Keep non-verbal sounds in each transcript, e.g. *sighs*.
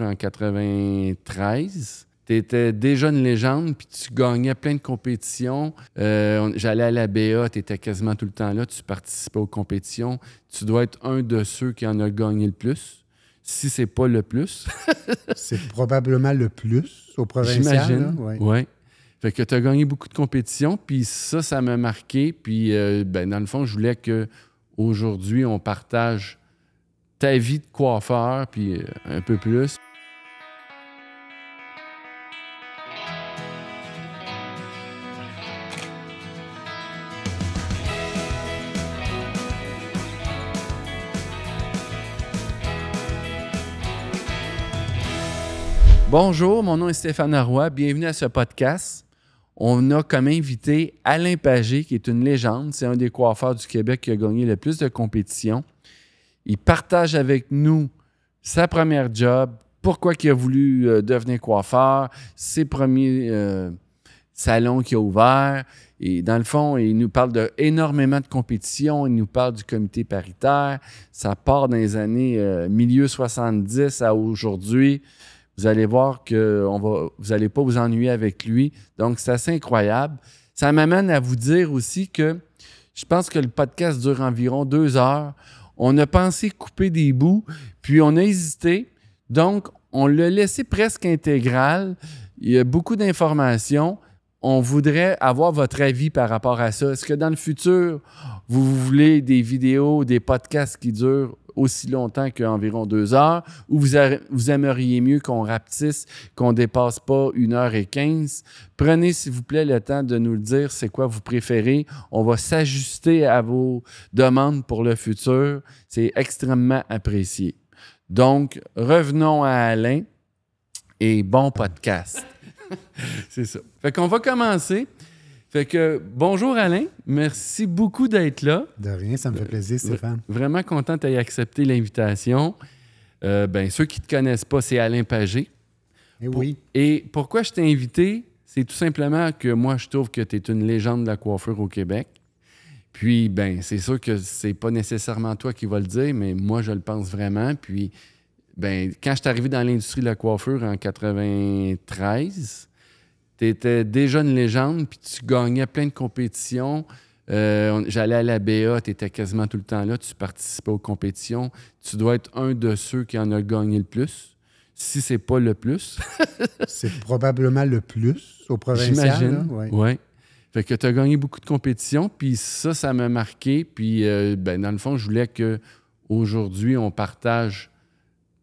en 93. Tu étais déjà une légende, puis tu gagnais plein de compétitions. Euh, j'allais à la BA, tu étais quasiment tout le temps là, tu participais aux compétitions. Tu dois être un de ceux qui en a gagné le plus, si c'est pas le plus. *laughs* c'est probablement le plus au provincial. J'imagine, oui. Ouais. Fait que tu as gagné beaucoup de compétitions, puis ça, ça m'a marqué. Puis, euh, ben, dans le fond, je voulais que aujourd'hui on partage ta vie de coiffeur, puis euh, un peu plus. Bonjour, mon nom est Stéphane Arroy. Bienvenue à ce podcast. On a comme invité Alain Pagé, qui est une légende. C'est un des coiffeurs du Québec qui a gagné le plus de compétitions. Il partage avec nous sa première job, pourquoi il a voulu euh, devenir coiffeur, ses premiers euh, salons qu'il a ouverts. Et dans le fond, il nous parle de énormément de compétitions, il nous parle du comité paritaire. Ça part dans les années euh, milieu 70 à aujourd'hui. Vous allez voir que on va, vous n'allez pas vous ennuyer avec lui. Donc, c'est assez incroyable. Ça m'amène à vous dire aussi que je pense que le podcast dure environ deux heures. On a pensé couper des bouts, puis on a hésité. Donc, on l'a laissé presque intégral. Il y a beaucoup d'informations. On voudrait avoir votre avis par rapport à ça. Est-ce que dans le futur, vous voulez des vidéos, des podcasts qui durent aussi longtemps qu'environ deux heures, ou vous, aimeriez mieux qu'on rapetisse, qu'on dépasse pas une heure et quinze. Prenez, s'il vous plaît, le temps de nous le dire, c'est quoi vous préférez. On va s'ajuster à vos demandes pour le futur. C'est extrêmement apprécié. Donc, revenons à Alain et bon podcast. *laughs* c'est ça. Fait qu'on va commencer. Fait que bonjour Alain, merci beaucoup d'être là. De rien, ça me fait plaisir, Stéphane. Vraiment content d'avoir accepté l'invitation. Euh, ben, ceux qui ne te connaissent pas, c'est Alain Pagé. Et eh oui. Et pourquoi je t'ai invité, c'est tout simplement que moi, je trouve que tu es une légende de la coiffure au Québec. Puis, ben, c'est sûr que c'est pas nécessairement toi qui va le dire, mais moi, je le pense vraiment. Puis, ben, quand je suis arrivé dans l'industrie de la coiffure en 93, tu étais déjà une légende, puis tu gagnais plein de compétitions. Euh, j'allais à la BA, tu étais quasiment tout le temps là, tu participais aux compétitions. Tu dois être un de ceux qui en a gagné le plus, si c'est pas le plus. *laughs* c'est probablement le plus au provincial. J'imagine, oui. Ouais. Fait que tu as gagné beaucoup de compétitions, puis ça, ça m'a marqué. Puis, euh, ben, dans le fond, je voulais que aujourd'hui on partage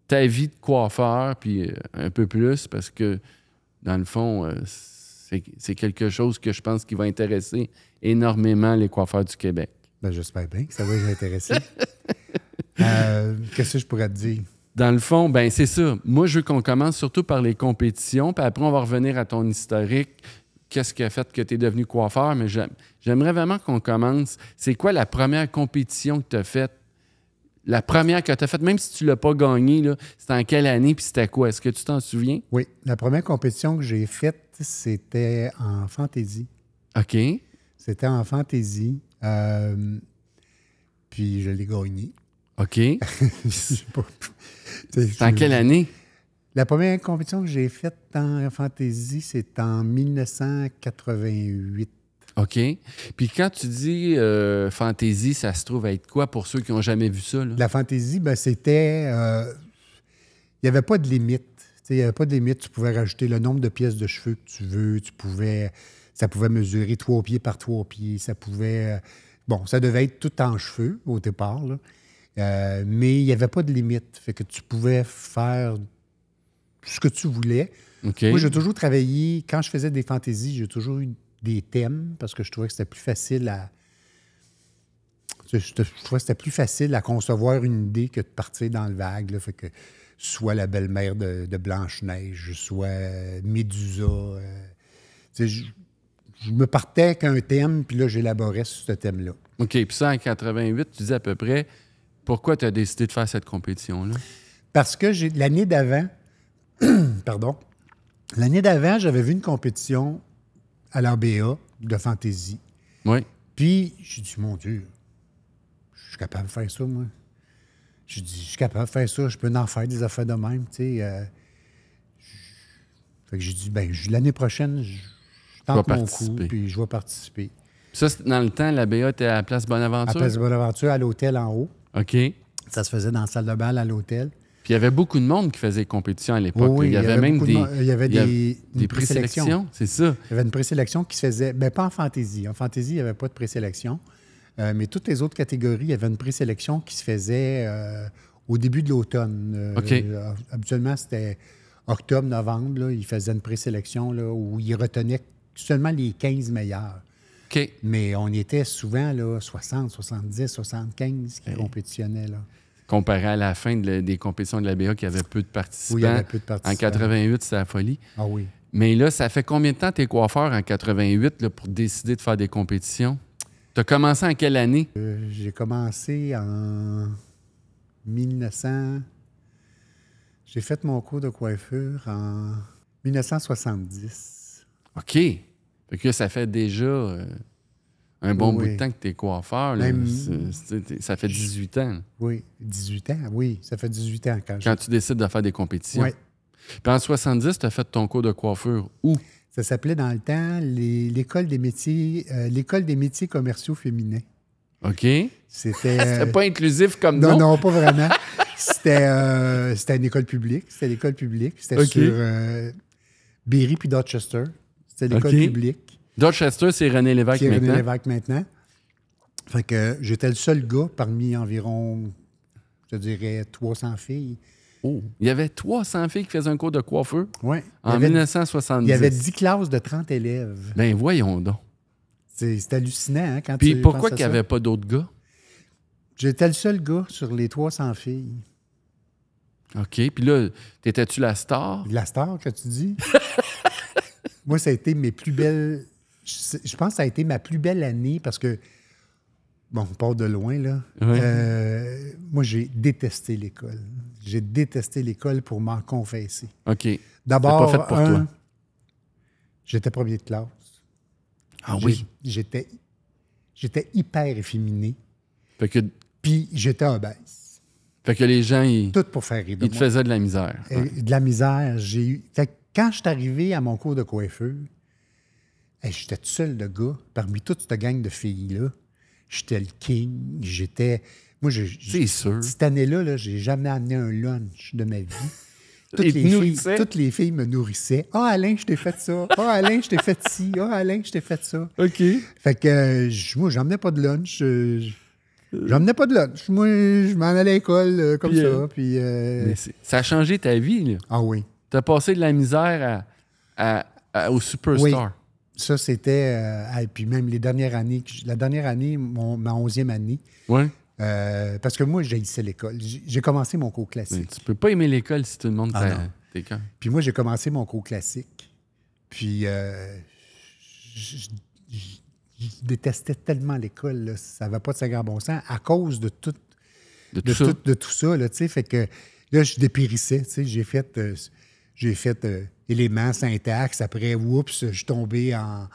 ta vie de coiffeur, puis euh, un peu plus, parce que dans le fond, euh, c'est quelque chose que je pense qui va intéresser énormément les coiffeurs du Québec. Ben, J'espère bien que ça va les intéresser. *laughs* Euh, qu'est-ce que je pourrais te dire? Dans le fond, ben c'est ça. Moi, je veux qu'on commence surtout par les compétitions, puis après, on va revenir à ton historique. Qu'est-ce qui a fait que tu es devenu coiffeur? Mais j'aimerais vraiment qu'on commence. C'est quoi la première compétition que tu as faite? La première que tu as faite, même si tu ne l'as pas gagnée, c'était en quelle année puis c'était quoi? Est-ce que tu t'en souviens? Oui. La première compétition que j'ai faite, c'était en fantaisie. OK. C'était en fantaisie. Euh, puis je l'ai gagnée. OK. *laughs* c'est en quelle année? La première compétition que j'ai faite en fantaisie, c'est en 1988. OK. Puis quand tu dis euh, fantaisie, ça se trouve à être quoi pour ceux qui n'ont jamais vu ça? Là? La fantaisie, ben, c'était. Euh, il y n'y avait pas de limite. Il n'y avait pas de limite. Tu pouvais rajouter le nombre de pièces de cheveux que tu veux. Tu pouvais. Ça pouvait mesurer trois pieds par trois pieds. Ça pouvait. Euh, bon, ça devait être tout en cheveux au départ. Là. mais il n'y avait pas de limite. Fait que tu pouvais faire ce que tu voulais. Ok. Moi, j'ai toujours travaillé. Quand je faisais des fantaisies, j'ai toujours eu des thèmes parce que je trouvais que c'était plus facile à. Je, trouvais que c'était plus facile à concevoir une idée que de partir dans le vague. fait que soit la belle-mère de, Blanche-Neige, soit Médusa. Euh, tu je, je, me partais qu'un thème, puis là, j'élaborais sur ce thème-là. OK. Puis ça, en 88, tu disais à peu près pourquoi tu as décidé de faire cette compétition-là? Parce que l'année d'avant, *clears throat* pardon, l'année d'avant, j'avais vu une compétition à l'ABA de fantaisie. Oui. Puis, j'ai dit, mon Dieu, je suis capable de faire ça, moi. J'ai dit, je suis capable de faire ça, je peux en faire des affaires de même, tu sais. Euh, fait que j'ai dit, ben l'année prochaine, je tente mon coup, puis je vais participer. Ça, dans le temps, la BA était à Place Bonaventure? À Place Bonaventure, à l'hôtel en haut. OK. Ça se faisait dans la salle de bal à l'hôtel il y avait beaucoup de monde qui faisait compétition à l'époque. il y avait, même des, il y avait des, présélections, c'est ça. Il y avait une présélection qui se faisait, mais ben, pas en fantaisie. En fantaisie, il n'y avait pas de présélection. Euh, mais toutes les autres catégories, il y avait une présélection qui se faisait euh, au début de l'automne. Euh, habituellement, c'était octobre, novembre. ils faisaient une présélection où ils retenaient seulement les 15 meilleurs. Mais on était souvent là, 60, 70, 75 qui ben, compétitionnaient. Là comparé à la fin des compétitions de la BA qui avait peu de participants. Oui, il y avait peu de participants. En 88, c'est la folie. Ah oui. Mais là, ça fait combien de temps tes coiffeur en 88 pour décider de faire des compétitions? Tu as commencé en quelle année? Euh, j'ai commencé en 1900. J'ai fait mon cours de coiffure en 1970. OK. que ça fait déjà. Euh, un bon bout de temps que tu es coiffeur. Là, ben, ça fait 18 ans. Oui, 18 ans, oui. Ça fait 18 ans. Quand, quand tu décides de faire des compétitions. Oui. Puis en 70, tu as fait ton cours de coiffure où? Ça s'appelait dans le temps l'école des métiers euh, l'école des métiers commerciaux féminins. OK. C'était *laughs* pas inclusif comme non, Non, non, pas vraiment. Euh, c'était une école publique, c'était l'école publique, c'était sur euh, Berry puis Dorchester. C'était l'école publique. Dorchester, c'est René Lévesque maintenant. René Lévesque maintenant. Fait que j'étais le seul gars parmi environ, je dirais, 300 filles. Oh, il y avait 300 filles qui faisaient un cours de coiffeur Oui. En 1970. Il y avait 10 classes de 30 élèves. Ben voyons donc. C'est hallucinant hein, quand Puis pourquoi qu'il n'y avait pas d'autres gars? J'étais le seul gars sur les 300 filles. OK. Puis là, t'étais-tu la star? La star, que tu dis? *laughs* Moi, ça a été mes plus belles je, pense que ça a été ma plus belle année parce que, bon, on part de loin, là. Euh, moi, j'ai détesté l'école. J'ai détesté l'école pour m'en confesser. OK. D'abord, pas fait pour toi. J'étais premier de classe. Ah oui? J'étais, j'étais hyper efféminé. Fait que... Puis j'étais obèse. Fait que les gens, ils... Tout pour faire rire de Ils te faisaient de la misère. Euh, de la misère. J'ai Fait quand je suis arrivé à mon cours de coiffeur, j'étais tout seul, le gars. Parmi toute cette gang de filles-là, j'étais le king. J'étais. Moi, je, sûr. Cette année-là, -là, j'ai jamais amené un lunch de ma vie. Toutes les, filles, me nourrissaient. Ah, oh, Alain, je t'ai fait ça. Ah, oh, Alain, je t'ai fait ci. Ah, oh, Alain, je t'ai fait ça. OK. Fait que moi, j'emmenais pas de lunch. Euh, j'emmenais pas de lunch. Moi, je m'en allais à l'école euh, comme ça. Euh, ça a changé ta vie, là. Ah oui. T'as passé de la misère à, au superstar. Ça, c'était. Euh, ah, et puis même les dernières années, la dernière année, mon, ma onzième année. Oui. Euh, parce que moi, j'haïssais l'école. J'ai commencé mon cours classique. Mais tu peux pas aimer l'école si tout le monde ah Puis moi, j'ai commencé mon cours classique. Puis euh, je, détestais tellement l'école. Ça va pas de sa grand bon sens à cause de tout, de tout, ça. là, tu ça fait que là, je dépérissais. J'ai fait j'ai fait euh, éléments, syntaxe. Après, oups, je suis tombé en,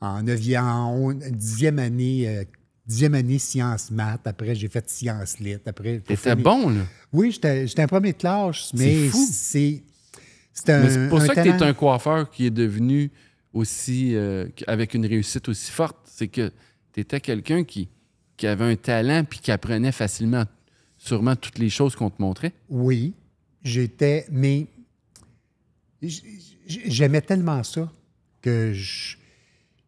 en 9e, en 10 euh, année, sciences maths. Après, j'ai fait sciences lit. Après, c'était bon, là? Oui, j'étais un premier de classe, mais c'est. C'est un. pour ça que t'es un coiffeur qui est devenu aussi. Euh, avec une réussite aussi forte. C'est que tu étais quelqu'un qui, qui avait un talent puis qui apprenait facilement, sûrement toutes les choses qu'on te montrait. Oui, j'étais. Mais J'aimais tellement ça que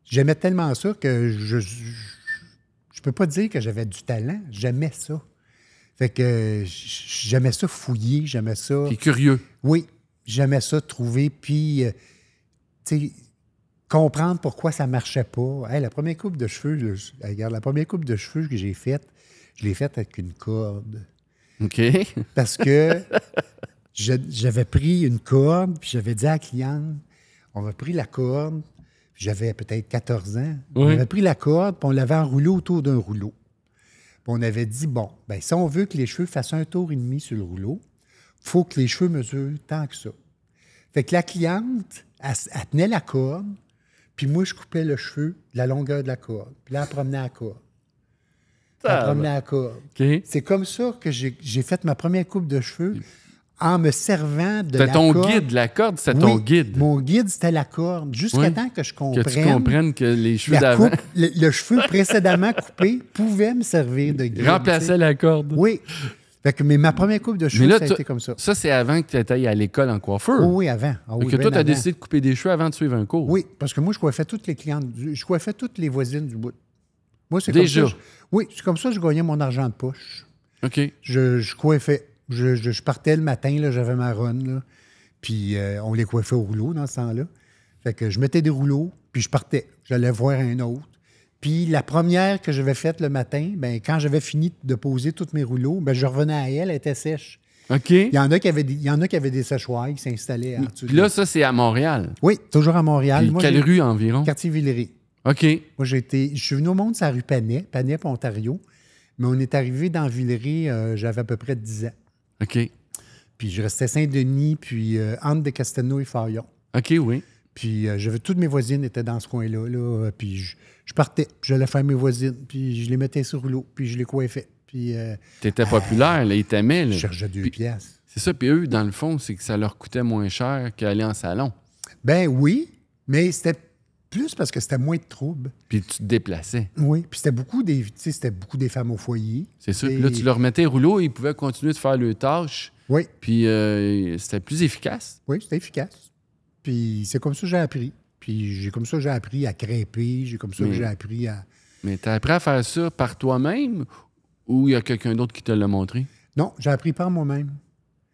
j'aimais tellement ça que je Je peux pas dire que j'avais du talent. J'aimais ça. Fait que j'aimais ça fouiller, j'aimais ça. Puis curieux. Oui, j'aimais ça trouver, puis euh, tu sais, comprendre pourquoi ça marchait pas. la première coupe de cheveux, regarde, la première coupe de cheveux que j'ai faite, je l'ai faite avec une corde. OK. Parce que *laughs* j'avais pris une corde, puis j'avais dit à la cliente, on m'a pris la corde, j'avais peut-être 14 ans, on avait pris la corde, puis on l'avait enroulée autour d'un rouleau. Puis on avait dit, bon, ben si on veut que les cheveux fassent un tour et demi sur le rouleau, faut que les cheveux mesurent tant que ça. Fait que la cliente, elle, tenait la corde, puis moi, je coupais le cheveu la longueur de la corde. Puis là, elle promenait à la corde. Elle promenait à la corde. C'est comme ça que j'ai fait ma première coupe de cheveux en me servant de la ton guide, la corde, c'était ton guide. Mon guide, c'était la corde, jusqu'à temps que je comprenne. Que tu comprennes que les cheveux d'avant. Le, cheveu précédemment coupé pouvait me servir de guide. Remplaçait la corde. Oui. Fait que, mais ma première coupe de cheveux, ça a été comme ça. Ça, c'est avant que tu étais à l'école en coiffeur. oui, avant. Ah que toi, tu as décidé de couper des cheveux avant de suivre un cours. Oui, parce que moi, je coiffais toutes les clientes, je coiffais toutes les voisines du bout. Moi, c'est comme ça. oui, c'est comme ça que je gagnais mon argent de poche. OK. Je, je coiffais je, partais le matin, j'avais ma run, puis euh, on les coiffait au rouleau dans ce temps-là. Fait que je mettais des rouleaux, puis je partais. J'allais voir un autre. Puis la première que j'avais faite le matin, ben quand j'avais fini de poser tous mes rouleaux, ben je revenais à elle, elle était sèche. OK. Il y en a qui avaient des, il y en a qui avaient des séchoirs qui s'installaient Puis là, ça, c'est à Montréal. Oui, toujours à Montréal. quelle rue environ? Quartier Villeray. OK. Moi, j'étais. Je suis venu au monde, c'est la rue Panet, Panet, Ontario. Mais on est arrivé dans Villeray, euh, j'avais à peu près 10 ans. OK. Puis je restais Saint-Denis, puis Anne euh, de Castelnau et Fayon. OK, oui. Puis euh, je toutes mes voisines étaient dans ce coin-là. Là, euh, puis je, je partais, je j'allais faire mes voisines, puis je les mettais sur l'eau, puis je les coiffais. Puis. T'étais populaire, là, ils t'aimaient. Je cherchais deux pièces. C'est ça, puis eux, dans le fond, c'est que ça leur coûtait moins cher qu'aller en salon. Ben oui, mais c'était plus parce que c'était moins de troubles. Puis tu te déplaçais. Oui, puis c'était beaucoup des, c'était beaucoup des femmes au foyer. C'est sûr. là, tu leur mettais rouleau et ils pouvaient continuer de faire leurs tâches. Oui. Puis euh, c'était plus efficace. Oui, c'était efficace. Puis c'est comme ça que j'ai appris. Puis j'ai comme ça que j'ai appris à crêper. J'ai comme ça que j'ai appris à. Mais t'as appris à faire ça par toi-même ou il y a quelqu'un d'autre qui te l'a montré? Non, j'ai appris par moi-même.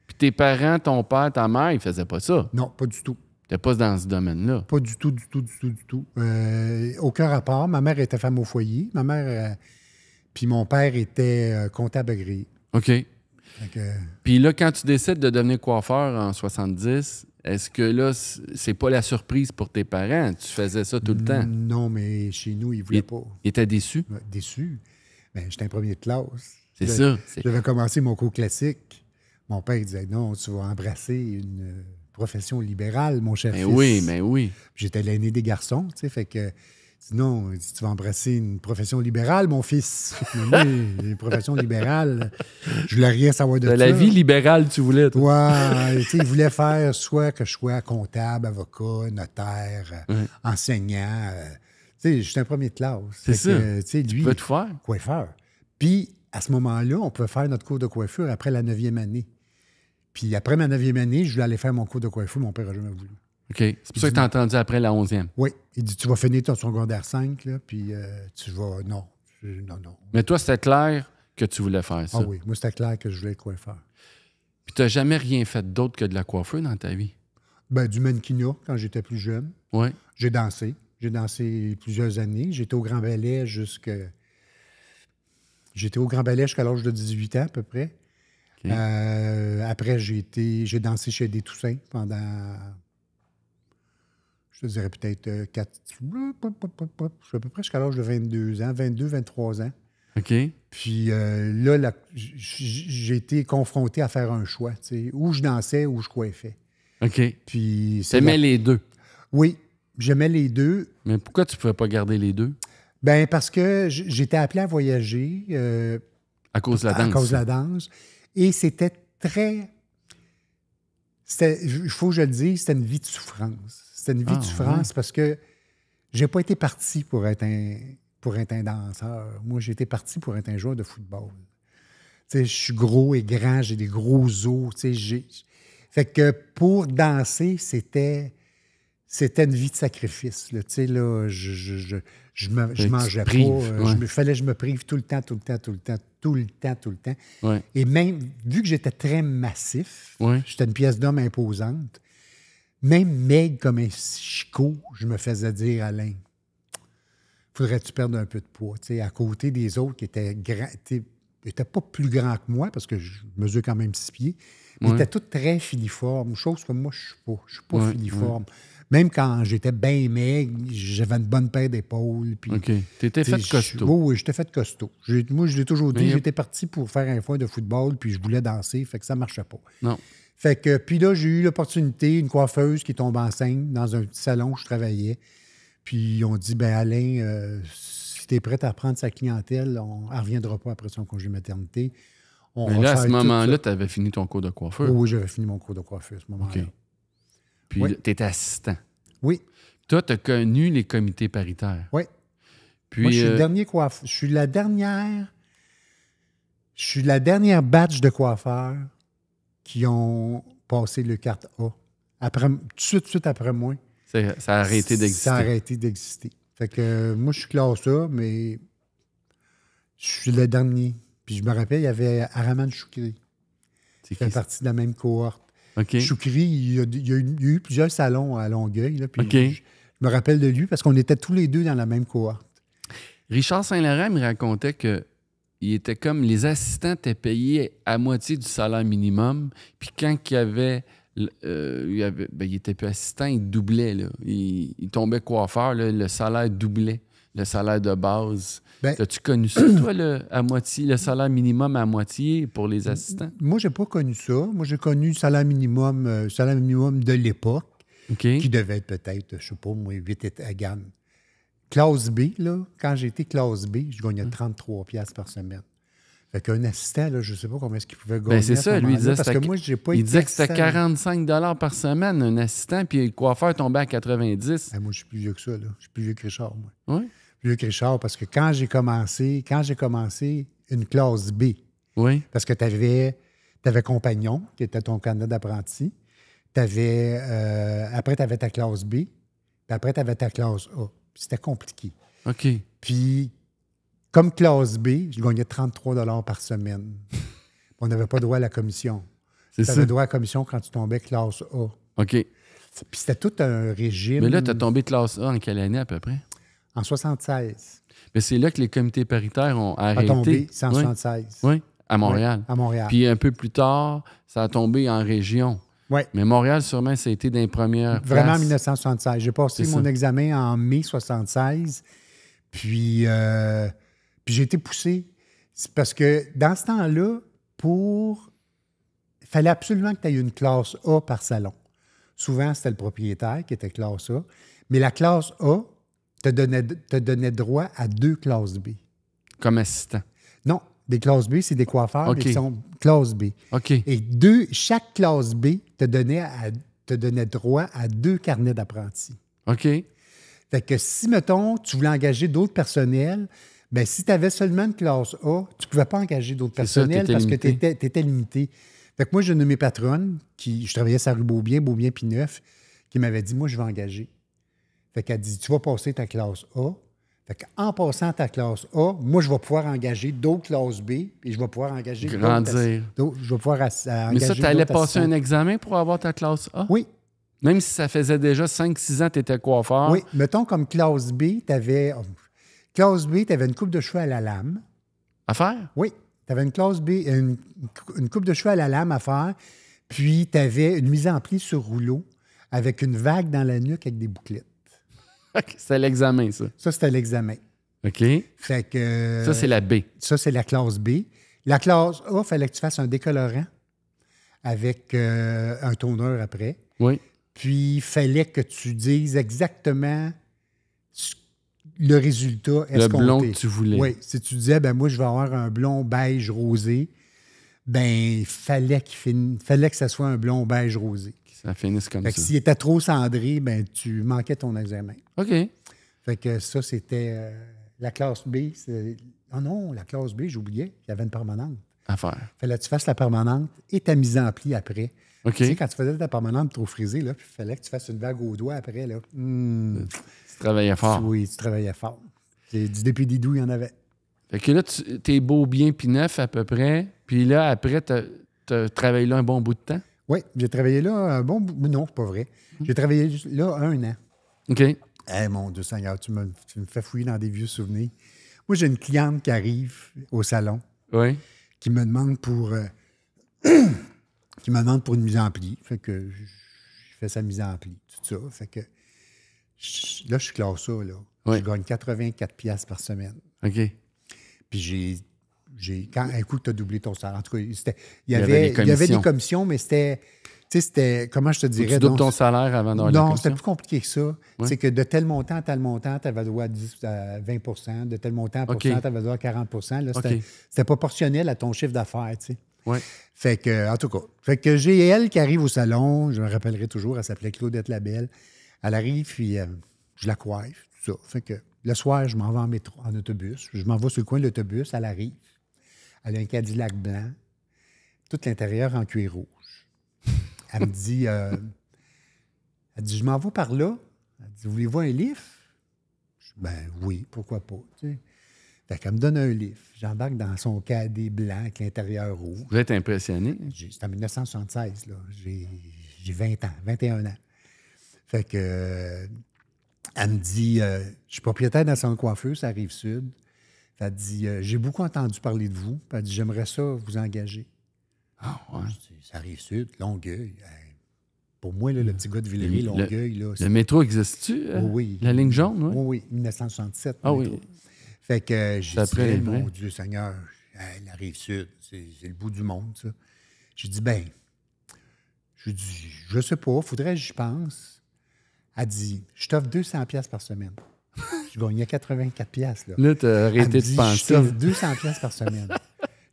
Puis tes parents, ton père, ta mère, ils faisaient pas ça? Non, pas du tout. T'es pas dans ce domaine-là. Pas du tout, du tout, du tout, du tout. Euh, aucun rapport. Ma mère était femme au foyer. Ma mère. Euh, puis mon père était euh, comptable gris. OK. Puis là, quand tu décides de devenir coiffeur en 70, est-ce que là, c'est pas la surprise pour tes parents? Tu faisais ça tout le temps? Non, mais chez nous, ils voulaient pas. Ils étaient déçus? Déçus. Ben, J'étais en première classe. C'est ça. J'avais commencé mon cours classique. Mon père disait non, tu vas embrasser une profession libérale, mon cher mais ben Oui, mais ben oui. J'étais l'aîné des garçons, tu sais, fait que non, tu vas embrasser une profession libérale, mon fils. *laughs* une profession libérale, je voulais rien savoir de, de ben, la vie libérale, tu voulais. Toi. Ouais, tu il voulait *laughs* faire soit que je sois comptable, avocat, notaire, enseignant. Euh, tu sais, j'étais un premier classe. C'est ça. tu faire. Coiffeur. Puis, à ce moment-là, on peut faire notre cours de coiffure après la neuvième année. Puis après ma neuvième année, je voulais aller faire mon cours de coiffure, mon père n'a jamais voulu. OK. C'est pour ça que tu as entendu après la onzième. Oui. Il dit Tu vas finir ton secondaire 5, puis euh, tu vas. Non. non, non. Mais toi, c'était clair que tu voulais faire ça. Ah oui. Moi, c'était clair que je voulais coiffer. Puis tu n'as jamais rien fait d'autre que de la coiffure dans ta vie? Ben, du mannequinat quand j'étais plus jeune. Oui. J'ai dansé. J'ai dansé plusieurs années. J'étais au Grand Ballet J'étais au Grand Ballet jusqu'à l'âge de 18 ans, à peu près. Euh, après, j'ai été, j'ai dansé chez des Toussaint pendant, je te dirais peut-être 4, euh, je suis à peu près jusqu'à l'âge de 22 ans, 22, 23 ans. OK. Puis euh, là, j'ai été confronté à faire un choix, tu sais, où je dansais, où je coiffais. OK. Puis c'est. les deux? Oui, j'aimais les deux. Mais pourquoi tu ne pouvais pas garder les deux? Ben parce que j'étais appelé à voyager. à cause de la danse. À cause de la danse. Et c'était très. Il faut que je le dise, c'était une vie de souffrance. C'était une vie de ah, souffrance parce que j'ai pas été parti pour être un, pour être un danseur. Moi, j'étais parti pour être un joueur de football. je suis gros et grand, j'ai des gros os. Fait que pour danser, c'était c'était une vie de sacrifice je, mangeais pas. Euh, je me, fallait que je me prive tout le temps, tout le temps, tout le temps, tout le temps, tout le temps. Et même, vu que j'étais très massif, j'étais une pièce d'homme imposante, même maigre comme un chicot, je me faisais dire, Alain, faudrait-tu perdre un peu de poids? à côté des autres qui étaient grands, n'étaient pas plus grands que moi, parce que je mesure quand même six pieds, mais étaient tous très filiformes, chose que moi, je ne suis pas. Je suis pas filiforme même quand j'étais bien maigre, j'avais une bonne paire d'épaules. Puis, OK. étais fait costaud. Oui, oui, j'étais fait costaud. moi, je l'ai toujours dit, j'étais parti pour faire un foin de football, puis je voulais danser, fait que ça marchait pas. Non. Fait que, puis là, j'ai eu l'opportunité, une coiffeuse qui tombe enceinte dans un petit salon où je travaillais. Puis on dit, ben Alain, euh, si si es prêt à prendre sa clientèle, on ne reviendra pas après son congé maternité. On Mais là, à ce moment-là, tu avais fini ton cours de coiffeur. Oui, j'avais fini mon cours de coiffeur à ce moment-là. Puis tu étais assistant. Oui. Toi, tu as connu les comités paritaires. Oui. Puis, Moi, je suis le euh, dernier coiffeur. Je suis la dernière. Je suis la dernière batch de coiffeurs qui ont passé le carte A. tout de suite, après moi. Ça, a arrêté d'exister. Ça a arrêté d'exister. Fait que euh, moi, je suis classe A, mais je suis le dernier. Puis je me rappelle, il y avait Araman Choukri. Qui fait partie de la même cohorte il y, a, eu, plusieurs salons à Longueuil. puis je, me rappelle de lui parce qu'on était tous les deux dans la même cohorte. Richard Saint-Laurent me racontait que il était comme les assistants étaient payés à moitié du salaire minimum. Puis quand il y avait euh, ben, était plus assistant, il doublait. Il, tombait coiffeur, là, le salaire doublait le salaire de base. Ben, As-tu connu ça, toi, le, à moitié, le salaire minimum à moitié pour les assistants? Moi, j'ai pas connu ça. Moi, j'ai connu le salaire minimum, euh, salaire minimum de l'époque, qui devait être peut-être, je sais pas, moi, à euh, gamme Classe B, là, quand j'étais classe B, je gagnais 33 pièces par semaine. Fait qu'un assistant, là, je ne sais pas combien est-ce qu'il pouvait ben, gagner. c'est ça, lui, il disait, parce que moi, j'ai pas il disait que c'était 45 par semaine, un assistant, puis le coiffeur tombait à 90. Ben, moi, je suis plus vieux que ça, là. Je suis plus vieux que Richard, moi. Oui? Richard, parce que quand j'ai commencé, quand j'ai commencé une classe B, oui. parce que tu avais, Compagnon, qui était ton candidat d'apprenti, euh, après tu avais ta classe B, puis après tu avais ta classe A. C'était compliqué. OK. Puis, comme classe B, je gagnais 33 par semaine. *laughs* On n'avait pas droit à la commission. Tu avais droit à la commission quand tu tombais classe A. OK. Puis c'était tout un régime. Mais là, tu as tombé classe A en quelle année à peu près? En 76. Mais c'est là que les comités paritaires ont arrêté. A tombé, en oui. Oui, à Montréal. à Montréal. Puis un peu plus tard, ça a tombé en région. Oui. Mais Montréal, sûrement, ça a été d'un premières. Vraiment en 1976. J'ai passé mon examen en mai 76. Puis, euh, puis j'ai été poussé. parce que dans ce temps-là, pour. Il fallait absolument que tu aies une classe A par salon. Souvent, c'était le propriétaire qui était classe A. Mais la classe A, te donnait, droit à deux classes B. Comme assistant? Non, des classes B, c'est des coiffeurs qui sont classe B. OK. Et deux, chaque classe B te donnait, droit à deux carnets d'apprentis. OK. Fait que si, mettons, tu voulais engager d'autres personnels, bien, si tu avais seulement une classe A, tu ne pouvais pas engager d'autres personnels parce que tu étais, limité. Fait que moi, j'ai nommé patronne, qui, je travaillais à rue Beaubien, Beaubien neuf qui m'avait dit Moi, je vais engager fait qu'elle dit, tu vas passer ta classe A. Fait en passant ta classe A, moi, je vais pouvoir engager d'autres classes B, et je vais pouvoir engager... Grandir. je vais pouvoir engager Mais ça, tu allais passer un examen pour avoir ta classe A? Oui. Même si ça faisait déjà 5-6 ans que tu étais coiffeur? Oui. Mettons, comme classe B, tu avais... Oh, classe B, tu avais une coupe de cheveux à la lame. À faire? Oui. Tu avais une classe B, une, une coupe de cheveux à la lame à faire, puis tu avais une mise en pli sur rouleau avec une vague dans la nuque avec des bouclettes. *laughs* c'était l'examen, ça. Ça, c'était l'examen. OK. Fait que. Ça, c'est la B. Ça, c'est la classe B. La classe A, il fallait que tu fasses un décolorant avec euh, un tonneur après. Oui. Puis, il fallait que tu dises exactement le résultat. Est le blond que tu voulais. Oui. Si tu disais, ben moi, je vais avoir un blond beige rosé, ben fallait qu'il fallait que ça soit un blond beige rosé. Ça finisse comme fait S'il était trop cendré, ben, tu manquais ton examen. OK. Fait que ça, c'était euh, la classe B. Oh non, la classe B, j'oubliais. Il y avait une permanente. À faire. Fallait que tu fasses la permanente et ta mise en pli après. Ok. Tu sais, quand tu faisais ta permanente trop frisée, là, il fallait que tu fasses une vague au doigt après. Là. Hmm. Tu, travaillais fort. Oui, tu travaillais fort. Du depuis Didou, il y en avait. Fait que là, tu es beau, bien, puis neuf à peu près. Puis là, après, tu travailles là un bon bout de temps. Oui, j'ai travaillé là bon Non, c'est pas vrai. J'ai travaillé là un an. OK. Eh mon Dieu Seigneur, tu me, tu me fais fouiller dans des vieux souvenirs. Moi, j'ai une cliente qui arrive au salon. Qui me demande pour. Euh, *clears throat* qui me demande pour une mise en pli. Fait que je fais sa mise en pli, tout ça. Fait que. Je, là, je classe ça, là. Je gagne 84 pièces par semaine. OK. Puis j'ai quand un coup tu as doublé ton salaire, en tout cas, il y avait, il y avait des commissions, mais c'était tu sais, c'était, comment je te dirais? Tu doubles ton salaire avant d'avoir Non, c'était plus compliqué que ça. C'est que de tel montant à tel montant, tu avais droit à 10 à 20 de tel montant à montant, tu avais droit à 40 c'était, proportionnel à ton chiffre d'affaires, tu sais. Oui. Fait que, en tout cas, fait que j'ai elle qui arrive au salon, je me rappellerai toujours, elle s'appelait Claudette Labelle. Elle arrive, puis euh, je la coiffe, tout ça. Fait que le soir, je m'en vais en métro, en autobus. Je m'en vais sur le coin de l'autobus, elle arrive. Elle a un Cadillac blanc, tout l'intérieur en cuir rouge. Elle me dit, euh, elle dit, je m'en vais par là. Elle dit, voulez-vous un livre? Je ben oui, pourquoi pas. Tu Fait qu'elle me donne un livre. J'embarque dans son cadet blanc avec l'intérieur rouge. Vous êtes impressionné? C'est en 1976, J'ai 20 ans, 21 ans. Fait que, euh, elle me dit, euh, je suis propriétaire d'un salon de coiffeur, ça arrive sud. Elle dit euh, J'ai beaucoup entendu parler de vous. Elle dit J'aimerais ça vous engager. Ah, ouais. Ça arrive sud, Longueuil. Euh, pour moi, là, le petit gars de Villeray, Longueuil. Là, le métro existe-tu oh, Oui. La ligne jaune, oui. Oui, oui, 1967. Ah oui. Fait que j'ai dit Mon Dieu Seigneur, la rive sud, c'est le bout du monde, ça. J'ai dit Ben, je dis Je sais pas, faudrait que j'y pense. Elle a dit Je t'offre 200$ par semaine. *laughs* je gagnais 84 pièces. Là, là tu as arrêté de penser. 200 pièces par semaine.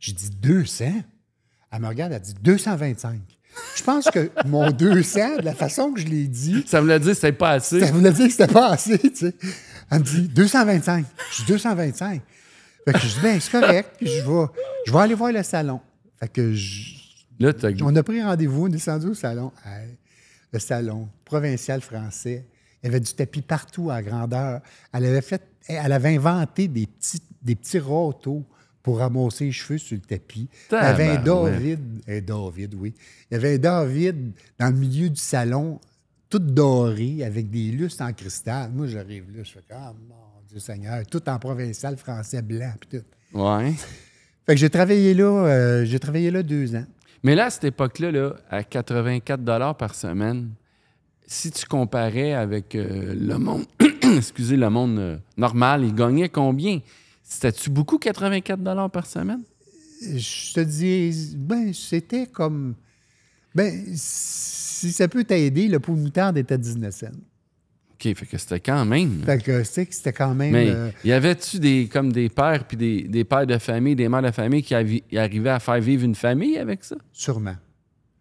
je dis 200? Elle me regarde, elle dit 225. Je pense que mon 200, de la façon que je l'ai dit. Ça voulait dire que c'était pas assez. Ça voulait dire que c'était pas assez, tu sais. Elle me dit 225. Je dis 225. Fait que je dis, bien, c'est correct, je vais, je vais aller voir le salon. Fait que je, Là, on a pris rendez-vous, on est descendu au salon. le salon provincial français elle avait du tapis partout à grandeur. Elle avait, fait, elle avait inventé des petits, des petits râteaux pour ramasser les cheveux sur le tapis. Il y avait un David, vide. un David, oui. Il y avait un David dans le milieu du salon, tout doré, avec des lustres en cristal. Moi, j'arrive là, je fais comme, ah, mon Dieu Seigneur, tout en provincial, français blanc, puis tout. Ouais. Fait que j'ai travaillé là, euh, j'ai travaillé là deux ans. Mais là, à cette époque-là, là, à 84 par semaine, si tu comparais avec euh, le monde, *clears throat* excusez, le monde euh, normal, il gagnait combien? C'était-tu beaucoup 84 par semaine? Je te dis, ben, c'était comme. Ben, si ça peut t'aider, le pot de moutarde était 19 cents. OK, fait que c'était quand même. Fait que c'était quand même. Mais euh, y avait-tu des, comme des pères puis des, des, pères de famille, des mères de famille qui arrivaient à faire vivre une famille avec ça? Sûrement.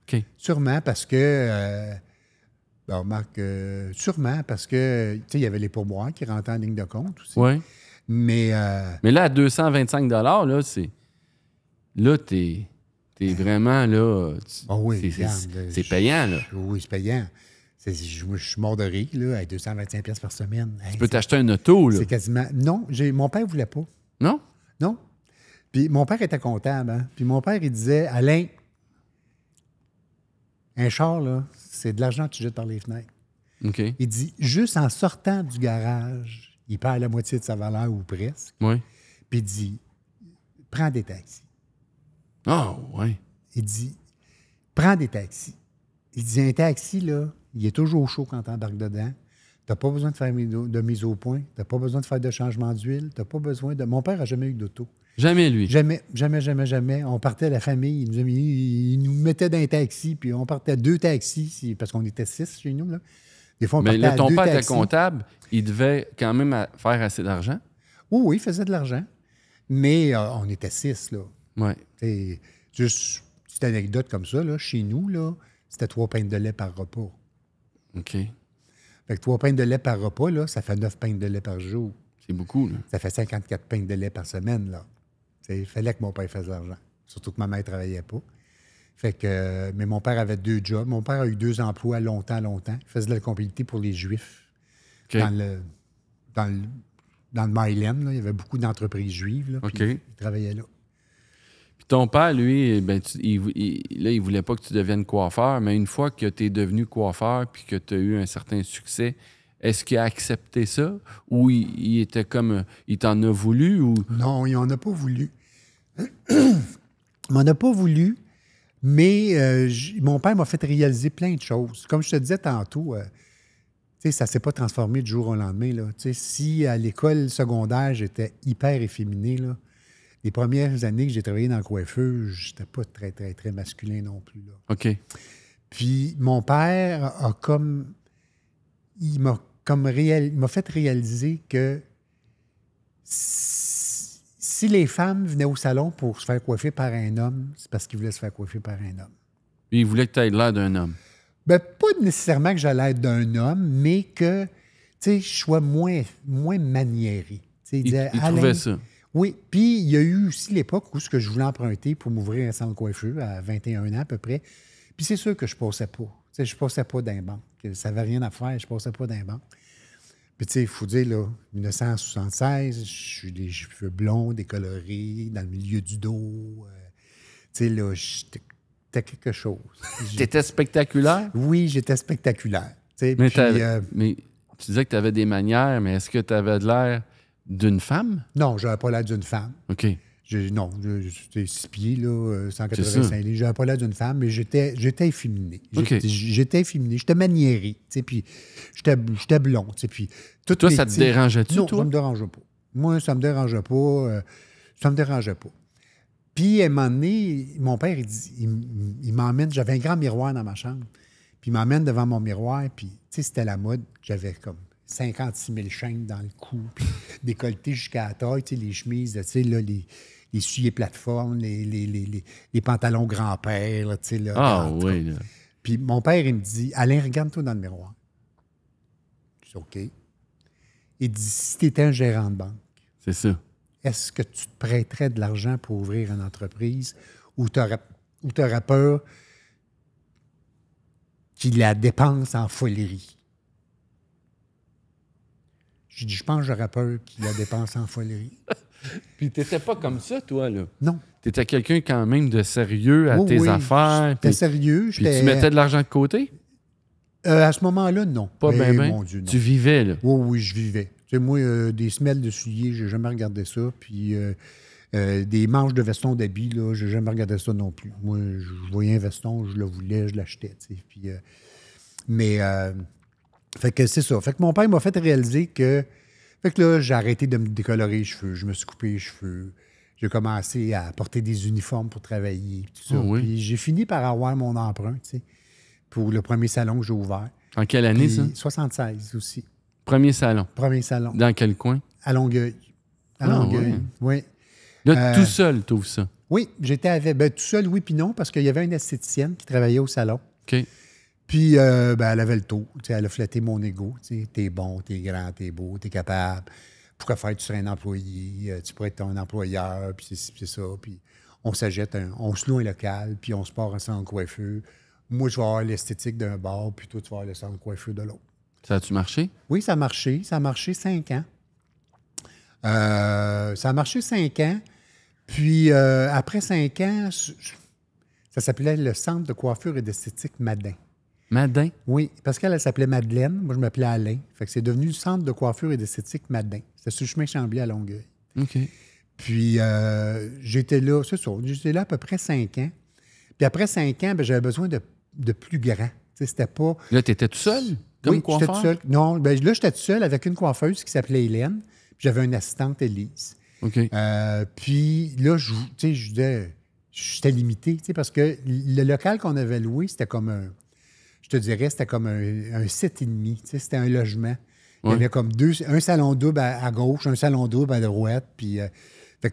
OK. Sûrement parce que ben, remarque, euh, sûrement, parce que, il y avait les pourboires qui rentraient en ligne de compte aussi. Oui. Mais. Euh, Mais là, à 225 là, c'est. Là, t'es. T'es ben. vraiment, là. oui, c'est payant, là. Oui, c'est payant. Je, suis mort de rire, là, à 225 par semaine. tu peux t'acheter un auto, là. C'est quasiment. Non, mon père ne voulait pas. Non? Non. Puis mon père était comptable. Hein? Puis mon père, il disait Alain, un char, là, c'est de l'argent que tu jettes par les fenêtres. Il dit, juste en sortant du garage, il perd la moitié de sa valeur ou presque. Puis il dit, prends des taxis. Ah, Il dit, prends des taxis. Il dit, un taxi, là, il est toujours chaud quand tu embarques dedans. T'as pas besoin de faire de mise au point. T'as pas besoin de faire de changement d'huile. T'as pas besoin de. Mon père a jamais eu d'auto. Jamais lui. Jamais, jamais, jamais, jamais. On partait à la famille. Il nous, il nous mettait dans un taxi, puis on partait deux taxis, parce qu'on était six chez nous. Là. Des fois, on Mais ton père était comptable, il devait quand même faire assez d'argent? Oui, il faisait de l'argent. Mais euh, on était six, là. Oui. C'est juste petite anecdote comme ça, là, chez nous, là, c'était trois pintes de lait par repas. OK. Fait que trois pintes de lait par repas, là, ça fait neuf pintes de lait par jour. C'est beaucoup, là. Ça fait 54 pintes de lait par semaine, là. Il fallait que mon père fasse de l'argent, surtout que ma mère ne travaillait pas. Fait que, euh, mais mon père avait deux jobs. Mon père a eu deux emplois longtemps, longtemps. Il faisait de la comptabilité pour les Juifs dans, le, dans, Il y avait beaucoup d'entreprises juives. Là, il, travaillait là. Puis ton père, lui, ben, il, il, il voulait pas que tu deviennes coiffeur, mais une fois que tu es devenu coiffeur puis que tu as eu un certain succès, est-ce qu'il a accepté ça ou il, était comme. Il t'en a voulu ou. Non, il n'en a pas voulu. il m'en a pas voulu, mais euh, mon père m'a fait réaliser plein de choses. Comme je te disais tantôt, euh, sais ça ne s'est pas transformé du jour au lendemain. Là. Si à l'école secondaire, j'étais hyper efféminé, là, les premières années que j'ai travaillé dans le je j'étais pas très, très, très masculin non plus. OK. Puis mon père a comme. Il m'a comme réel, m'a fait réaliser que si les femmes venaient au salon pour se faire coiffer par un homme, c'est parce qu'ils voulaient se faire coiffer par un homme. Et ils voulaient que tu aies l'air d'un homme. Mais ben, pas nécessairement que j'allais l'air d'un homme, mais que je sois moins, moins maniéré. Ils ça. Oui, puis il y a eu aussi l'époque où ce que je voulais emprunter pour m'ouvrir un centre coiffeur à 21 ans à peu près. Puis c'est sûr que je ne passais pas. je ne passais pas d'un banc ça n'avait rien à faire, je ne passais pas d'un banc. Puis, tu sais, il faut dire, là, 1976, je suis des cheveux blonds, décolorés, dans le milieu du dos. Euh, tu sais, là, j'étais quelque chose. *laughs* T'étais spectaculaire? Oui, j'étais spectaculaire. Euh, mais, tu disais que tu avais des manières, mais est-ce que tu avais l'air d'une femme? Non, j'avais pas l'air d'une femme. OK non, j'étais six pieds, là, 185 euh, livres. J'avais pas l'air d'une femme, mais j'étais, j'étais efféminé. J'étais efféminé, j'étais maniéré, puis j'étais, blond, puis... Tout toi, ça te dérangeait-tu, Non, ça me dérangeait pas. Moi, ça me dérangeait pas, euh, ça me dérangeait pas. Puis, à un moment donné, mon père, il, il, il m'emmène, j'avais un grand miroir dans ma chambre, puis il m'emmène devant mon miroir, puis, tu sais, c'était la mode, j'avais comme 56 000 chaînes dans le cou, *laughs* puis décolleté jusqu'à la taille, les chemises, les, les souliers les, pantalons grand-père, Ah oui, Puis mon père, il me dit, Alain, regarde-toi dans le miroir. Je dis, OK. Il dit, si tu étais un gérant de banque. C'est ça. Est-ce que tu te prêterais de l'argent pour ouvrir une entreprise ou tu aurais, peur qu'il la dépense en folerie? J'ai dit, je pense que j'aurais peur qu'il la dépense en folerie. *laughs* Puis t'étais pas comme ça, toi, là. Non. Tu étais quelqu'un quand même de sérieux à tes oui. affaires. T'étais sérieux. Puis tu mettais de l'argent de côté? Euh, à ce moment-là, non. Pas bien, eh, ben. ben. Tu vivais, là. Oui, oui, je vivais. Tu moi, euh, des semelles de souliers, j'ai jamais regardé ça. Puis euh, des manches de veston d'habits, là, j'ai jamais regardé ça non plus. Moi, je voyais un veston, je le voulais, je l'achetais, tu sais. Puis... mais fait que c'est ça. Fait que mon père m'a fait réaliser que. Fait que là, j'ai arrêté de me décolorer les cheveux. Je me suis coupé les cheveux. J'ai commencé à porter des uniformes pour travailler. Tout ça. Ah puis j'ai fini par avoir mon emprunt, tu sais, pour le premier salon que j'ai ouvert. En quelle année, ça? 76 aussi. Premier salon. Premier salon. Dans quel coin? À Longueuil. À ah Longueuil, oui. Là, euh, tout seul, tout ça? Oui, j'étais avec. Ben, tout seul, oui, puis non, parce qu'il y avait une esthéticienne qui travaillait au salon. OK. Puis, euh, ben, elle avait le taux. Elle a flatté mon ego. T'es bon, t'es grand, t'es beau, t'es capable. Pourquoi faire? Tu serais un employé, euh, tu pourrais être un employeur, puis c'est ça. Puis, on s'ajette, on se loue un local, puis on se part un centre coiffure. Moi, je vais avoir l'esthétique d'un bar, puis toi, tu vas avoir le centre coiffure de l'autre. Ça a-tu marché? Oui, ça a marché. Ça a marché cinq ans. Euh, ça a marché cinq ans. Puis, après cinq ans, ça s'appelait le Centre de coiffure et d'esthétique Madin. Madin? Oui, parce qu'elle elle, s'appelait Madeleine. Moi, je m'appelais Alain. Fait que c'est devenu le centre de coiffure et d'esthétique Madin. C'est sur le chemin Chambly à Longueuil. OK. Puis euh, j'étais là, c'est ça, j'étais là à peu près cinq ans. Puis après cinq ans, ben, j'avais besoin de, de, plus grand. C'était pas. Là, étais tout seul? Comme oui, coiffeur? Non, ben là, j'étais tout seul avec une coiffeuse qui s'appelait Hélène. J'avais une assistante, Élise. OK. Euh, puis là, je, je disais, j'étais limité, parce que le local qu'on avait loué, c'était comme un te dirais, c'était comme un, un site et demi. C'était un logement. Il y avait comme deux, un salon double à, gauche, un salon double à droite. Puis, euh,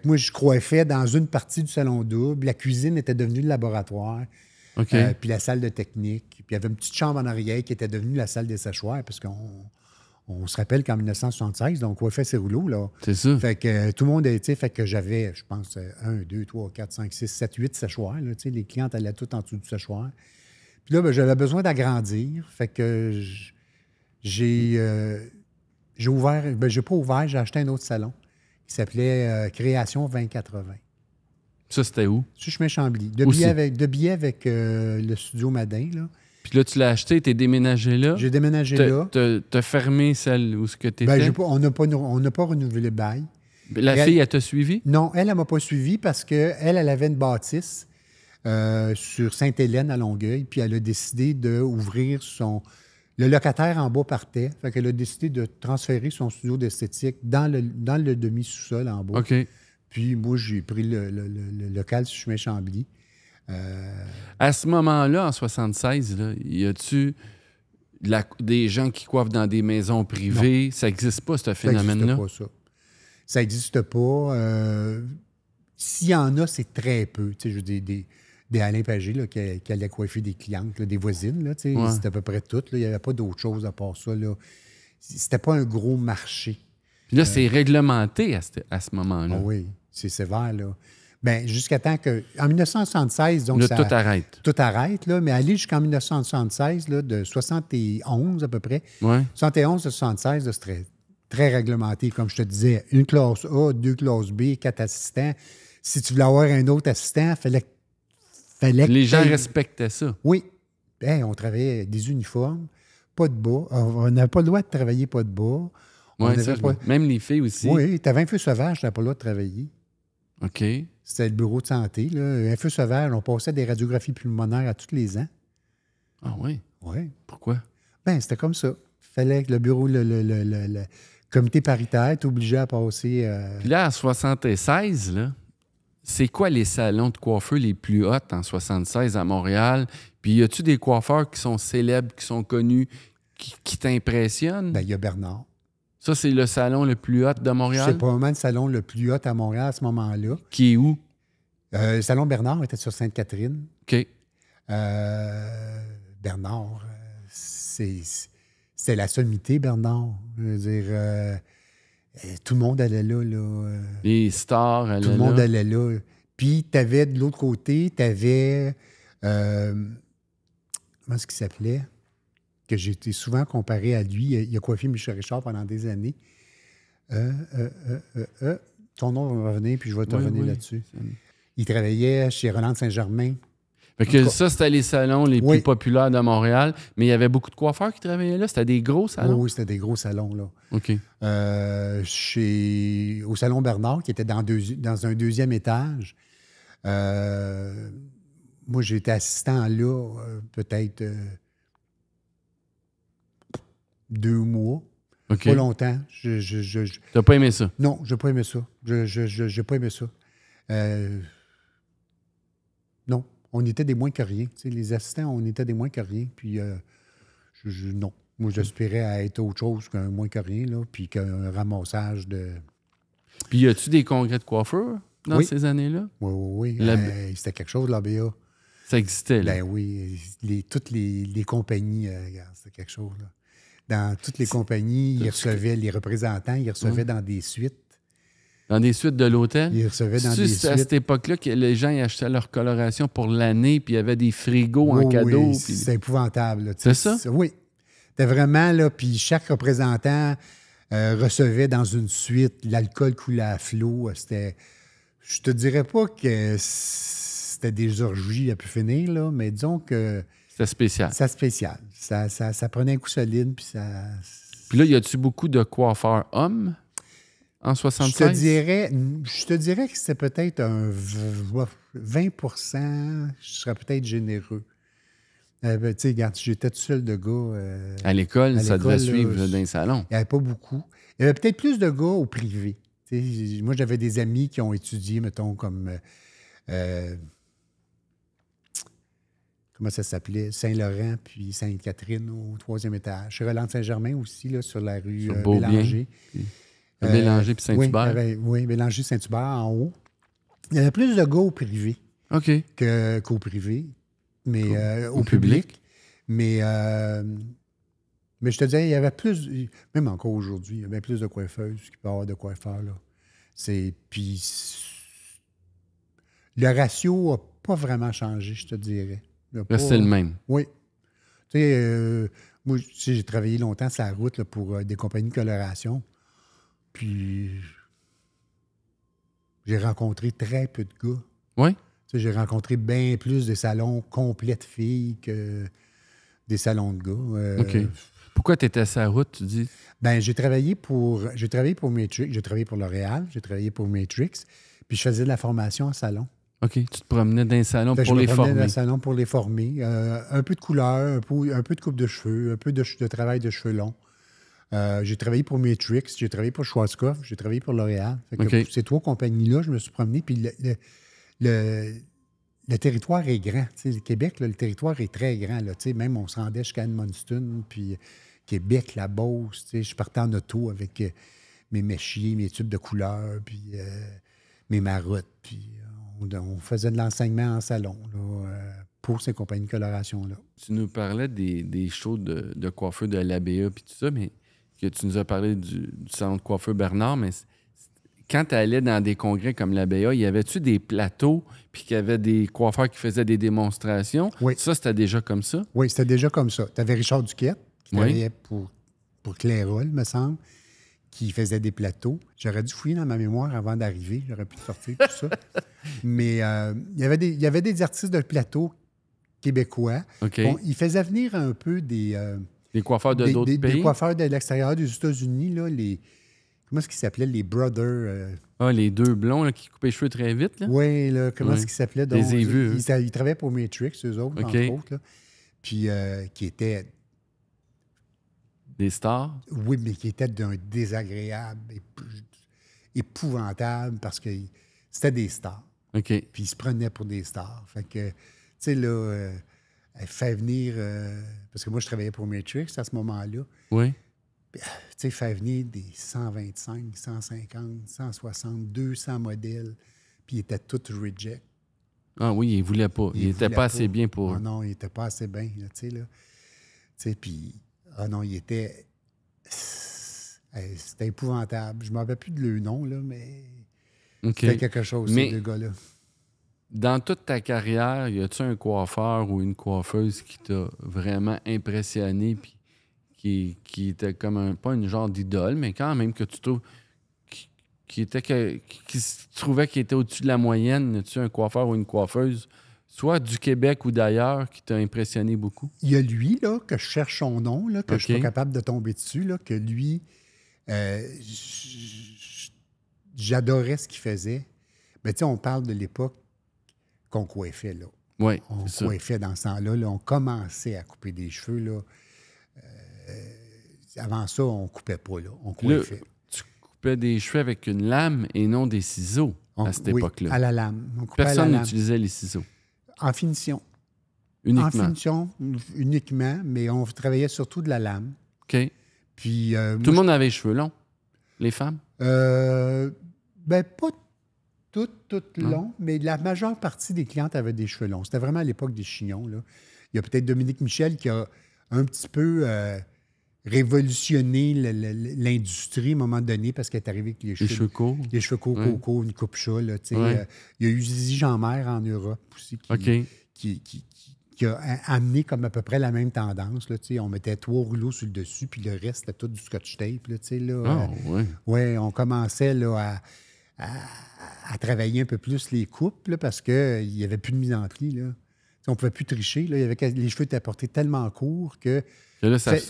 moi, je croyais fait dans une partie du salon double. La cuisine était devenue le laboratoire. Euh, puis la salle de technique. Puis il y avait une petite chambre en arrière qui était devenue la salle des séchoirs parce qu'on on se rappelle qu'en 1976, donc on fait ces rouleaux, là. Fait que euh, tout le monde a fait que j'avais, je pense, un, deux, trois, quatre, cinq, six, sept, huit séchoirs, Les clientes allaient toutes en dessous du séchoir. Puis là, ben, j'avais besoin d'agrandir. Fait que j'ai euh, j'ai ouvert, ben, j'ai pas ouvert, j'ai acheté un autre salon qui s'appelait euh, Création 2080. Ça, c'était où? Sur chemin Chambly. De billets avec, de billets avec euh, le studio Madin, là. Puis là, tu l'as acheté, tu es déménagé là. J'ai déménagé là. Tu as fermé celle où ce que tu Ben, pas, on n'a pas, renouvelé le bail. La fille, elle t'a suivi? Non, elle, elle m'a pas suivi parce qu'elle, elle avait une bâtisse euh, sur Sainte-Hélène à Longueuil, puis elle a décidé d'ouvrir son. Le locataire en bas partait, fait qu'elle a décidé de transférer son studio d'esthétique dans le, le demi-sous-sol en bas. Puis moi, j'ai pris le, le, local sur chemin Chambly. Euh, à ce moment-là, en 76, y a-tu des gens qui coiffent dans des maisons privées? Ça n'existe pas, ce phénomène-là? Ça n'existe pas, ça. Ça n'existe pas. Euh, s'il y en a, c'est très peu. Tu sais, je veux des, des ben, Alain Pagé qui, allait coiffer des clientes, des voisines. C'était à peu près tout. Il n'y avait pas d'autre chose à part ça. Là. C'était pas un gros marché. là, euh, c'est réglementé à ce, moment-là. Ah oui, c'est sévère. Là. Bien, jusqu'à temps que. En 1976, donc. ça, tout arrête. Tout arrête, là, mais aller jusqu'en 1976, là, de 71 à peu près. 71 à 76, c'était très, très réglementé. Comme je te disais, une classe A, deux classes B, quatre assistants. Si tu voulais avoir un autre assistant, il fallait que les gens respectaient ça. Oui. Ben, on travaillait des uniformes, pas de bas. On n'avait pas le droit de travailler pas de bas. Même les filles aussi. Oui, tu avais un feu sauvage, t'avais pas le droit de travailler. OK. C'était le bureau de santé. Là. Un feu sauvage, on passait des radiographies pulmonaires à tous les ans. Ah oui? Oui. Pourquoi? Ben, c'était comme ça. Fallait que le bureau, le, le, le, le comité paritaire, t'obligeait à passer. Euh... Puis là, à 76, là, c'est quoi les salons de coiffeurs les plus hauts en 76 à Montréal? Puis y a-tu des coiffeurs qui sont célèbres, qui sont connus, qui, t'impressionnent? Bien, il y a Bernard. Ça, c'est le salon le plus haut de Montréal? C'est probablement le salon le plus haut à Montréal à ce moment-là. Qui est où? Euh, le salon Bernard était sur Sainte-Catherine. OK. Euh, Bernard, euh, c'est la sommité, Bernard. Je veux dire, euh, tout le monde allait là. là euh. Les stars allaient Tout le monde allait là. Puis, tu avais de l'autre côté, tu avais. Euh, comment est-ce qu'il s'appelait? Que j'ai souvent comparé à lui. Il a coiffé Michel Richard pendant des années. ton nom va me revenir, puis je vais te revenir là-dessus. Il travaillait chez Roland Saint-Germain ça, c'était les salons les plus populaires de Montréal, mais il y avait beaucoup de coiffeurs qui travaillaient là. C'était des gros salons. Oui, c'était des gros salons, là. OK. Euh, chez... Au Salon Bernard, qui était dans, dans un deuxième étage. Moi, euh, Moi, j'étais assistant là, euh, peut-être deux mois. Pas longtemps. Je, je, T'as pas aimé ça? Non, n'ai pas aimé ça. Je, n'ai pas aimé ça on était des moins que rien. les assistants, on était des moins que rien. Puis, euh, non. Moi, j'aspirais à être autre chose qu'un moins que rien, là, puis qu'un ramassage de. Puis, y a-tu des congrès de coiffure dans ces années-là? Oui, oui, oui. Euh, c'était quelque chose, l'ABA. Ça existait, là. Ben oui. toutes les, compagnies, euh, c'était quelque chose, Dans toutes les compagnies, ils recevaient les représentants, ils recevaient dans des suites dans des suites de l'hôtel. Ils recevaient dans des suites. à cette époque-là que les gens achetaient leur coloration pour l'année, puis il y avait des frigos en cadeau. Oui, C'est épouvantable. c'est ça? Oui. C'était vraiment là, puis chaque représentant euh, recevait dans une suite, l'alcool coulait à flot. Euh, c'était. Je te dirais pas que c'était des orgies à pu finir, là, mais disons que. C'était spécial. C'était spécial. Ça, ça, prenait un coup solide, puis ça. Puis là, y a-tu beaucoup de coiffeurs hommes? En Je te dirais, je te dirais que c'est peut-être un 20 je serais peut-être généreux. Euh, ben, tu sais, j'étais tout seul de gars. Euh, à l'école, ça devait suivre dans les salons. Il n'y avait pas beaucoup. Il y avait peut-être plus de gars au privé. moi, j'avais des amis qui ont étudié, mettons, comme. Euh, comment ça s'appelait Saint-Laurent, puis Sainte-Catherine au troisième étage. Chez Roland Saint-Germain aussi, là, sur la rue Mélanger. Mélanger euh, puis Saint-Hubert. Oui, Mélanger Saint-Hubert en haut. Il y avait plus de gars au privé qu'au privé, mais au, euh, public. Mais, euh, mais je te disais, il y avait plus, même encore aujourd'hui, il y avait plus de coiffeuses qui peut avoir de coiffeurs. Là. C'est, puis le ratio n'a pas vraiment changé, je te dirais. C'est le même. Oui. Tu sais, moi, j'ai travaillé longtemps sur la route pour des compagnies de coloration. Puis j'ai rencontré très peu de gars. Oui. J'ai rencontré bien plus de salons complets de filles que des salons de gars. Euh. OK. Pourquoi tu étais à sa route, tu dis? Ben, j'ai travaillé pour j'ai travaillé pour Matrix, j'ai travaillé pour L'Oréal, j'ai travaillé pour Matrix, puis je faisais de la formation en salon. OK, tu te promenais dans un salon ben, pour les former. dans un salon pour les former. un peu de couleur, un peu, un peu de coupe de cheveux, un peu de, de travail de cheveux longs. Euh, j'ai travaillé pour Matrix, j'ai travaillé pour Schwarzkopf, j'ai travaillé pour L'Oréal. Ces trois compagnies-là, je me suis promené. Puis le, le, territoire est grand. le Québec, le territoire est très grand. Là, même on se rendait jusqu'à Edmonton, puis euh, Québec, la Beauce. Je partais en auto avec euh, mes méchiers, mes tubes de couleur, puis mes marottes. Puis on, faisait de l'enseignement en salon. pour ces compagnies de coloration-là. Tu nous parlais des, des shows de, de coiffeurs de l'ABA puis tout ça, mais que tu nous as parlé du, salon de coiffeur Bernard, mais quand tu allais dans des congrès comme la il y avait-tu des plateaux puis qu'il y avait des coiffeurs qui faisaient des démonstrations? Oui. Ça, c'était déjà comme ça? Oui, c'était déjà comme ça. Tu avais Richard Duquette qui travaillait pour, pour Clairol, me semble, qui faisait des plateaux. J'aurais dû fouiller dans ma mémoire avant d'arriver. J'aurais pu sortir tout ça. *laughs* Mais euh, il y avait des artistes de plateau québécois. Bon, ils faisaient venir un peu des... Euh, des coiffeurs de pays? Des coiffeurs de l'extérieur des États-Unis, là, les... Comment est-ce qu'ils s'appelaient? Les brothers... Euh? Ah, les deux blonds qui coupaient les cheveux très vite, là? Oui, là, comment est-ce qu'ils s'appelaient? les Ils, travaillaient pour Matrix, eux autres, autres, là. Puis, euh, qui étaient... Des stars? Oui, mais qui étaient d'un désagréable, et épouvantable, parce que c'était des stars. OK. Puis ils se prenaient pour des stars. Fait que, tu sais, là... Euh, fait venir. Euh, parce que moi, je travaillais pour Matrix à ce moment-là. Oui. Ah, tu sais, fait venir des 125, 150, 160, 200 modèles. Puis ils étaient tous reject. Ah oui, ils voulait pas. Il n'étaient ah pas, assez bien pour. Ah non, ils n'étaient pas assez bien, tu sais, là. Tu sais, puis. Ah non, ils étaient. C'était épouvantable. Je ne m'en rappelle plus de le nom, là, mais. Okay. C'était quelque chose, mais... ces deux gars-là dans toute ta carrière, y a-tu un coiffeur ou une coiffeuse qui t'a vraiment impressionné puis qui, était comme un, pas une genre d'idole, mais quand même que tu trouves qui, était qui, se trouvait qu'il était au-dessus de la moyenne, y a-tu un coiffeur ou une coiffeuse soit du Québec ou d'ailleurs, qui t'a impressionné beaucoup? Il y a lui, là, que je cherche son nom, là, que je suis pas capable de tomber dessus, là, que lui, euh, j'adorais ce qu'il faisait. Mais tu sais, on parle de l'époque qu'on coiffait, là. Oui, on coiffait dans ce temps-là. on commençait à couper des cheveux, là. Euh, avant ça, on coupait pas, là. On coiffait. tu coupais des cheveux avec une lame et non des ciseaux à cette époque-là. à la lame. On Personne n'utilisait les ciseaux. En finition. Uniquement. En finition, uniquement, mais on travaillait surtout de la lame. OK. Puis, euh, Tout le monde avait les cheveux longs, les femmes? Euh, ben, pas tout, toutes long, mais la majeure partie des clientes avaient des cheveux longs. C'était vraiment à l'époque des chignons. Là. Il y a peut-être Dominique Michel qui a un petit peu euh, révolutionné l'industrie à un moment donné parce qu'elle est arrivée avec les cheveux, les cheveux courts. Les cheveux courts, une coupe chat. Là, euh, il y a eu Zizi Jean-Mer en Europe aussi qui, a amené comme à peu près la même tendance. Là, on mettait trois rouleaux sur le dessus, puis le reste, c'était tout du scotch tape. Là, ah, euh, ouais. on commençait là, à à, travailler un peu plus les coupes, parce qu'il euh, n'y avait plus de mise en Là. On ne pouvait plus tricher. Là. les cheveux étaient portés tellement courts que. Il fallait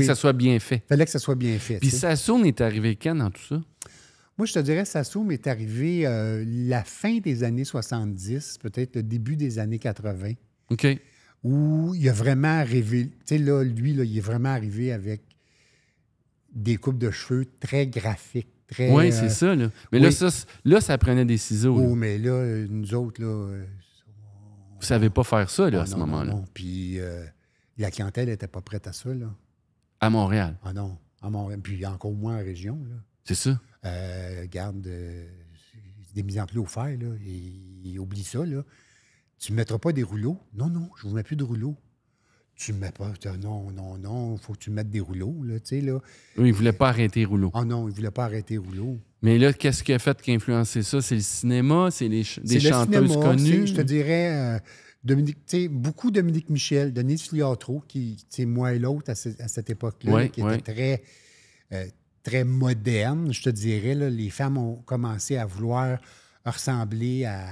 que ça soit bien fait. fallait que ça soit bien fait. Puis Sassoum est arrivé quand dans tout ça? Moi, je te dirais, Sassoum est arrivé euh, la fin des années 70, peut-être le début des années 80. OK. Où il a vraiment arrivé. Tu sais, là, lui, il est vraiment arrivé avec des coupes de cheveux très graphiques oui, euh, c'est ça. Mais là, ça, là, ça prenait des ciseaux. Oh, mais là, nous autres, là. Vous euh, Vous savez pas faire ça, là, ah à ce moment-là. Non, puis euh, la clientèle n'était pas prête à ça, là. À Montréal. Ah non, à Montréal. Puis encore moins en région, C'est ça. garde des mises en clé au fer, là. Et, oublie ça, là. Tu ne mettras pas des rouleaux. Non, non, je ne vous mets plus de rouleaux tu mets pas, ah, non, non, non, faut que tu mettes des rouleaux, là, tu sais, là. Oui, il voulait pas arrêter rouleaux. Ah non, il voulait pas arrêter rouleau. Mais là, qu'est-ce qui a fait qui a influencé ça? C'est le cinéma, c'est les des chanteuses connues? Je te dirais, euh, Dominique, beaucoup Dominique Michel, Denise Filiatro, qui, moi et l'autre à, cette époque-là, qui était très, euh, très moderne, je te dirais, les femmes ont commencé à vouloir ressembler à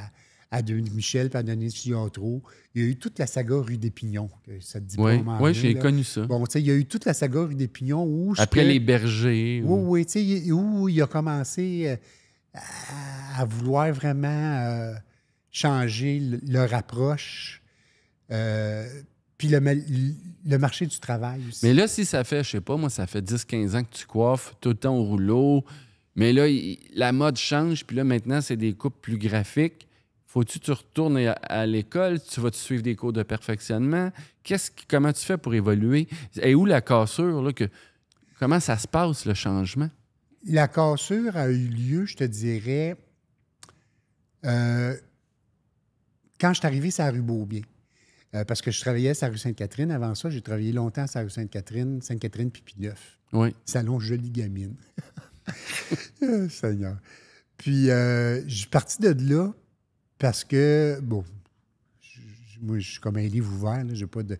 à Michel, puis à Denis Il y a eu toute la saga Rue des Pignons, ça te dit Oui, j'ai connu ça. Bon, tu sais, il y a eu toute la saga Rue des Pignons où... Après les bergers. Oui, oui, tu sais, où il a commencé euh, à, vouloir vraiment euh, changer leur approche. Euh, puis le, le, marché du travail aussi. Mais là, si ça fait, je sais pas, moi, ça fait 10-15 ans que tu coiffes tout le temps au rouleau, mais là, la mode change, puis là, maintenant, c'est des coupes plus graphiques. Faut-tu tu retournes à, l'école? Tu vas-tu suivre des cours de perfectionnement? Qu'est-ce comment tu fais pour évoluer? Et où la cassure? comment ça se passe, le changement? La cassure a eu lieu, je te dirais, euh, quand je suis arrivé, à la rue Beaubien. Euh, parce que je travaillais à la rue Sainte-Catherine. Avant ça, j'ai travaillé longtemps à la rue Sainte-Catherine, Sainte-Catherine puis Oui. Salon Jolie Gamine. *laughs* Euh, Seigneur. Puis, je suis parti de là parce que, bon, moi, je suis comme un livre ouvert, j'ai pas de...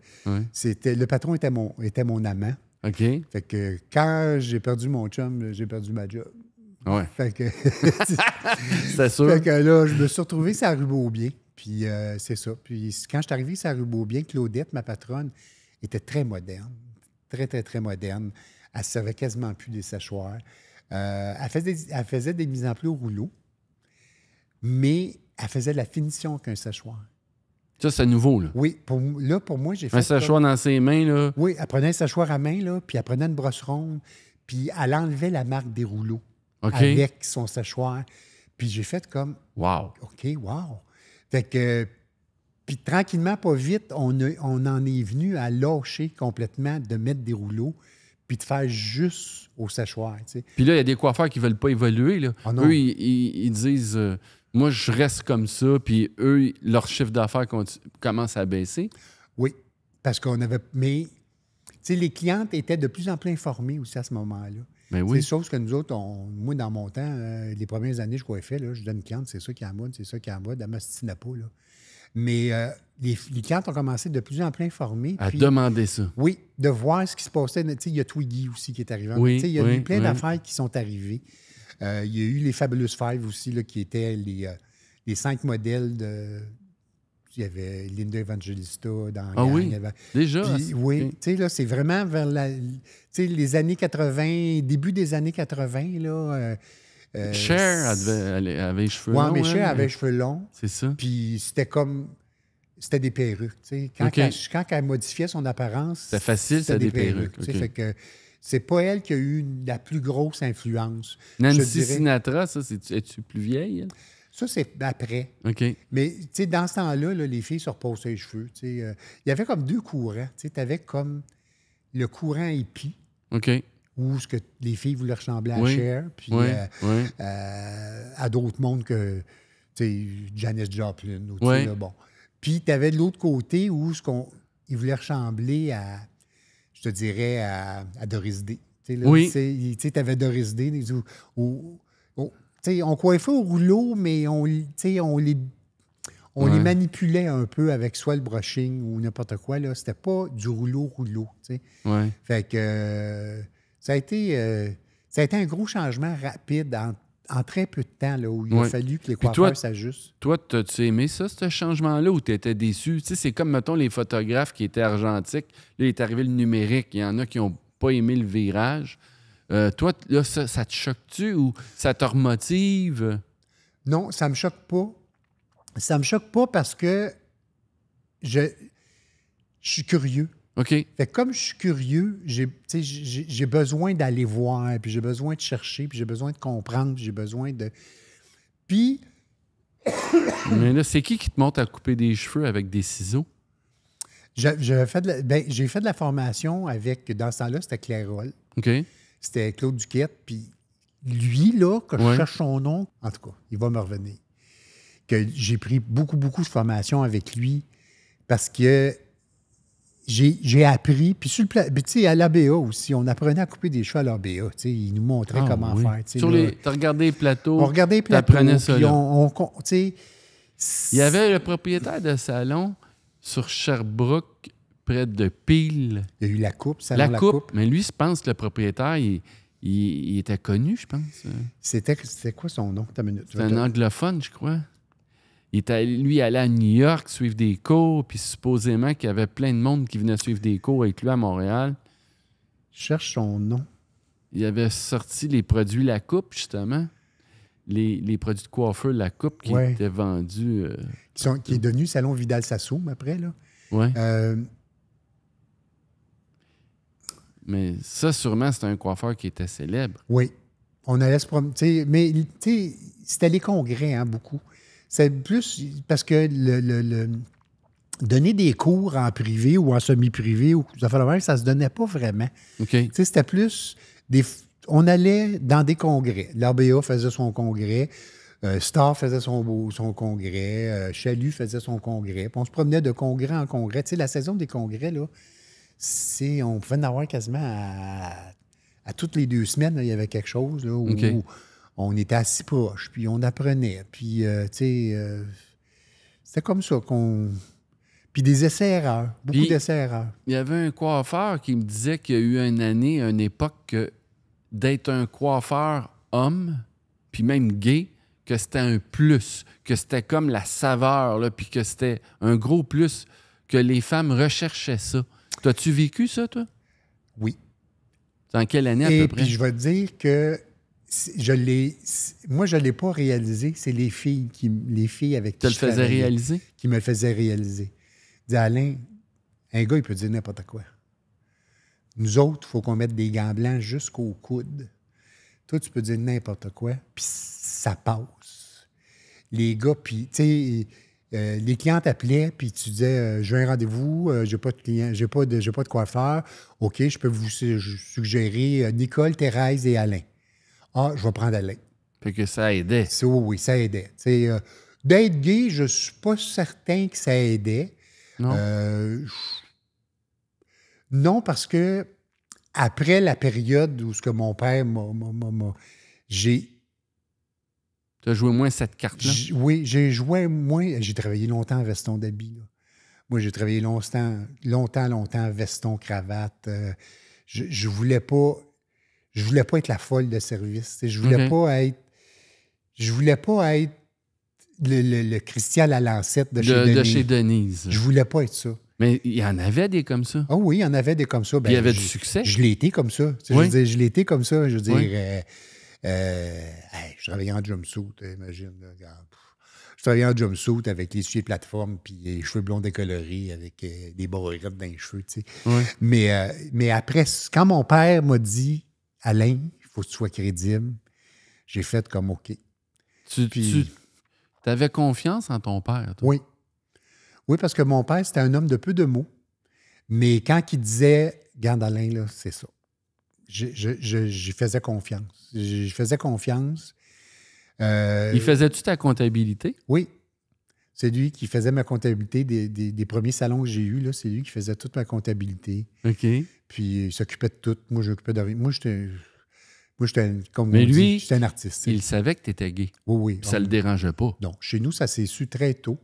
C'était, le patron était mon, était mon amant. OK. Fait que quand j'ai perdu mon chum, j'ai perdu ma job. Ouais. Fait que... *laughs* c'est sûr. Fait que là, je me suis retrouvé ça la rue Beaubien, puis euh, c'est ça. Puis quand je suis arrivé sur la rue Beaubien, Claudette, ma patronne, était très moderne. Très, très, très moderne. Elle ne servait quasiment plus des sèchoirs. Euh, elle, faisait des, elle faisait des mises en plis au rouleau. Mais elle faisait la finition qu'un sèche séchoir. Ça, c'est nouveau, là. Oui, là, pour moi, j'ai fait. Un séchoir dans ses mains, là. Oui, elle prenait un séchoir à main, là, puis elle prenait une brosse ronde, puis elle enlevait la marque des rouleaux avec son séchoir. Puis j'ai fait comme. Wow. OK, wow. Fait que. Puis tranquillement, pas vite, on, en est venu à lâcher complètement de mettre des rouleaux puis de faire juste au séchoir. Tu sais. Puis là, il y a des coiffeurs qui ne veulent pas évoluer. Là. Ah Eux, ils, disent euh, moi, je reste comme ça, puis eux, leur chiffre d'affaires commence à baisser. Oui, parce qu'on avait. Mais, tu sais, les clientes étaient de plus en plus informées aussi à ce moment-là. Ben c'est chose que nous autres, moi, dans mon temps, euh, les premières années, je crois fait, là, je donne une cliente, c'est ça qui est en mode, c'est ça qui est en mode, à pas, là. Mais euh, les, clientes ont commencé de plus en plus informées. À demander ça. Oui, de voir ce qui se passait. Il y a Twiggy aussi qui est arrivé. Oui, il y a eu plein d'affaires qui sont arrivées. Euh, il y a eu les Fabulous Five aussi, là, qui étaient les, euh, cinq modèles de, il y avait Linda Evangelista dans Ah oui? Déjà? Ah, oui, tu sais, là, c'est vraiment vers la, les années 80, début des années 80, là... Euh, Cher avait, les cheveux longs. Oui, mais Cher hein? avait les cheveux longs. C'est ça. Puis c'était comme... C'était des perruques, tu sais. Quand, quand, elle modifiait son apparence... C'était facile, c'était des, perruques. fait que c'est pas elle qui a eu la plus grosse influence. Nancy Sinatra, ça, es-tu plus vieille? Ça, c'est après. OK. Mais, tu sais, dans ce temps-là, les filles se reposaient les cheveux. Euh, il y avait comme deux courants. Tu avais comme le courant hippie. OK. Où ce que les filles voulaient ressembler à Cher, puis euh, euh, à d'autres mondes que, tu sais, Janis Joplin bon. Puis, tu avais de l'autre côté où ce qu'on, ils voulaient ressembler à dirais, à, Doris D. oui. Tu avais Doris D. tu sais, on coiffait au rouleau, mais on, on les on les manipulait un peu avec soit le brushing ou n'importe quoi. Là. C'était pas du rouleau-rouleau. Fait que euh, ça a été. Euh, ça a été un gros changement rapide entre en très peu de temps, là, où il a fallu que les coiffeurs s'ajustent. Toi, t'as-tu aimé ça, ce changement-là, ou étais déçu? Tu c'est comme, mettons, les photographes qui étaient argentiques. Là, il est arrivé le numérique. Il y en a qui n'ont pas aimé le virage. Euh, toi, là, ça, te choque-tu ou ça te remotive? Non, ça me choque pas. Ça me choque pas parce que je suis curieux comme je suis curieux, j'ai besoin d'aller voir, puis j'ai besoin de chercher, puis j'ai besoin de comprendre, j'ai besoin de. Puis. *coughs* Mais là, c'est qui qui te monte à couper des cheveux avec des ciseaux? J'ai fait, de la, ben, fait de la formation avec, dans ce temps-là, c'était Clairol. OK. C'était Claude Duquette. Puis lui, là, je cherche son nom, en tout cas, il va me revenir. Que j'ai pris beaucoup, beaucoup de formation avec lui parce que j'ai appris, puis sur le tu sais, à l'ABA aussi, on apprenait à couper des cheveux à l'ABA. Ils nous montraient ah, comment faire. Tu les, as regardé les plateaux. On regardait les plateaux. Apprenais ça. Il y avait le propriétaire de salon sur Sherbrooke, près de Peel. Il y a eu la coupe, salon la, coupe. Mais lui, je pense que le propriétaire, il, était connu, je pense. C'était quoi son nom? C'était un anglophone, je crois. Il allait lui, allé à New York suivre des cours, puis supposément qu'il y avait plein de monde qui venait suivre des cours avec lui à Montréal. cherche son nom. Il avait sorti les produits La Coupe, justement. Les, les produits de coiffeur La Coupe qui était étaient vendus. Euh, qui, est devenu Salon Vidal Sassoum après, là. Oui. Euh, mais ça, sûrement, c'était un coiffeur qui était célèbre. Oui. On allait se promener. Mais tu c'était les congrès, hein, beaucoup. C'est plus parce que le, donner des cours en privé ou en semi-privé ou ça fait ça se donnait pas vraiment. C'était plus des. On allait dans des congrès. L'RBA faisait son congrès. Euh, Star faisait son, congrès, euh, Chalut faisait son congrès. on se promenait de congrès en congrès. Tu sais, la saison des congrès, là, on pouvait en avoir quasiment à, toutes les deux semaines, il y avait quelque chose. où on était assis proches, puis on apprenait. Puis, euh, tu sais, euh, c'était comme ça qu'on. Puis des essais-erreurs, beaucoup d'essais-erreurs. Il y avait un coiffeur qui me disait qu'il y a eu une année, une époque, d'être un coiffeur homme, puis même gay, que c'était un plus, que c'était comme la saveur, là, puis que c'était un gros plus, que les femmes recherchaient ça. T'as-tu vécu ça, toi? Oui. Dans quelle année à peu près? Puis je vais dire que je l'ai. Moi, je ne l'ai pas réalisé. C'est les filles qui les filles avec qui. je faisais réaliser? Qui me faisaient réaliser. Dis Alain, un gars, il peut dire n'importe quoi. Nous autres, il faut qu'on mette des gants blancs jusqu'au coude. Toi, tu peux dire n'importe quoi, puis ça passe. Les gars, puis, tu sais, euh, les clients t'appelaient, puis tu disais euh, J'ai un rendez-vous, euh, j'ai pas de client, j'ai pas de, pas de coiffeur. OK, je peux vous suggérer Nicole, Thérèse et Alain. Ah, je vais prendre la Puis que ça aidait. Oui, oui, ça aidait. Euh, d'être gay, je ne suis pas certain que ça aidait. Non. Euh, non, parce que après la période où ce que mon père m'a. J'ai. Tu as joué moins cette carte-là? Oui, j'ai joué moins. J'ai travaillé longtemps en veston d'habit. Moi, j'ai travaillé longtemps, longtemps, longtemps veston, cravate. Euh, je, ne voulais pas je voulais pas être la folle de service. Je voulais mm-hmm. pas être. Je voulais pas être le, le, le Christian à lancette de, chez de chez Denise. Je voulais pas être ça. Mais il y en avait des comme ça. Ah oui, il y en avait des comme ça. Ben, il y avait du succès. Je l'ai été comme ça. Je, l'ai été comme ça. Je veux dire, euh, euh, je travaillais en jumpsuit, imagine. je travaillais en jumpsuit avec les sujets plateforme puis les cheveux blonds décolorés avec euh, des barrettes dans les cheveux. mais, mais après, quand mon père m'a dit Alain, il faut que tu sois crédible. J'ai fait comme OK. Tu, avais confiance en ton père, toi? Oui. Oui, parce que mon père, c'était un homme de peu de mots. Mais quand il disait, Gandalin, là, c'est ça. J'y je, faisais confiance. J'y faisais confiance. Euh, il faisait-tu ta comptabilité? Oui. C'est lui qui faisait ma comptabilité des, premiers salons que j'ai eus. C'est lui qui faisait toute ma comptabilité. OK. Puis il s'occupait de tout. Moi, je de rien. Moi, j'étais. Moi, j'étais comme Mais lui, un artiste. Il savait que tu étais gay. Oui, oui. ça ne le dérangeait pas. Non. Chez nous, ça s'est su très tôt.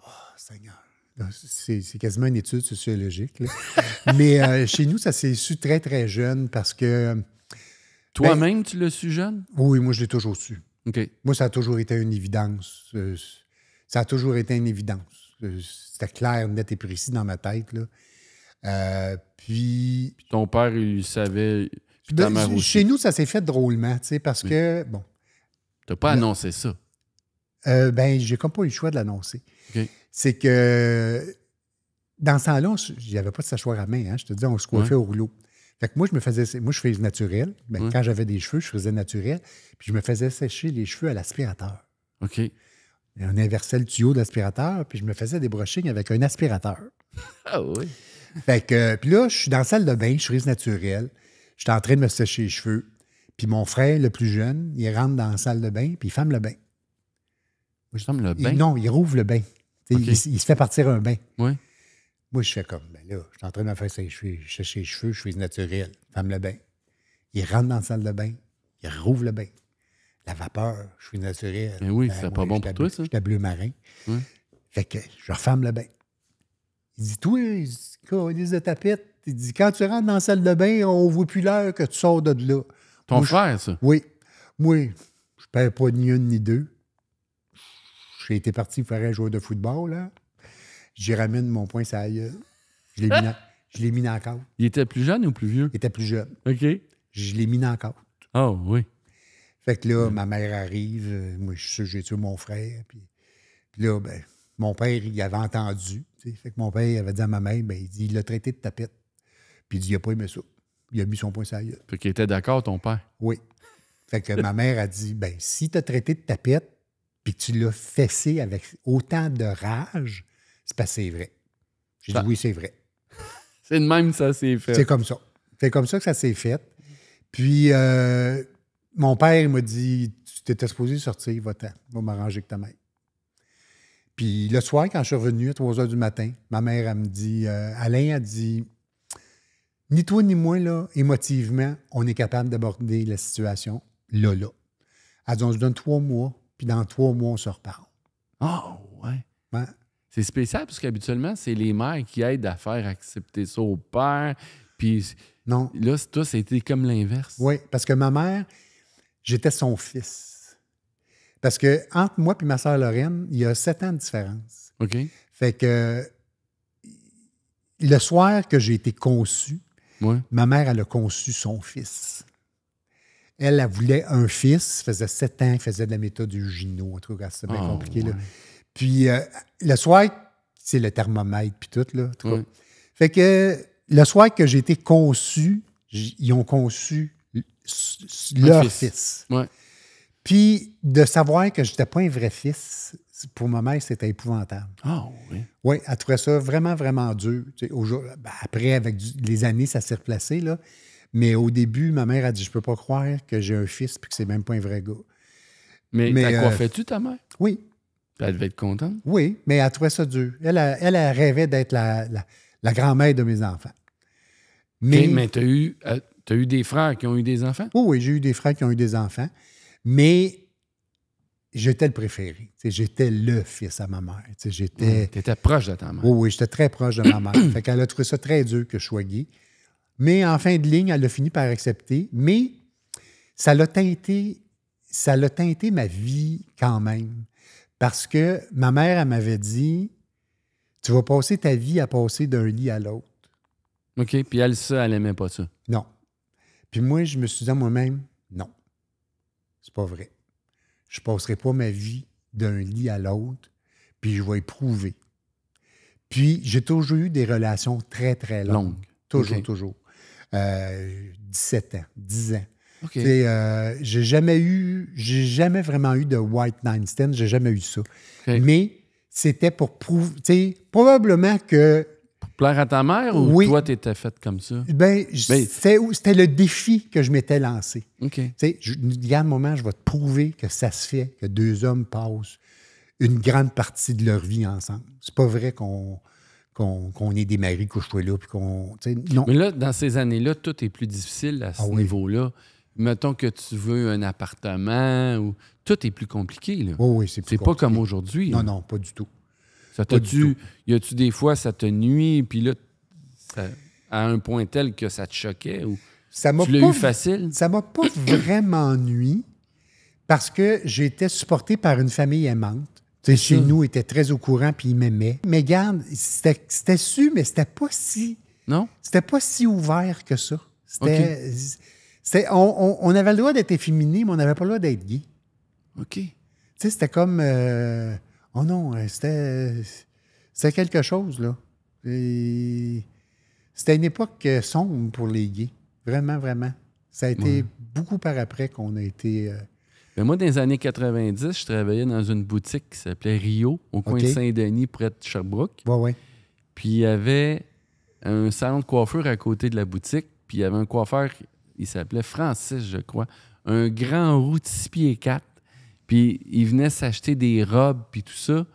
Oh, Seigneur. C'est quasiment une étude sociologique. *laughs* Mais euh, chez nous, ça s'est su très, très jeune parce que. Ben, Toi-même, tu l'as su jeune? Oui, moi, je l'ai toujours su. OK. Moi, ça a toujours été une évidence. Euh, ça a toujours été une évidence. Euh, c'était clair, net et précis dans ma tête. Là. Euh, puis... puis... Ton père, il savait. Ben, chez nous, ça s'est fait drôlement, tu sais, parce que, bon. T'as pas annoncé ça? Euh, ben, j'ai comme pas eu le choix de l'annoncer. C'est que dans ce temps-là, j'avais pas de sachoir à main, hein, je te dis, on se coiffait au rouleau. Fait que moi, je me faisais. Moi, je faisais naturel. Ben, Quand j'avais des cheveux, je faisais naturel. Puis je me faisais sécher les cheveux à l'aspirateur. OK on inversait le tuyau d'aspirateur, puis je me faisais des brushings avec un aspirateur. Ah oui. Fait que, puis là, je suis dans la salle de bain, je suis naturelle. suis en train de me sécher les cheveux. Puis mon frère, le plus jeune, il rentre dans la salle de bain, puis il ferme le bain. je ferme le bain? non, il rouvre le bain. Il, se fait partir un bain. Moi, je fais comme, ben là, je suis en train de me faire sécher les cheveux, je suis naturelle, ferme le bain. Il rentre dans la salle de bain, il rouvre le bain la vapeur, je suis naturel. Mais ben oui, ben, c'est pas bon pour toi, ça. J'étais bleu marin. Fait que je referme le bain. Il dit, toi, il dit, tapette. Il dit, quand tu rentres dans la salle de bain, on voit plus l'heure que tu sors de là. Ton frère, ça? Oui. Moi, je perds pas ni une ni deux. J'ai été parti faire un joueur de football, là. J'y ramène mon point, ça Je l'ai mis, dans, la carte. Il était plus jeune ou plus vieux? Il était plus jeune. OK. Je l'ai mis dans la côte. Oh, ah, oui. Fait que là, ma mère arrive, euh, moi, je suis sûr que j'ai tué mon frère. Puis, là, ben, mon père, il avait entendu. Fait que mon père avait dit à ma mère, ben, il dit, il l'a traité de tapette. Puis il dit, il n'a pas aimé ça. Il a mis son poing sur la Fait qu'il était d'accord, ton père? Oui. Fait que ma mère a dit, ben, si t'as traité de tapette, puis tu l'as fessé avec autant de rage, c'est parce c'est vrai. J'ai dit, oui, c'est vrai. *laughs* c'est de même ça s'est fait. C'est comme ça. C'est comme ça que ça s'est fait. Puis, euh, mon père m'a dit Tu t'étais supposé sortir, va-t'en, va m'arranger avec ta mère. Puis le soir, quand je suis revenu à 3 h du matin, ma mère, elle me dit euh, Alain a dit Ni toi ni moi, là, émotivement, on est capable d'aborder la situation là, là. Elle dit On se donne trois mois, puis dans trois mois, on se reparle. »« Ah, oh, ouais. C'est spécial parce qu'habituellement, c'est les mères qui aident à faire accepter ça au père. Puis non. là, toi, c'était comme l'inverse. Oui, parce que ma mère, J'étais son fils. Parce que entre moi et ma sœur Lorraine, il y a sept ans de différence. OK. Fait que le soir que j'ai été conçu, ma mère, elle a conçu son fils. Elle, elle voulait un fils, faisait sept ans, faisait de la méthode du gino, en truc cas, bien ah, compliqué. Puis euh, le soir, c'est le thermomètre, puis tout, là. Fait que le soir que j'ai été conçu, ils ont conçu leur fils. Puis de savoir que je n'étais pas un vrai fils, pour ma mère, c'était épouvantable. Ah oui? Oui, elle trouvait ça vraiment, vraiment dur. Ben, après, avec les années, ça s'est replacé, là. Mais au début, ma mère a dit, je ne peux pas croire que j'ai un fils puis que c'est même pas un vrai gars. Mais, mais quoi euh, fais tu ta mère? Oui. Elle devait être contente? Oui, mais elle trouvait ça dur. Elle, elle, rêvait d'être la, grand-mère de mes enfants. Mais, tu as eu... Euh, tu as eu des frères qui ont eu des enfants? oui, j'ai eu des frères qui ont eu des enfants. Mais j'étais le préféré. J'étais le fils à ma mère. J'étais. tu étais proche de ta mère. oui, j'étais très proche de ma mère. *clears throat* fait a trouvé ça très dur que je sois gay. Mais en fin de ligne, elle a fini par accepter. Mais ça l'a teinté. Ça l'a teinté ma vie quand même. Parce que ma mère, elle m'avait dit Tu vas passer ta vie à passer d'un lit à l'autre. OK. Puis elle, ça, elle n'aimait pas ça. Non. Puis moi, je me suis dit à moi-même, non, c'est pas vrai. Je passerai pas ma vie d'un lit à l'autre, puis je vais éprouver. Puis j'ai toujours eu des relations très, très longues. Toujours, toujours. 17 euh, ans, 10 ans. Euh, j'ai jamais eu, j'ai jamais vraiment eu de White Nine ten j'ai jamais eu ça. Mais c'était pour prouver, tu sais, probablement que Plaire à ta mère ou oui. toi, étais faite comme ça? Ben, ben c'était le défi que je m'étais lancé. OK. Tu sais, il y a un moment, je vais te prouver que ça se fait, que deux hommes passent une grande partie de leur vie ensemble. C'est pas vrai qu'on qu'on ait des maris couchés là, puis qu'on... Mais là, dans ces années-là, tout est plus difficile à ah ce niveau-là. Mettons que tu veux un appartement ou... Tout est plus compliqué, là. Oh oui, c'est C'est pas comme aujourd'hui. Non, hein. non, pas du tout. Ça tu, y a-tu des fois, ça te nuit, puis là, euh. à un point tel que ça te choquait ou ça tu l'as eu facile? Ça m'a pas *coughs* vraiment nuit parce que j'étais supporté par une famille aimante. chez nous, nous, était très au courant, puis ils m'aimaient. Mais garde, c'était su, mais c'était pas si. Non? C'était pas si ouvert que ça. C'était. On, avait le droit d'être efféminé, mais on n'avait pas le droit d'être gay. OK. Tu sais, c'était comme. Euh, Oh non, euh, c'était. quelque chose, là. C'était une époque euh, sombre pour les gays. Vraiment, vraiment. Ça a été beaucoup par après qu'on a été. Mais euh, ben, moi, dans les années 90, je travaillais dans une boutique qui s'appelait Rio, au coin de Saint-Denis, près de Sherbrooke. Puis il y avait un salon de coiffure à côté de la boutique. Puis il y avait un coiffeur, il s'appelait Francis, je crois. Un grand routier de 4 puis il venait s'acheter des robes, puis tout ça.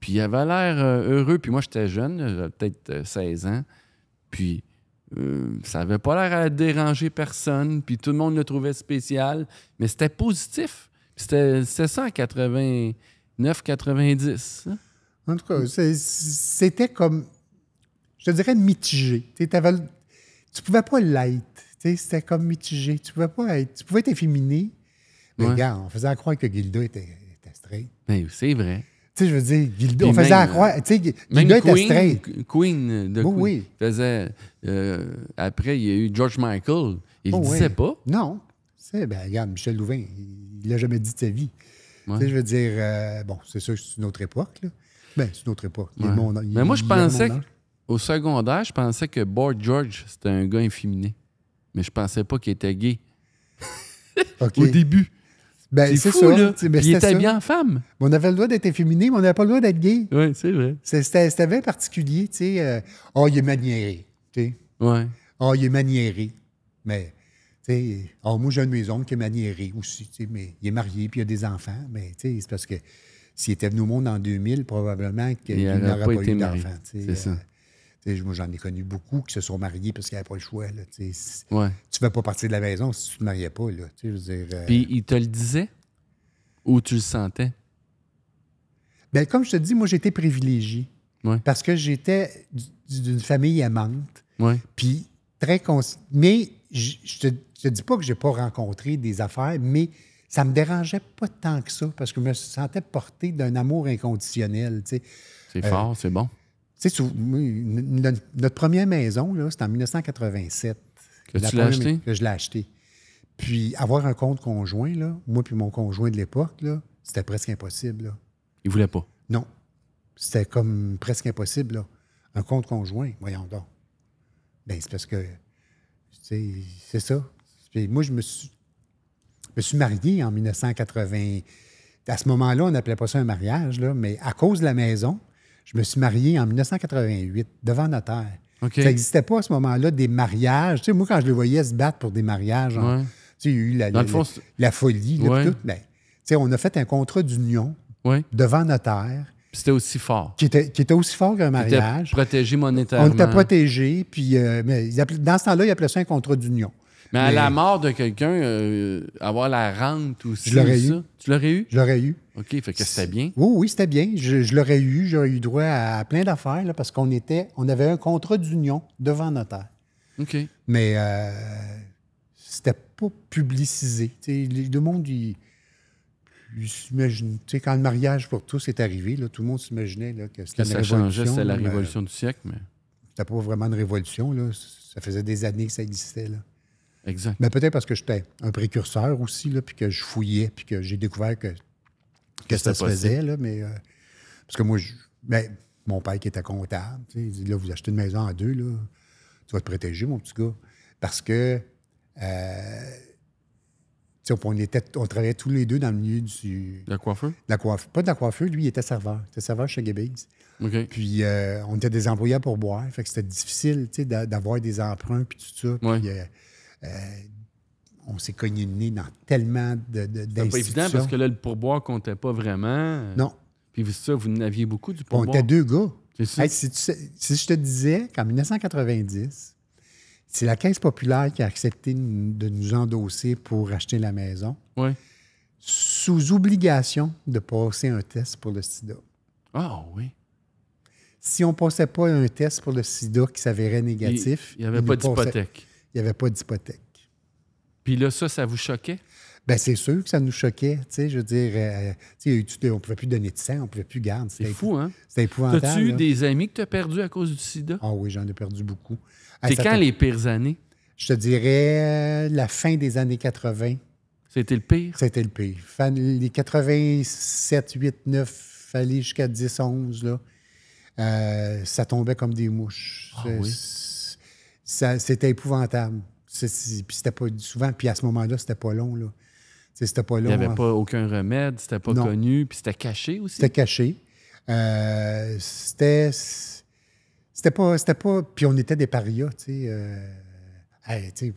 Puis il avait l'air euh, heureux. Puis moi, j'étais jeune, j'avais peut-être 16 euh, ans. Puis euh, ça n'avait pas l'air à déranger personne. Puis tout le monde le trouvait spécial. Mais c'était positif. C'était ça en 89, 90. En tout cas, c'était comme, je dirais, mitigé. Tu tu pouvais pas l'être. C'était comme mitigé. Tu pouvais pas être. Tu pouvais être efféminé. Mais regarde, on faisait à croire que Gilda était, était straight. Mais ben, c'est vrai. Tu sais, je veux dire, Gilda, on faisait croire. Tu sais, Gilda était straight. Queen de Queen oui. faisait. Euh, après, il y a eu George Michael. Il ne oh, disait pas. Non. C'est, ben, regarde, Michel Louvain, il l'a jamais dit de sa vie. Tu sais, je veux dire, euh, bon, c'est sûr que c'est une autre époque, là. Ben, c'est une autre époque. Mais moi, je pensais au secondaire, je pensais que Bord George, c'était un gars inféminé. Mais je pensais pas qu'il était gay. *laughs* au début. Ben, c'est fou, ça. là. Ben, il était bien femme. on avait le droit d'être efféminé, mais on n'avait pas le droit d'être gay. Oui, c'est vrai. C'était bien particulier, tu sais. Euh, oh, il est maniéré, tu sais. Ouais. Oh, il est maniéré. Mais, tu sais, oh, moi, j'ai un de qui est maniéré aussi, tu sais, mais il est marié, puis il a des enfants. Mais, tu sais, c'est parce que s'il était venu au monde en 2000, probablement qu'il n'aurait pas, pas eu d'enfants. C'est ça. Euh, moi, j'en ai connu beaucoup qui se sont mariés parce qu'ils n'avaient pas le choix. Tu ne vas pas partir de la maison si tu ne te mariais pas. Là, euh, Puis ils te le disait ou tu le sentais? Bien, comme je te dis, moi, j'étais privilégié parce que j'étais d'une famille aimante. Puis très. Mais je ne te, dis pas que je n'ai pas rencontré des affaires, mais ça ne me dérangeait pas tant que ça parce que je me sentais porté d'un amour inconditionnel. C'est fort, euh, c'est bon. Tu notre première maison, c'était en 1987. Que Que je l'ai acheté. Puis avoir un compte conjoint, là, moi puis mon conjoint de l'époque, c'était presque impossible. Là. Il voulait pas? Non. C'était comme presque impossible. Un compte conjoint, voyons donc. Bien, c'est parce que, c'est ça. moi, je me suis, me suis marié en 1980. À ce moment-là, on n'appelait pas ça un mariage, là, mais à cause de la maison, je me suis marié en 1988 devant notaire. Ça n'existait pas à ce moment-là des mariages. moi, quand je les voyais se battre pour des mariages, il y a eu la, folie, ouais. tout. on a fait un contrat d'union devant notaire. C'était aussi fort. Qui était, qui était aussi fort qu'un mariage. protégé monétairement. On était protégé, puis euh, dans ce temps-là, il appelait ça un contrat d'union. Mais, à la mort de quelqu'un, euh, avoir la rente aussi. Je l'aurais eu. Tu l'aurais eu? Je l'aurais eu. OK, fait que c'était bien. Oui, oui, c'était bien. Je, l'aurais eu, j'aurais eu droit à plein d'affaires parce qu'on était, on avait un contrat d'union devant notaire. OK. Mais euh, c'était pas publicisé. le monde, il, il s'imagine. Quand le mariage pour tous est arrivé, là, tout le monde s'imaginait que c'était la ça changeait, C'était la euh, révolution du siècle, mais. C'était pas vraiment une révolution. Ça faisait des années que ça existait. Là. Exact. Mais peut-être parce que j'étais un précurseur aussi, puis que je fouillais, puis que j'ai découvert que que ça se faisait, là, mais. Euh, parce que moi, je, ben, mon père qui était comptable, il dit là, vous achetez une maison à deux, là, tu vas te protéger, mon petit gars. Parce que. Euh, on, était, on travaillait tous les deux dans le milieu du. De la coiffeur? la Pas de la coiffeur, lui, il était serveur. Il était serveur chez Gebbings. Puis euh, on était des employés pour boire. Fait que c'était difficile d'avoir des emprunts puis tout ça. Euh, on s'est cogné le nez dans tellement de, C'est pas évident parce que là, le pourboire comptait pas vraiment. Non. Puis ça, vous n'aviez beaucoup du pourboire. On était deux gars. si, si, je te disais qu'en 1990, c'est la Caisse populaire qui a accepté de nous endosser pour acheter la maison. Sous obligation de passer un test pour le sida. Ah oui. Si on ne passait pas un test pour le sida qui s'avérait négatif, il n'y avait, avait pas d'hypothèque. Il n'y avait pas d'hypothèque. Puis là, ça, ça vous choquait? Bien, c'est sûr que ça nous choquait. Tu sais, je veux dire, euh, on ne pouvait plus donner de sang, on ne pouvait plus garder. C'était fou, hein? C'était épouvantable. As-tu des amis que tu as perdus à cause du sida? Ah oui, j'en ai perdu beaucoup. C'est quand les pires années? Je te dirais euh, la fin des années 80. C'était le pire? C'était le pire. Les 87, 8, 9, fallait jusqu'à 10, 11, là, euh, ça tombait comme des mouches. Ah, oui? C'était épouvantable. Puis c'était pas souvent, puis à ce moment-là, c'était pas long. Là. C'était pas long. Il n'y avait pas aucun remède, c'était pas connu, puis c'était caché aussi. C'était caché. Euh, c'était. C'était pas. C'était pas. Puis on était des parias, tu sais. Euh,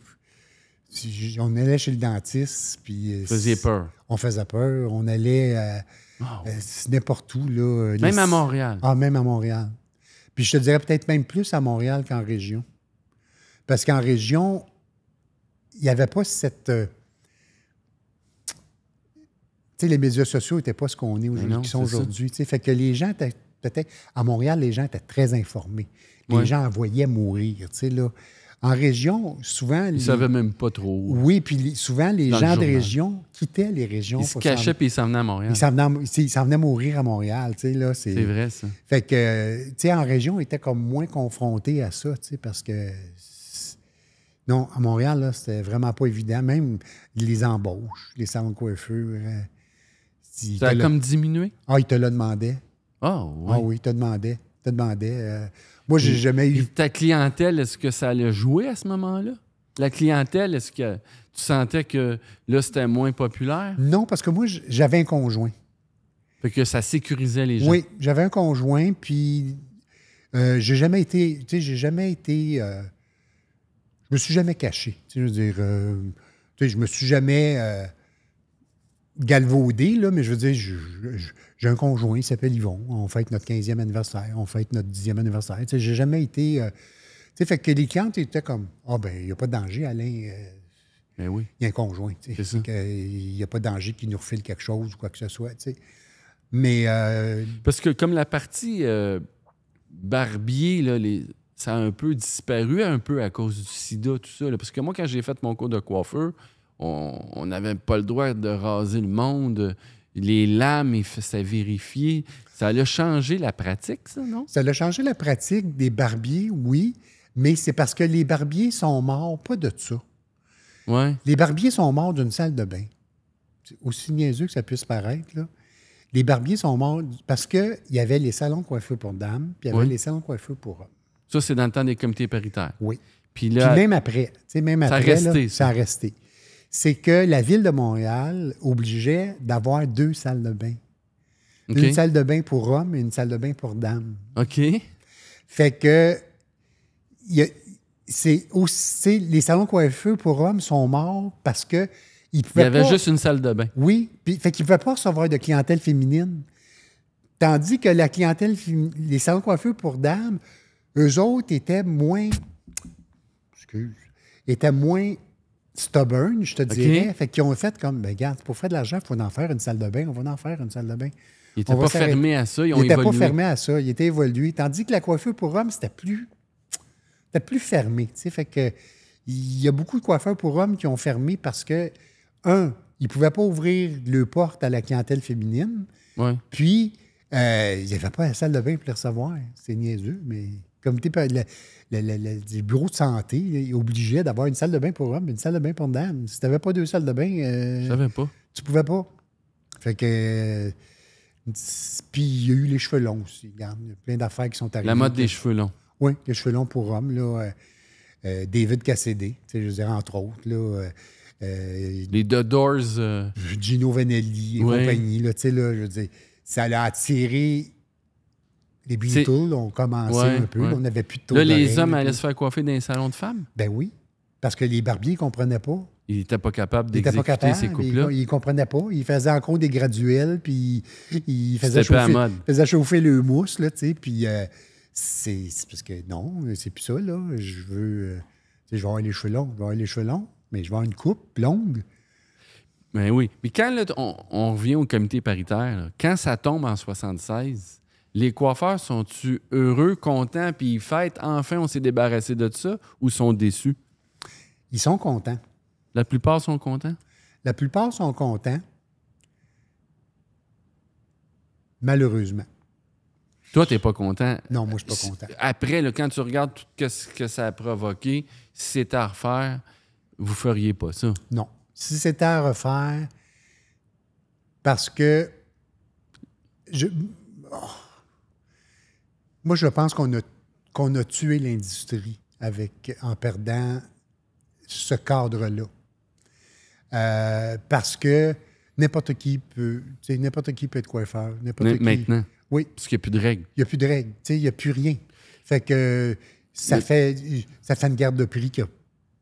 on allait chez le dentiste, puis... Euh, faisait peur. On faisait peur. On allait ah n'importe où. Là, même à Montréal. Ah, même à Montréal. Puis je te dirais peut-être même plus à Montréal qu'en région. Parce qu'en région, il n'y avait pas cette. Euh, tu sais, les médias sociaux n'étaient pas ce qu'on est aujourd'hui, sont aujourd'hui. Fait que les gens étaient peut-être. À Montréal, les gens étaient très informés. Les gens gens voyaient mourir. Là. En région, souvent. Ils ne savaient même pas trop. Oui, puis souvent, les gens de région quittaient les régions. Ils se cachaient puis ils s'en venaient à Montréal. Ils s'en venaient, mourir à Montréal. C'est vrai, ça. Fait que, tu sais, en région, ils étaient comme moins confrontés à ça, parce que non, à Montréal, c'était vraiment pas évident. Même les embauches, les salons de coiffure. Euh, ça a comme diminué? Ah, ils te le demandaient. Ah, oh, oui. Ah oui, ils te demandaient. Ils te demandaient. Euh. Moi, j'ai jamais eu. ta clientèle, est-ce que ça allait jouer à ce moment-là? La clientèle, est-ce que tu sentais que là, c'était moins populaire? Non, parce que moi, j'avais un conjoint. Fait que ça sécurisait les gens. Oui, j'avais un conjoint, puis euh, j'ai jamais été. Tu sais, j'ai jamais été. Euh, je me suis jamais caché. Je veux dire, je me suis jamais galvaudé, là, mais je veux dire, j'ai un conjoint, il s'appelle Yvon. On fête notre 15e anniversaire, on fête notre 10e anniversaire. Je j'ai jamais été. Euh, tu sais, fait que les clients étaient comme Ah, ben, il n'y a pas de danger, Alain. mais euh, ben oui. Il y a un conjoint. Il n'y a pas de danger qu'il nous refile quelque chose ou quoi que ce soit. sais, Mais. Parce que, comme la partie Barbier, là, les ça a un peu disparu un peu à cause du sida, tout ça. Parce que moi, quand j'ai fait mon cours de coiffeur, on n'avait pas le droit de raser le monde. Les lames, il vérifié. Ça a changé la pratique, ça, non? Ça a changé la pratique des barbiers, oui, mais c'est parce que les barbiers sont morts, pas de ça. Ouais. Les barbiers sont morts d'une salle de bain. Aussi niaiseux que ça puisse paraître, Les barbiers sont morts parce qu'il y avait les salons coiffeurs pour dames, puis il y avait les salons coiffeurs pour hommes. Ça, c'est dans le temps des comités paritaires. Oui. Puis même après, même après, ça a resté. C'est que la ville de Montréal obligeait d'avoir deux salles de bain. Une salle de bain pour hommes et une salle de bain pour dames. OK. Fait que c'est aussi les salons coiffeux pour hommes sont morts parce que ils pouvaient Il y avait juste une salle de bain. Oui, puis fait qu'ils pouvaient pas recevoir de clientèle féminine. Tandis que la clientèle les salons coiffeux pour dames eux autres étaient moins. Excuse. étaient moins stubborn, je te dirais. Fait qu'ils ont fait comme, ben, regarde, pour faire de l'argent, il faut en faire une salle de bain, on va en faire une salle de bain. Ils n'étaient pas fermés à ça, ils ont évolué. n'étaient pas fermés à ça, ils étaient évolués. Tandis que la coiffure pour hommes, c'était plus, c'était plus fermé. Fait que, il y a beaucoup de coiffeurs pour hommes qui ont fermé parce que, un, ils ne pouvaient pas ouvrir le porte à la clientèle féminine. Puis, euh, il avait pas la salle de bain pour les recevoir. C'est niaiseux, mais comité, le, le, le, bureau de santé est obligé d'avoir une salle de bain pour homme et une salle de bain pour dame. Si tu n'avais pas deux salles de bain, Tu euh, pas. tu pouvais pas. Fait que. Puis il y a eu les cheveux longs aussi. Il y a plein d'affaires qui sont arrivées. La mode des cheveux longs. Oui, les cheveux longs pour homme. Là, euh, euh, David Cassidy, je veux dire, entre autres. Là, les The Doors. Gino Venelli et compagnie. je ça l'a attiré les Beatles ont commencé un peu. On n'avait plus de taux Là, les hommes allaient se faire coiffer dans les salons de femmes? Ben oui. Parce que les barbiers ne comprenaient pas. Ils n'étaient pas capables d'exécuter ces coupes-là. Ils ne comprenaient pas. Ils faisaient encore des graduels, puis ils faisaient, chauffer, mode. faisaient chauffer le mousse, là, tu sais. Puis euh, c'est parce que non, c'est plus ça, là. Je veux. Euh, je vais avoir les cheveux longs, je vais avoir les cheveux longs, mais je veux avoir une coupe longue. Ben oui. Mais quand on, revient au comité paritaire, quand ça tombe en 76, les coiffeurs sont-tu heureux, contents, puis ils fêtent enfin on s'est débarrassé de ça ou sont déçus? Ils sont contents. La plupart sont contents? La plupart sont contents. Malheureusement. Toi, tu n'es pas content. Non, moi, je suis pas content. Après, quand tu regardes tout ce que ça a provoqué, si c'était à refaire, vous feriez pas ça. Non. Si c'était à refaire, parce que je. Oh, moi, je pense qu'on a, qu'on a tué l'industrie avec, en perdant ce cadre-là. Euh, parce que n'importe qui peut, n'importe qui peut être coiffeur. Maintenant. Oui. Parce qu'il n'y a plus de règles. Il n'y a plus de règles. Il n'y a plus rien. Fait que ça, fait, ça fait une guerre de prix qui n'a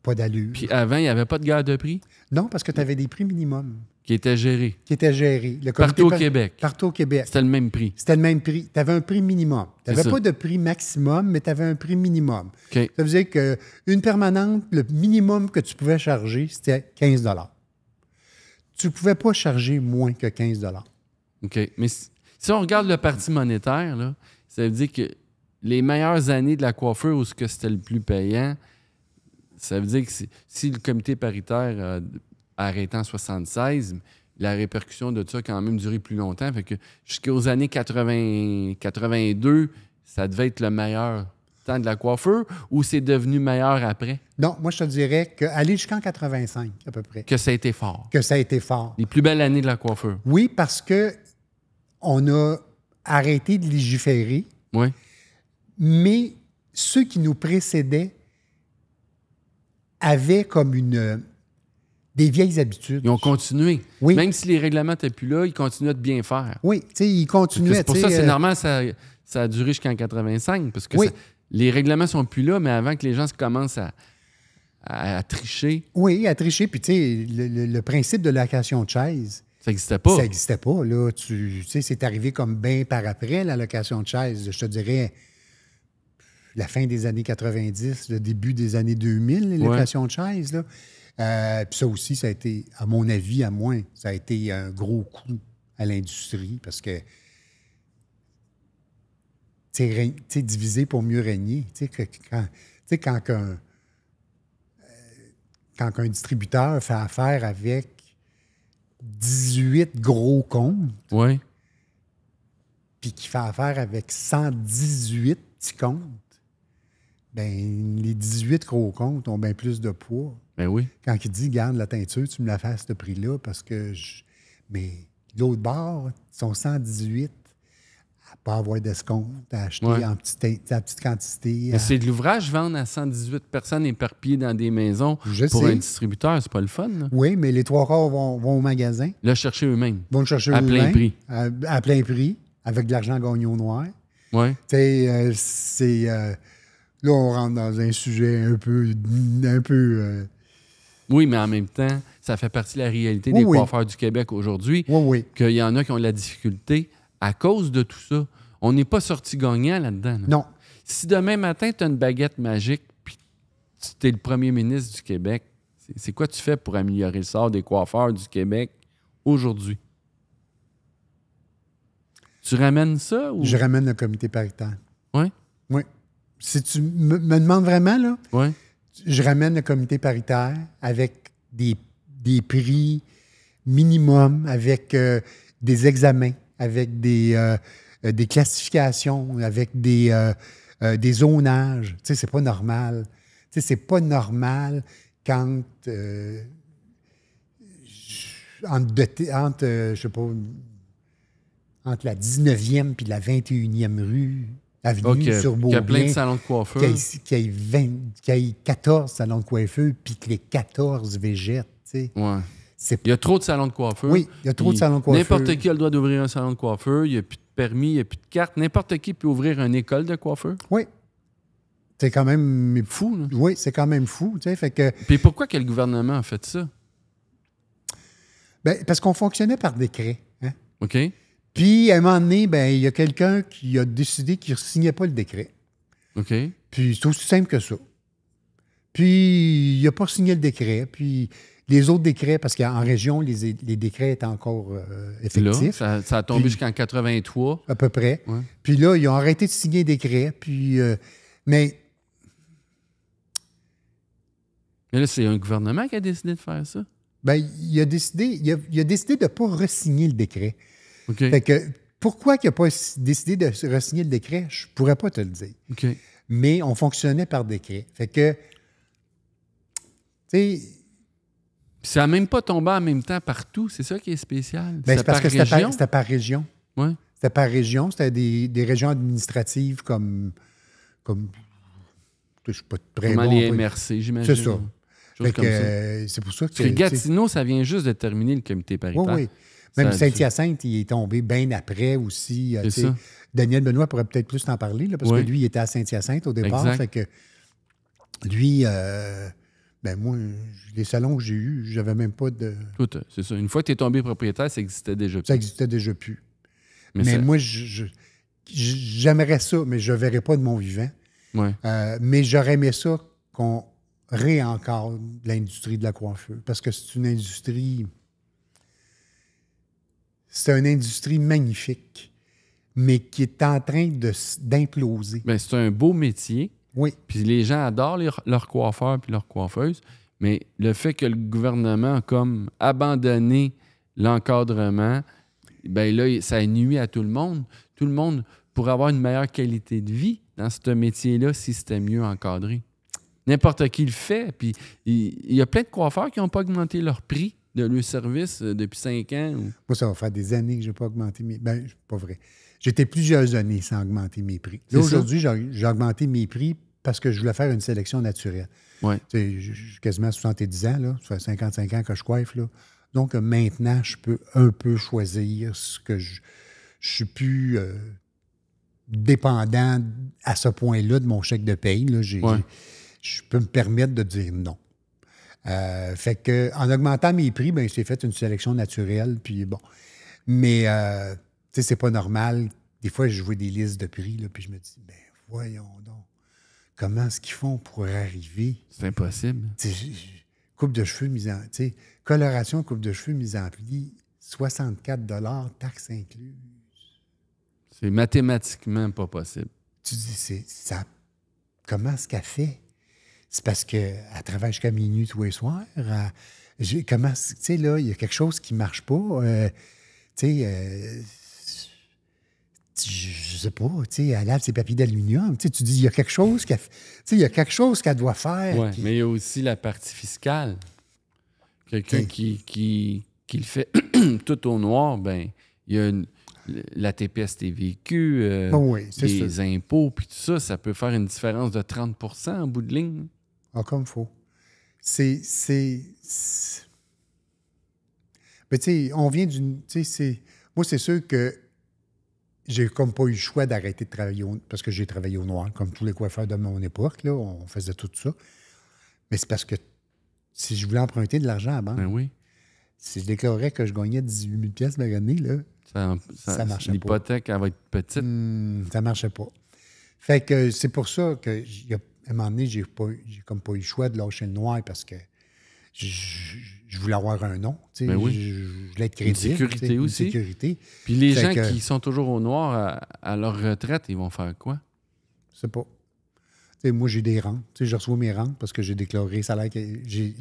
pas d'allure. Puis avant, il n'y avait pas de guerre de prix? Non, parce que tu avais des prix minimums. Qui était géré. Qui était géré. partout au Québec. Partout au Québec. C'était le même prix. C'était le même prix. Tu avais un prix minimum. Tu n'avais pas de prix maximum, mais tu avais un prix minimum. Okay. Ça dire qu'une permanente, le minimum que tu pouvais charger, c'était 15 Tu ne pouvais pas charger moins que 15 OK. Mais si, on regarde le parti monétaire, ça veut dire que les meilleures années de la coiffure où c'était le plus payant, ça veut dire que si, le comité paritaire arrêtant en 76, la répercussion de ça a quand même duré plus longtemps. Fait que jusqu'aux années 80, 82, ça devait être le meilleur temps de la coiffeur ou c'est devenu meilleur après? Non, moi, je te dirais qu'aller jusqu'en 85, à peu près. Que ça a été fort. Que ça a été fort. Les plus belles années de la coiffeur. Oui, parce que on a arrêté de légiférer. Oui. Mais ceux qui nous précédaient avaient comme une des vieilles habitudes. Ils ont continué. Même si les règlements n'étaient plus là, ils continuaient de bien faire. Oui, tu sais, ils continuaient. C'est pour ça, c'est euh, normal, ça, ça a duré jusqu'en 85, parce que les règlements sont plus là, mais avant que les gens commencent à, à, tricher. Oui, à tricher. Puis, tu sais, le, principe de location de chaise. Ça n'existait pas. Ça n'existait pas. Là, tu sais, c'est arrivé comme bien par après, la location de chaise. Je te dirais la fin des années 90, le début des années 2000, les locations de chaise. Là. Euh, puis ça aussi, ça a été, à mon avis, à moins, ça a été un gros coup à l'industrie parce que es divisé pour mieux régner. tu sais quand, quand, un, euh, distributeur fait affaire avec 18 gros comptes, puis qui fait affaire avec 118 petits comptes, ben les 18 gros comptes ont bien plus de poids ben Quand il dit, garde la teinture, tu me la fais à ce prix-là parce que je... Mais l'autre bord, sont 118, à pas avoir d'escompte, à acheter en petite, petite quantité. c'est de l'ouvrage vendre à 118 personnes éparpillées dans des maisons pour un distributeur, c'est pas le fun. Oui, mais les trois quarts vont, au magasin. Le chercher eux-mêmes. Vont le chercher eux-mêmes. À plein prix. À, plein prix, avec de l'argent gagné au noir. Oui. Euh, c'est. Euh, là, on rentre dans un sujet un peu. Un peu euh, oui, mais en même temps, ça fait partie de la réalité des coiffeurs du Québec aujourd'hui. Oui, Qu'il y en a qui ont de la difficulté à cause de tout ça. On n'est pas sorti gagnant là-dedans. Non. Si demain matin, tu as une baguette magique, puis tu es le premier ministre du Québec, c'est quoi tu fais pour améliorer le sort des coiffeurs du Québec aujourd'hui? Tu ramènes ça ou... Je ramène le comité paritaire. Oui? Oui. Si tu me, me demandes vraiment, là. Oui je ramène le comité paritaire avec des, prix minimum, avec euh, des examens, avec des, euh, euh, des classifications, avec des, des zonages. Tu sais, c'est pas normal. Tu sais, c'est pas normal quand entre, je entre la 19e puis la 21e rue, Avenue sur Beaubien. y a plein de salons de coiffeurs. Qu'il y, ait 14 salons de coiffeurs, puis que les 14 végètent. Ouais. Il y a trop de salons de coiffeurs. Oui, il y a trop de salons de coiffeurs. N'importe qui a le droit d'ouvrir un salon de coiffeur. Il n'y a plus de permis, il n'y a plus de carte. N'importe qui peut ouvrir une école de coiffeur. Oui. C'est quand même fou. Là. Oui, c'est quand même fou. Fait que... Puis pourquoi que le gouvernement a fait ça? Ben parce qu'on fonctionnait par décret. Hein. OK. Puis, à un moment donné, ben, il y a quelqu'un qui a décidé qu'il ne signait pas le décret. OK. Puis, c'est aussi simple que ça. Puis, il n'a pas signé le décret. Puis, les autres décrets, parce qu'en région, les, décrets étaient encore euh, effectifs. Là, ça, a tombé jusqu'en 83. À peu près. Puis là, ils ont arrêté de signer le décrets. Puis, euh, mais. Mais là, c'est un gouvernement qui a décidé de faire ça. Bien, il a décidé, il a, il a décidé de ne pas resigner le décret. Fait que pourquoi il n'a pas décidé de re-signer le décret, je ne pourrais pas te le dire. Mais on fonctionnait par décret. Fait que, ça n'a même pas tombé en même temps partout. C'est ça qui est spécial. Ben, c'est parce que c'était par, c'était par, région. C'était par région. C'était des, des régions administratives comme. comme je ne suis pas très bon, les MRC, j'imagine. C'est ça. Euh, c'est pour ça que. Parce Gatineau, ça vient juste de terminer le comité paritaire. Oui, oui. Même Saint-Hyacinthe, il est tombé bien après aussi. Euh, Daniel Benoît pourrait peut-être plus t'en parler, là, parce que lui, il était à Saint-Hyacinthe au départ. que lui, euh, ben moi, les salons que j'ai eus, j'avais même pas de. Tout, c'est ça. Une fois que tu es tombé propriétaire, ça existait déjà plus. Ça existait déjà plus. Mais, moi, j'aimerais ça, mais je ne verrais pas de mon vivant. Euh, mais j'aurais aimé ça qu'on encore l'industrie de la coiffure, parce que c'est une industrie c'est une industrie magnifique, mais qui est en train d'imploser. Ben, c'est un beau métier. Oui. Puis les gens adorent leurs coiffeurs puis leurs coiffeuses, mais le fait que le gouvernement a comme abandonné l'encadrement, ben là, ça nuit à tout le monde. Tout le monde pourrait avoir une meilleure qualité de vie dans ce métier-là si c'était mieux encadré. N'importe qui le fait. Puis il y a plein de coiffeurs qui n'ont pas augmenté leur prix de service euh, depuis cinq ans? Moi, ça va faire des années que je n'ai pas augmenté mes. Ben, pas vrai. J'étais plusieurs années sans augmenter mes prix. aujourd'hui, j'ai augmenté mes prix parce que je voulais faire une sélection naturelle. Oui. J'ai quasiment 70 ans, là. Ça fait 55 ans que je coiffe, là. Donc, euh, maintenant, je peux un peu choisir ce que je. Je suis plus. Euh, dépendant à ce point-là de mon chèque de paye. Là, Je peux me permettre de dire non. Euh, fait que en augmentant mes prix, ben j'ai fait une sélection naturelle, puis bon. Mais euh, c'est pas normal. Des fois, je vois des listes de prix, là, puis je me dis, ben voyons donc, comment est-ce qu'ils font pour arriver? C'est impossible. coupe de cheveux mise en. coloration, coupe de cheveux mise en pli, 64 taxes incluses. C'est mathématiquement pas possible. Tu dis, c'est ça. Comment est-ce qu'elle fait? c'est parce qu'elle travaille jusqu'à minuit tous les soirs. comment, tu sais, là, il y a quelque chose qui ne marche pas. Euh, tu sais, euh, je, sais pas, tu elle lave ses papiers d'aluminium. Tu, dis, il y a quelque chose qu'elle, y quelque chose qu'elle doit faire. Oui, mais il y a aussi la partie fiscale. Quelqu'un qui, qui, le fait *clears throat* tout au noir, ben il y a la TPS TVQ, euh, ah les impôts, puis tout ça, ça peut faire une différence de 30 en bout de ligne. Ah, comme faux. C'est. Mais tu sais, on vient d'une. Tu sais, moi, c'est sûr que j'ai comme pas eu le choix d'arrêter de travailler au... parce que j'ai travaillé au noir, comme tous les coiffeurs de mon époque. Là, on faisait tout ça. Mais c'est parce que si je voulais emprunter de l'argent à banque, ben oui. si je déclarais que je gagnais 18 000 pièces par année, là, ça, marchait pas. L'hypothèque, elle va être petite. Hmm, ça marchait pas. Fait que c'est pour ça que y a, à un moment donné, j'ai, pas, comme pas eu le choix de lâcher le noir parce que je, voulais avoir un nom. Ben je, voulais être crédible. Une sécurité aussi. Sécurité. Puis les gens qui sont toujours au noir à, leur retraite, ils vont faire quoi? Je sais pas. moi, j'ai des rentes. je reçois mes rentes parce que j'ai déclaré, salaire, j'ai,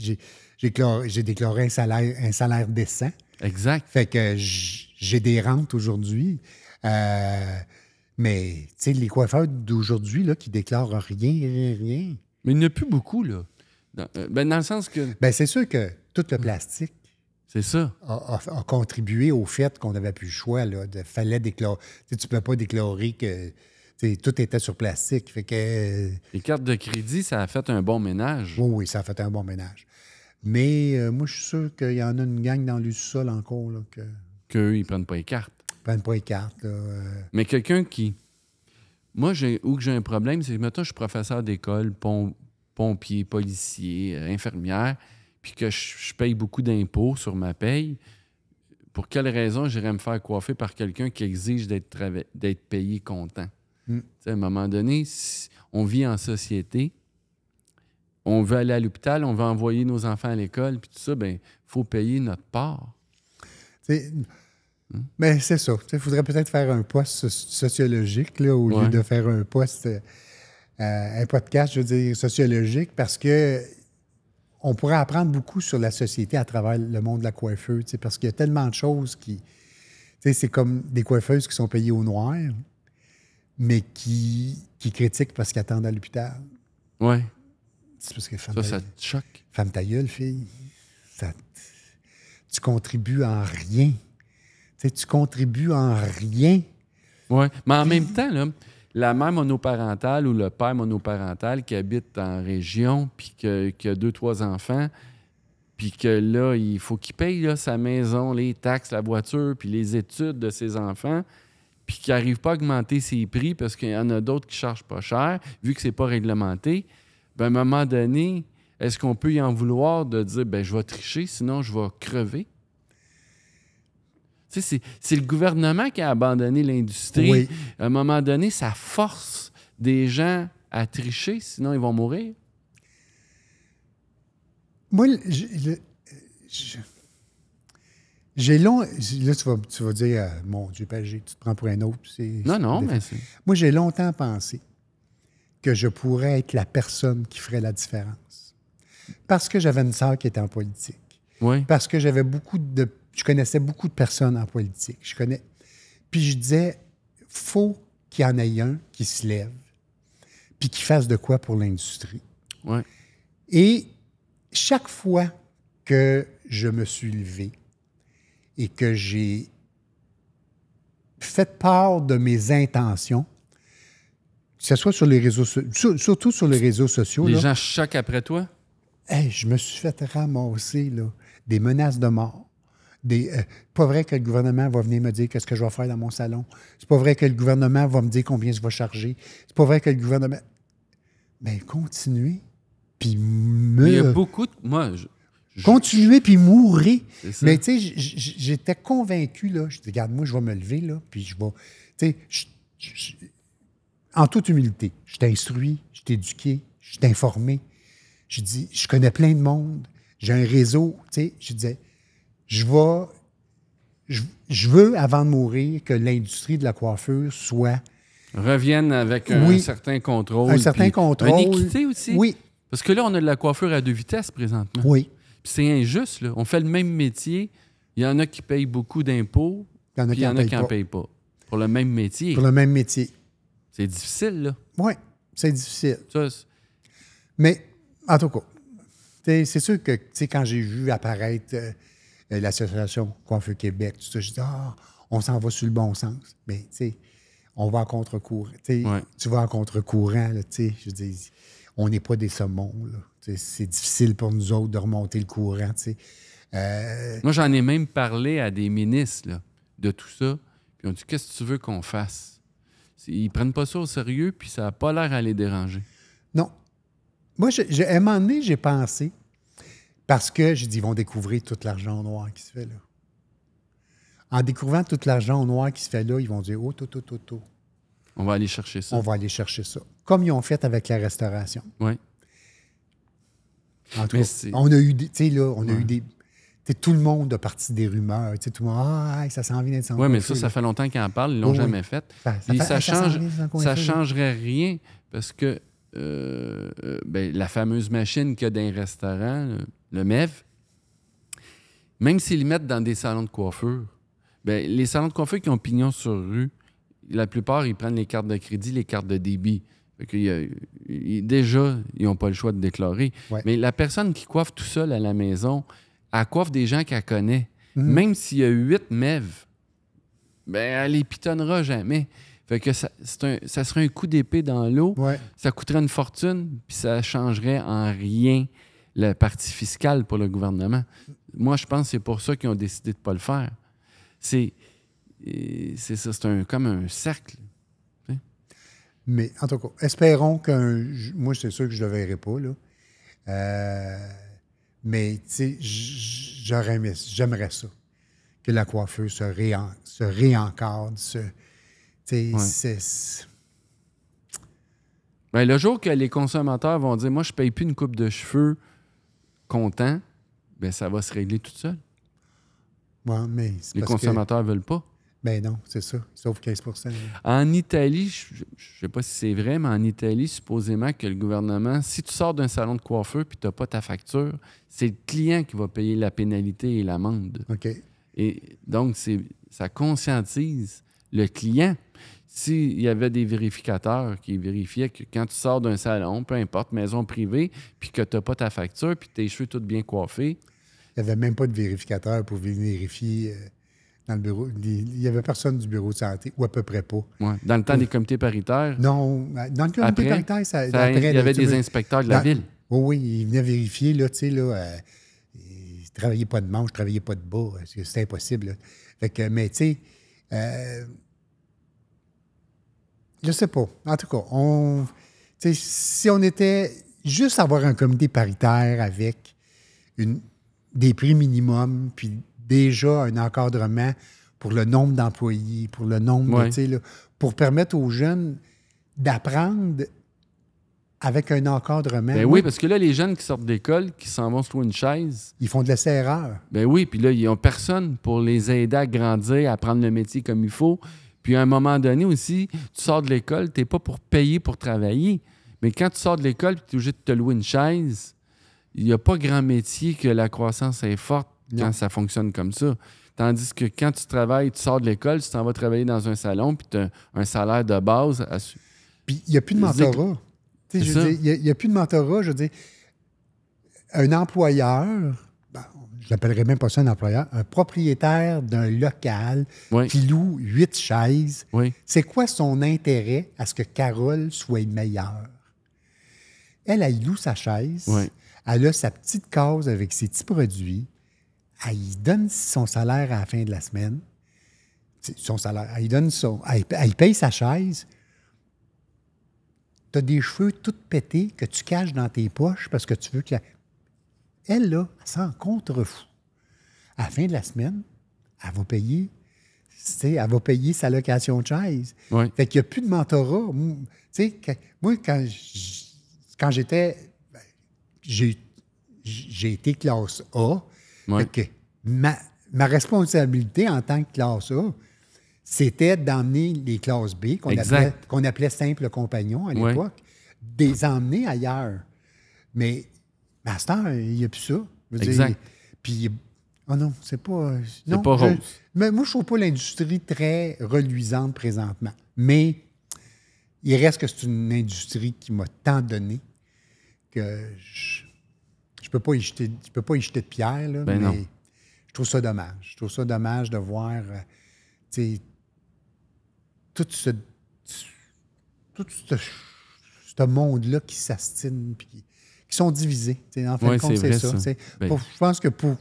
déclaré, un salaire, un salaire décent. Exact. Fait que j'ai des rentes aujourd'hui. Euh, mais, tu sais, les coiffeurs d'aujourd'hui, là, qui déclarent rien, rien, rien. Mais il n'y en a plus beaucoup, là. Euh, ben, dans le sens que. Ben, c'est sûr que tout le plastique. C'est ça. A, contribué au fait qu'on n'avait plus le choix, là. De, fallait déclarer. tu ne peux pas déclarer que. tout était sur plastique. Fait que... Euh, les cartes de crédit, ça a fait un bon ménage. Oui, oui, ça a fait un bon ménage. Mais euh, moi, je suis sûr qu'il y en a une gang dans le sol encore. Là, que... Qu'eux, ils prennent pas les cartes. Euh. Mais quelqu'un qui. Moi, où j'ai un problème, c'est que maintenant, je suis professeur d'école, pompier, policier, euh, infirmière, puis que je, paye beaucoup d'impôts sur ma paye. Pour quelle raison j'irais me faire coiffer par quelqu'un qui exige d'être payé content? Hmm. À un moment donné, on vit en société, on veut aller à l'hôpital, on veut envoyer nos enfants à l'école, puis tout ça, ben faut payer notre part. Mais c'est ça. Il faudrait peut-être faire un poste sociologique là, au lieu de faire un poste, euh, un podcast, je veux dire, sociologique, parce que on pourrait apprendre beaucoup sur la société à travers le monde de la coiffeuse, parce qu'il y a tellement de choses qui. C'est comme des coiffeuses qui sont payées au noir, mais qui, qui critiquent parce qu'elles attendent à l'hôpital. Oui. C'est parce que ça, ça te choque. Femme ta gueule, fille. tu contribues en rien tu contribues en rien. Oui, mais en même temps, la mère monoparentale ou le père monoparental qui habite en région, puis que, qui a deux, trois enfants, puis que là, il faut qu'il paye sa maison, les taxes, la voiture, puis les études de ses enfants, puis qu'il n'arrive pas à augmenter ses prix parce qu'il y en a d'autres qui ne chargent pas cher, vu que c'est pas réglementé, ben, à un moment donné, est-ce qu'on peut y en vouloir de dire, ben, je vais tricher, sinon je vais crever? C'est, c'est le gouvernement qui a abandonné l'industrie. À un moment donné, ça force des gens à tricher, sinon ils vont mourir. Moi, j'ai long. Là, tu vas, tu vas dire, euh, mon Dieu, Pagé, ben, tu te prends pour un autre. non, non, mais Moi, j'ai longtemps pensé que je pourrais être la personne qui ferait la différence. Parce que j'avais une sœur qui était en politique. Oui. Parce que j'avais beaucoup de je connaissais beaucoup de personnes en politique. Je connais. Puis je disais, faut qu'il y en ait un qui se lève, puis qui fasse de quoi pour l'industrie. Et chaque fois que je me suis levé et que j'ai fait part de mes intentions, que ce soit sur les réseaux sociaux, surtout sur les réseaux sociaux. Les gens choquent après toi? je me suis fait ramasser là, des menaces de mort c'est euh, pas vrai que le gouvernement va venir me dire qu'est-ce que je vais faire dans mon salon. C'est pas vrai que le gouvernement va me dire combien je vais charger. C'est pas vrai que le gouvernement. Mais continuer puis Mais Il y a beaucoup de. Moi, je... puis mourir. Mais tu sais, j'étais convaincu, là. Je dis, regarde, moi, je vais me lever, là, puis je vais. Tu sais, en toute humilité, je t'instruis, je t'ai éduqué, je t'informe. Je dis, je connais plein de monde, j'ai un réseau, tu sais, je disais, je Je, veux, avant de mourir, que l'industrie de la coiffure soit. Revienne avec un, certain contrôle. Un certain contrôle. équité aussi. Oui. Parce que là, on a de la coiffure à deux vitesses présentement. Oui. Puis c'est injuste, là. On fait le même métier. Il y en a qui payent beaucoup d'impôts. Il y en a qui n'en payent, pas. Pour le même métier. Pour le même métier. C'est difficile, là. Oui, c'est difficile. Mais, en tout cas, c'est sûr que tu sais, quand j'ai vu apparaître. Euh, euh, l'association Coiffure Québec, tout ça. Je dis, ah, on s'en va sur le bon sens. Mais, tu sais, on va en contre-courant. Tu vas en contre-courant, tu sais. Je dis, on n'est pas des saumons, C'est difficile pour nous autres de remonter le courant, tu sais. Euh, Moi, j'en ai même parlé à des ministres, là, de tout ça. Puis on dit, qu'est-ce que tu veux qu'on fasse? Ils prennent pas ça au sérieux, puis ça n'a pas l'air à les déranger. Non. Moi, à un moment donné, j'ai pensé, parce que, j'ai dit, ils vont découvrir tout l'argent noir qui se fait là. En découvrant tout l'argent noir qui se fait là, ils vont dire, oh, tout, oh, tout, oh, tout, oh, tout. On va aller chercher ça. On va aller chercher ça. Comme ils ont fait avec la restauration. Oui. En tout cas, on a eu des. Tu sais, là, on a eu des. tout le monde a parti des rumeurs. Tu tout le monde, ah, ça s'en vient d'être Oui, mais ça, ça fait longtemps qu'ils en parlent. Ils l'ont jamais fait. Ça, ça, change, ça changerait rien parce que euh, euh, ben, la fameuse machine qu'il y a dans les le MEV, même s'ils mettent dans des salons de coiffure, ben, les salons de coiffure qui ont pignon sur rue, la plupart, ils prennent les cartes de crédit, les cartes de débit. déjà, ils n'ont pas le choix de déclarer. Mais la personne qui coiffe tout seul à la maison, elle coiffe des gens qu'elle connaît. Mhm. Même s'il y a huit MEV, ben, elle les pitonnera jamais. Fait que ça, serait un coup d'épée dans l'eau. Ça coûterait une fortune, puis ça changerait en rien la partie fiscale pour le gouvernement. Moi, je pense que c'est pour ça qu'ils ont décidé de ne pas le faire. C'est ça, c'est un, comme un cercle. Mais en tout cas, espérons que... Moi, c'est sûr que je ne le verrai pas, là. Euh, mais, tu sais, j'aimerais ça. Que la coiffeuse se, réen, se Tu sais, ben, le jour que les consommateurs vont dire Moi, je ne paye plus une coupe de cheveux content, ben ça va se régler tout seul. mais Les consommateurs ne veulent pas. Ben non, c'est ça. Sauf 15 En Italie, je ne sais pas si c'est vrai, mais en Italie, supposément que le gouvernement, si tu sors d'un salon de coiffeur puis tu n'as pas ta facture, c'est le client qui va payer la pénalité et l'amende. OK. Et donc, ça conscientise le client s'il y avait des vérificateurs qui vérifiaient que quand tu sors d'un salon, peu importe, maison privée, puis que tu n'as pas ta facture, puis tes cheveux tout bien coiffés. Il n'y avait même pas de vérificateur pour vérifier euh, dans le bureau. Il n'y avait personne du bureau de santé, ou à peu près pas. Dans le temps des comités paritaires? Non, dans le comité paritaire, ça, après, il y avait des inspecteurs de la ville. Oui, oui, ils venaient vérifier, là, tu sais, là. Euh, pas de manche, ils travaillaient pas de bas, c'est impossible. Fait que, mais tu sais, euh, je sais pas. En tout cas, si on était juste avoir un comité paritaire avec des prix minimums, puis déjà un encadrement pour le nombre d'employés, pour le nombre, de, pour permettre aux jeunes d'apprendre avec un encadrement. Ben oui, parce que là, les jeunes qui sortent d'école, qui s'en vont sur une chaise. Ils font de la serreur. Ben oui, puis là, ils n'ont personne pour les aider à grandir, à apprendre le métier comme il faut. Puis à un moment donné aussi, tu sors de l'école, tu n'es pas pour payer pour travailler. Mais quand tu sors de l'école et tu es obligé de te louer une chaise, il n'y a pas grand métier que la croissance est forte quand ça fonctionne comme ça. Tandis que quand tu travailles, tu sors de l'école, tu t'en vas travailler dans un salon, puis tu as un salaire de base. Puis il n'y a plus de mentorat. Il n'y a, a, plus de mentorat. Je veux dire, un employeur je n'appellerais même pas ça un employeur, un propriétaire d'un local qui loue huit chaises, c'est quoi son intérêt à ce que Carole soit meilleure? Elle, elle loue sa chaise, elle a sa petite cause avec ses petits produits, elle donne son salaire à la fin de la semaine, son salaire, elle, donne son, elle, paye sa chaise, tu as des cheveux tout pétés que tu caches dans tes poches parce que tu veux que elle, là, s'en contrefou. À la fin de la semaine, elle va payer c'est, elle va payer sa location de chaise. Fait qu'il n'y a plus de mentorat. moi, quand j'étais. Ben, j'ai été classe A. ma, responsabilité en tant que classe A, c'était d'emmener les classes B, qu'on appelait, appelait simples compagnons à l'époque, des emmener ailleurs. Mais ben, à ce temps, il n'y a plus ça. exact. puis, oh non, c'est pas. Euh, non, pas rose. mais moi, je trouve pas l'industrie très reluisante présentement. Mais il reste que c'est une industrie qui m'a tant donné que je, je peux pas y jeter, je peux pas y jeter de pierre, là, ben mais je trouve ça dommage. Je trouve ça dommage de voir, euh, tout ce, tout ce, monde-là qui s'astine, puis qui sont divisés. En fin c'est ça. je pense que pour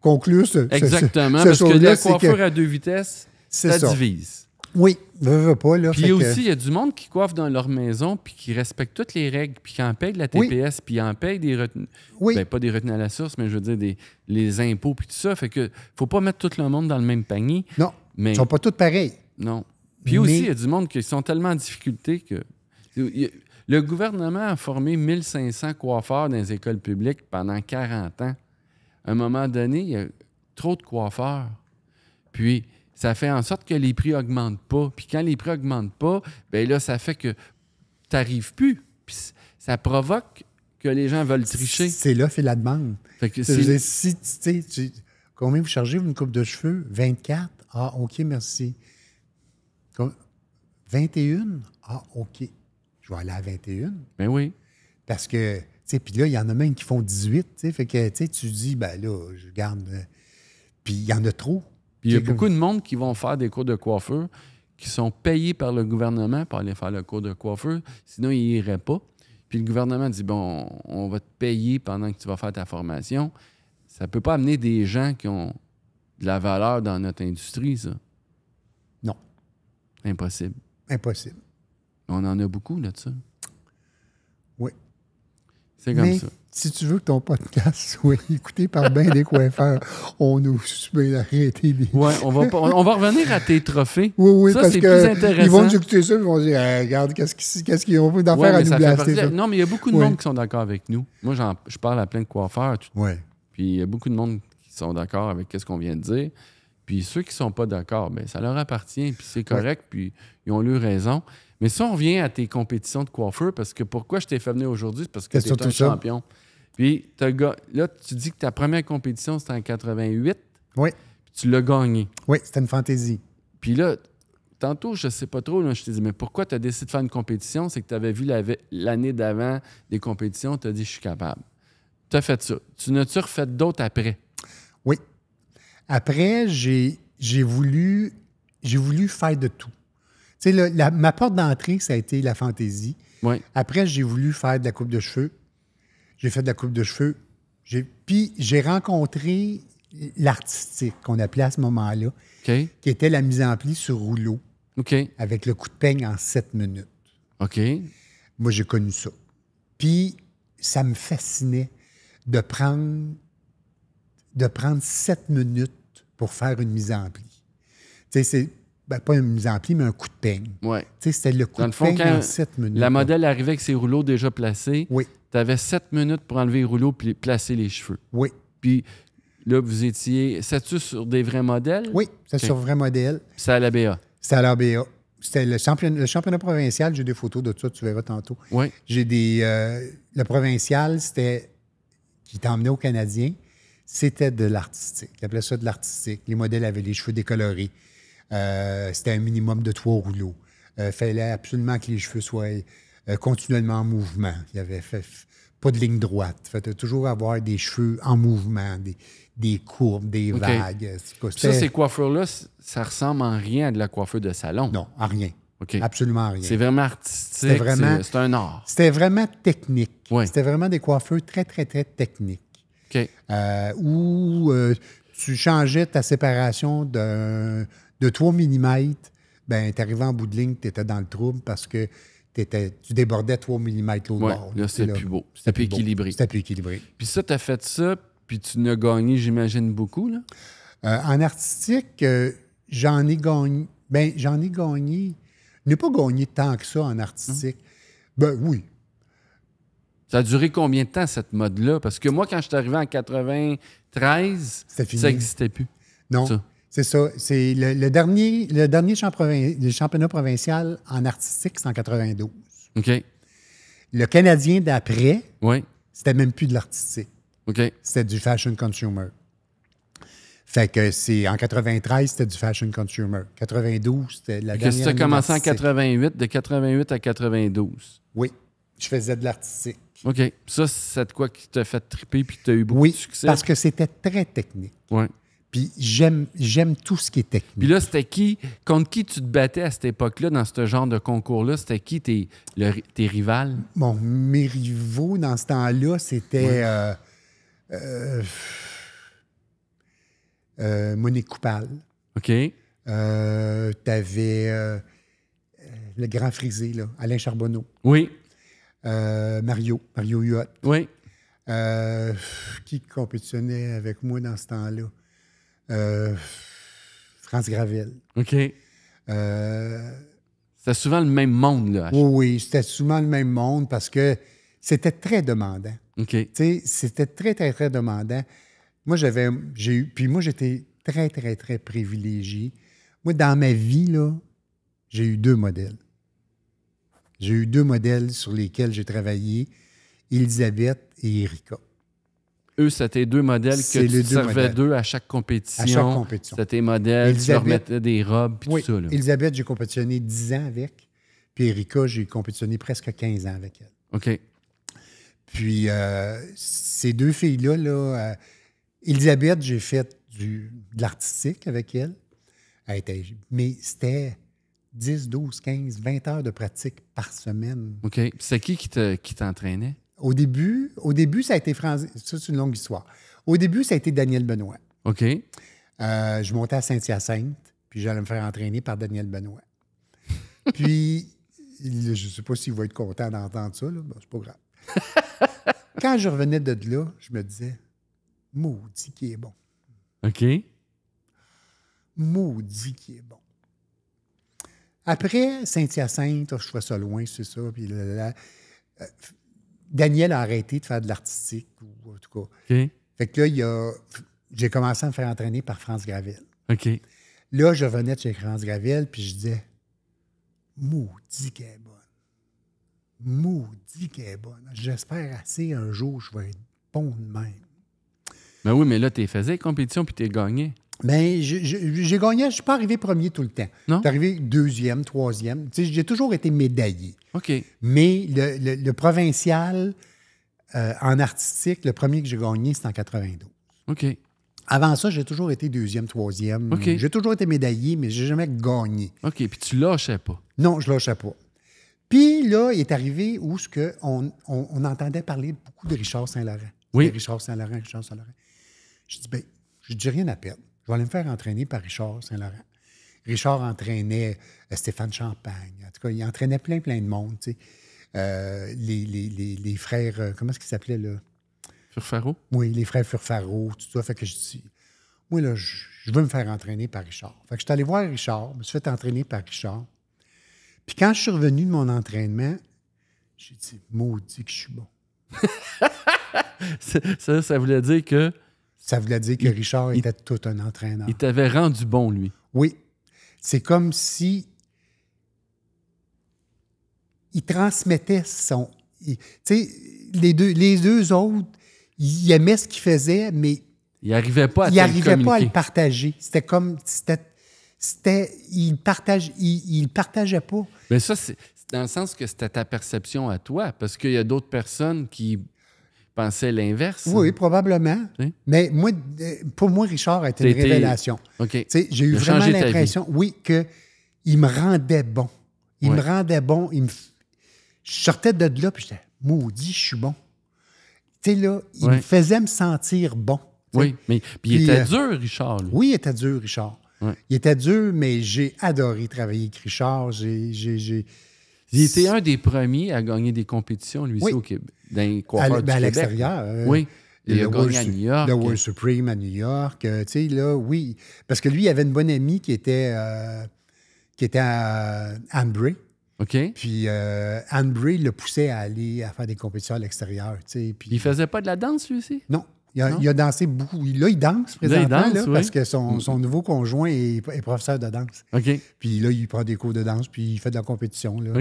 conclure ce Exactement, parce que la coiffure à deux vitesses, ça, divise. Oui, veux, veux pas. Là, puis aussi, il y a du monde qui coiffe dans leur maison puis qui respecte toutes les règles, puis qui en paye la TPS, puis qui en paye des retenues. Oui. Ben, pas des retenues à la source, mais je veux dire des, les impôts, puis tout ça. Fait que faut pas mettre tout le monde dans le même panier. Non, mais... ils sont pas tous pareils. Non. Puis aussi, il y a du monde qui sont tellement en difficulté que... Le gouvernement a formé 1500 coiffeurs dans les écoles publiques pendant 40 ans. À un moment donné, il y a trop de coiffeurs. Puis, ça fait en sorte que les prix augmentent pas. Puis quand les prix augmentent pas, bien là, ça fait que n'arrives plus. Puis ça provoque que les gens veulent tricher. C'est l'offre et la demande. que si, combien vous chargez une coupe de cheveux? 24? Ah, OK, merci. 21? Ah, OK je vais aller à 21. Ben oui. Parce que, tu sais, puis là, il y en a même qui font 18, tu sais. Fait que, tu sais, tu dis, ben là, je garde. Euh, puis il y en a trop. Puis il y a beaucoup de monde qui vont faire des cours de coiffeur qui sont payés par le gouvernement pour aller faire le cours de coiffeur. Sinon, ils n'iraient pas. Puis le gouvernement dit, bon, on va te payer pendant que tu vas faire ta formation. Ça ne peut pas amener des gens qui ont de la valeur dans notre industrie, ça. Non. Impossible. Impossible. On en a beaucoup là dessus Oui. C'est comme Mais... ça si tu veux que ton podcast *laughs* soit écouté par bien des coiffeurs, on nous suspect d'arrêter des. Oui, on va, on va revenir à tes trophées. Oui, oui, ça, c'est plus intéressant. Ils vont écouter ça ils vont dire Regarde, qu'est-ce qu'ils ont d'en faire à nous blaster. Non, mais il y a beaucoup de monde qui sont d'accord avec nous. Moi, je parle à plein de coiffeurs. Oui. Puis il y a beaucoup de monde qui sont d'accord avec ce qu'on vient de dire. Puis ceux qui ne sont pas d'accord, ben ça leur appartient, puis c'est correct, puis ils ont eu raison. Mais si on revient à tes compétitions de coiffeur, parce que pourquoi je t'ai fait venir aujourd'hui, c'est parce que tu es un champion. Puis là, tu dis que ta première compétition, c'était en 88. Oui. tu l'as gagné. Oui, c'était une fantaisie. Puis là, tantôt, je ne sais pas trop, je te dit, mais pourquoi tu as décidé de faire une compétition? C'est que tu avais vu l'année d'avant des compétitions, tu as dit, je suis capable. Tu as fait ça. Tu n'as-tu refait d'autres après? Oui. Après, j'ai voulu faire de tout. Tu ma porte d'entrée, ça a été la fantaisie. Après, j'ai voulu faire de la coupe de cheveux. J'ai fait de la coupe de cheveux. Puis j'ai rencontré l'artistique qu'on appelait à ce moment-là, qui était la mise en pli sur rouleau, avec le coup de peigne en sept minutes. OK. Moi, j'ai connu ça. Puis ça me fascinait de prendre, de prendre sept minutes pour faire une mise en pli. Tu sais, c'est ben, pas une mise-en-pli, mais un coup de peigne. Oui. C'était le coup de peigne en 7 minutes. La modèle arrivait avec ses rouleaux déjà placés. Oui. Tu avais 7 minutes pour enlever les rouleaux puis placer les cheveux. Oui. Puis là, vous étiez. C'était-tu sur des vrais modèles? Oui, c'était sur vrais modèles. C'est à la BA. C'était à la BA. C'était le, championnat, le championnat provincial. J'ai des photos de ça, tu verras tantôt. Oui. J'ai des. Euh, le provincial, c'était. qui emmené au Canadien. C'était de l'artistique. Ils appelaient ça de l'artistique. Les modèles avaient les cheveux décolorés. Euh, c'était un minimum de trois rouleaux. Il euh, fallait absolument que les cheveux soient euh, continuellement en mouvement. Il n'y avait pas de ligne droite. Il fallait toujours avoir des cheveux en mouvement, des, courbes, des vagues. Ça, ces coiffures-là, ça ressemble en rien à de la coiffure de salon. Non, en rien. Absolument Absolument rien. C'est vraiment artistique. c'est un art. C'était vraiment technique. C'était vraiment des coiffeurs très, très, très techniques. où tu changeais ta séparation d'un de 3 mm, ben, t'arrivais en bout de ligne, t'étais dans le trouble parce que étais, tu débordais 3 mm l'autre bord. Là, c'était plus beau. C'était plus, équilibré. C'était plus équilibré. Puis ça, t'as fait ça, puis tu n'as gagné, j'imagine, beaucoup, là? Euh, en artistique, euh, j'en ai gagné. Ben, j'en ai gagné. Je n'ai pas gagné tant que ça en artistique. Hum. Ben oui. Ça a duré combien de temps, cette mode-là? Parce que moi, quand je suis arrivé en 93, ça n'existait plus. Non. C'est ça. C'est le, dernier, le championnat provincial en artistique, c'est en 92. OK. Le Canadien d'après, c'était même plus de l'artistique. OK. C'était du fashion consumer. Fait que c'est en 93, c'était du fashion consumer. 92, c'était la dernière. as commencé en 88, de 88 à 92. Oui, je faisais de l'artistique. OK. Ça, c'est de quoi qui t'a fait triper puis tu as eu beaucoup de succès? Parce que c'était très technique. Oui j'aime, j'aime tout ce qui est technique. Puis là, c'était qui, contre qui tu te battais à cette époque-là, dans ce genre de concours-là? C'était qui tes, tes rivales? Bon, mes rivaux dans ce temps-là, c'était euh, euh, euh, Monique Coupal. OK. T'avais le grand frisé, là, Alain Charbonneau. Oui. Mario, Mario Huot. Oui. qui compétitionnait avec moi dans ce temps-là? France euh, Gravel. OK. Euh, c'était souvent le même monde, là. Oui, c'était souvent le même monde parce que c'était très demandant. OK. c'était très, très, très demandant. Moi, j'avais. J'ai eu. Puis moi, j'étais très, très, très privilégié. Moi, dans ma vie, j'ai eu deux modèles. J'ai eu deux modèles sur lesquels j'ai travaillé, Elisabeth et Erika eux, c'était deux modèles que tu servais deux à chaque compétition. À chaque compétition. C'était modèles, Ils tu leur mettais des robes, puis tout ça. Elisabeth, j'ai compétitionné 10 ans avec. Puis Erika, j'ai compétitionné presque 15 ans avec elle. OK. Puis euh, ces deux filles-là, là, euh, Elisabeth, j'ai fait du, de l'artistique avec elle. mais c'était 10, 12, 15, 20 heures de pratique par semaine. OK. C'est qui qui t'entraînait? Te, au début, au début, ça a été Ça, c'est une longue histoire. Au début, ça a été Daniel Benoît. OK. Euh, je montais à Saint-Hyacinthe, puis j'allais me faire entraîner par Daniel Benoît. *laughs* Puis, je ne sais pas s'il va être content d'entendre ça, là. Bon, c'est pas grave. *laughs* Quand je revenais de là, je me disais, maudit qui est bon. OK. Maudit qui est bon. Après Saint-Hyacinthe, je fais ça loin, c'est ça. Puis là, là. Euh, Daniel a arrêté de faire de l'artistique, ou en tout cas. Fait que là, il a... j'ai commencé à me faire entraîner par France Gravel. OK. Là, je venais de chez France Gravel, puis je disais, maudit qu'elle est bonne. Maudit qu'elle est bonne. J'espère assez un jour, je vais être bon de même. Ben oui, mais là, tu faisais compétition, puis tu gagné. Bien, j'ai gagné, je ne suis pas arrivé premier tout le temps. Non. Je arrivé deuxième, troisième. Tu sais, j'ai toujours été médaillé. OK. Mais le, provincial euh, en artistique, le premier que j'ai gagné, c'est en 92. OK. Avant ça, j'ai toujours été deuxième, troisième. OK. J'ai toujours été médaillé, mais je n'ai jamais gagné. OK. Puis tu lâchais pas. Non, je ne lâchais pas. Puis là, il est arrivé où ce que on, on, entendait parler beaucoup de Richard Saint-Laurent. Oui. Richard Saint-Laurent, Richard Saint-Laurent. Je dis, ben, je dis rien à perdre. Je vais aller me faire entraîner par Richard Saint-Laurent. Richard entraînait euh, Stéphane Champagne. En tout cas, il entraînait plein, plein de monde. Euh, les, frères, euh, comment est-ce qu'ils s'appelaient là? Furfaro? Oui, les frères Furfaro, tout ça. Fait que je dis, moi, là, je, je, veux me faire entraîner par Richard. Fait que je suis allé voir Richard, je me suis fait entraîner par Richard. Puis quand je suis revenu de mon entraînement, j'ai dit, maudit que je suis bon. *laughs* ça, ça voulait dire que ça voulait dire que Richard était tout un entraîneur. Il t'avait rendu bon, lui. Oui. C'est comme si il transmettait son. Tu sais, les deux, les deux autres, ils aimaient ce qu'ils faisaient, mais. Ils n'arrivaient pas à Ils n'arrivaient pas à le partager. C'était comme. C'était. Ils partage, il, il partageaient pas. Mais ça, c'est dans le sens que c'était ta perception à toi, parce qu'il y a d'autres personnes qui pensais l'inverse. Oui, probablement. Mais moi, euh, pour moi, Richard a été une révélation. J'ai eu vraiment l'impression, oui, qu'il me rendait bon. Il me rendait bon. Il me... Je sortais de là, puis j'étais maudit, je suis bon. Tu sais, là, il me faisait me sentir bon. Oui, mais puis il était euh, dur, Richard. Oui, il était dur, Richard. Il était dur, mais j'ai adoré travailler avec Richard. J'ai il était un des premiers à gagner des compétitions, lui, aussi, au Québec. Dans à, ben, à l'extérieur. Euh, oui. Il a gagné à New York. Le World Supreme à New York. Euh, tu sais, là, oui. Parce que lui, il avait une bonne amie qui était, euh, qui était à Hanbury. OK. Puis Hanbury le poussait à aller à faire des compétitions à l'extérieur. Tu sais, puis... Il faisait pas de la danse, lui aussi? Non. Il a, dansé beaucoup. Là, il danse présentement, parce que mm. son, nouveau conjoint est, professeur de danse. Puis là, il prend des cours de danse, puis il fait de la compétition. Là.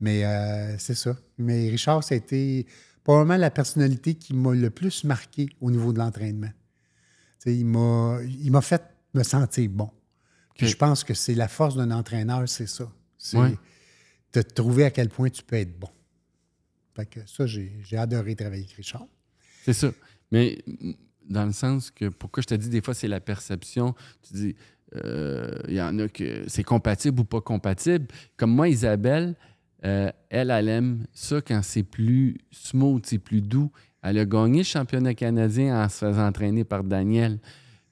Mais euh, c'est ça. Mais Richard, c'était probablement la personnalité qui m'a le plus marqué au niveau de l'entraînement. Il m'a fait me sentir bon. Puis je pense que c'est la force d'un entraîneur, c'est ça. C'est de trouver à quel point tu peux être bon. Fait que ça, j'ai adoré travailler avec Richard. C'est ça. Mais dans le sens que, pourquoi je te dis des fois, c'est la perception. Tu dis, euh, il y en a que c'est compatible ou pas compatible. Comme moi, Isabelle, euh, elle, elle aime ça quand c'est plus smooth, c'est plus doux. Elle a gagné le championnat canadien en se faisant entraîner par Daniel.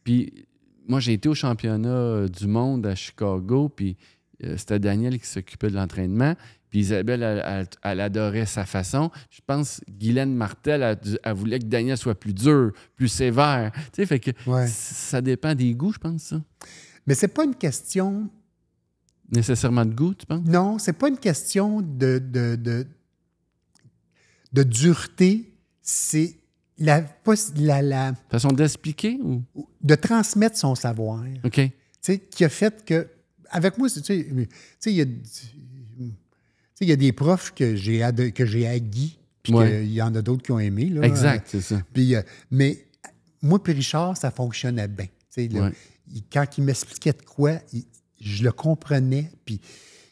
Puis moi, j'ai été au championnat du monde à Chicago, puis euh, c'était Daniel qui s'occupait de l'entraînement. Isabelle, elle, adorait sa façon. Je pense Guylaine Martel, elle, a voulait que Daniel soit plus dur, plus sévère. Tu fait que ça dépend des goûts, je pense, ça. Mais c'est pas une question. Nécessairement de goût, tu penses? Non, c'est pas une question de, de, de, dureté. C'est la, la, la, façon d'expliquer ou de transmettre son savoir. OK. Tu sais, qui a fait que avec moi, tu sais, il y a, il y a des profs que j'ai que j'ai puis il y en a d'autres qui ont aimé. exact, c'est ça. Euh, mais moi, puis Richard, ça fonctionnait bien. quand il m'expliquait de quoi, je le comprenais. Puis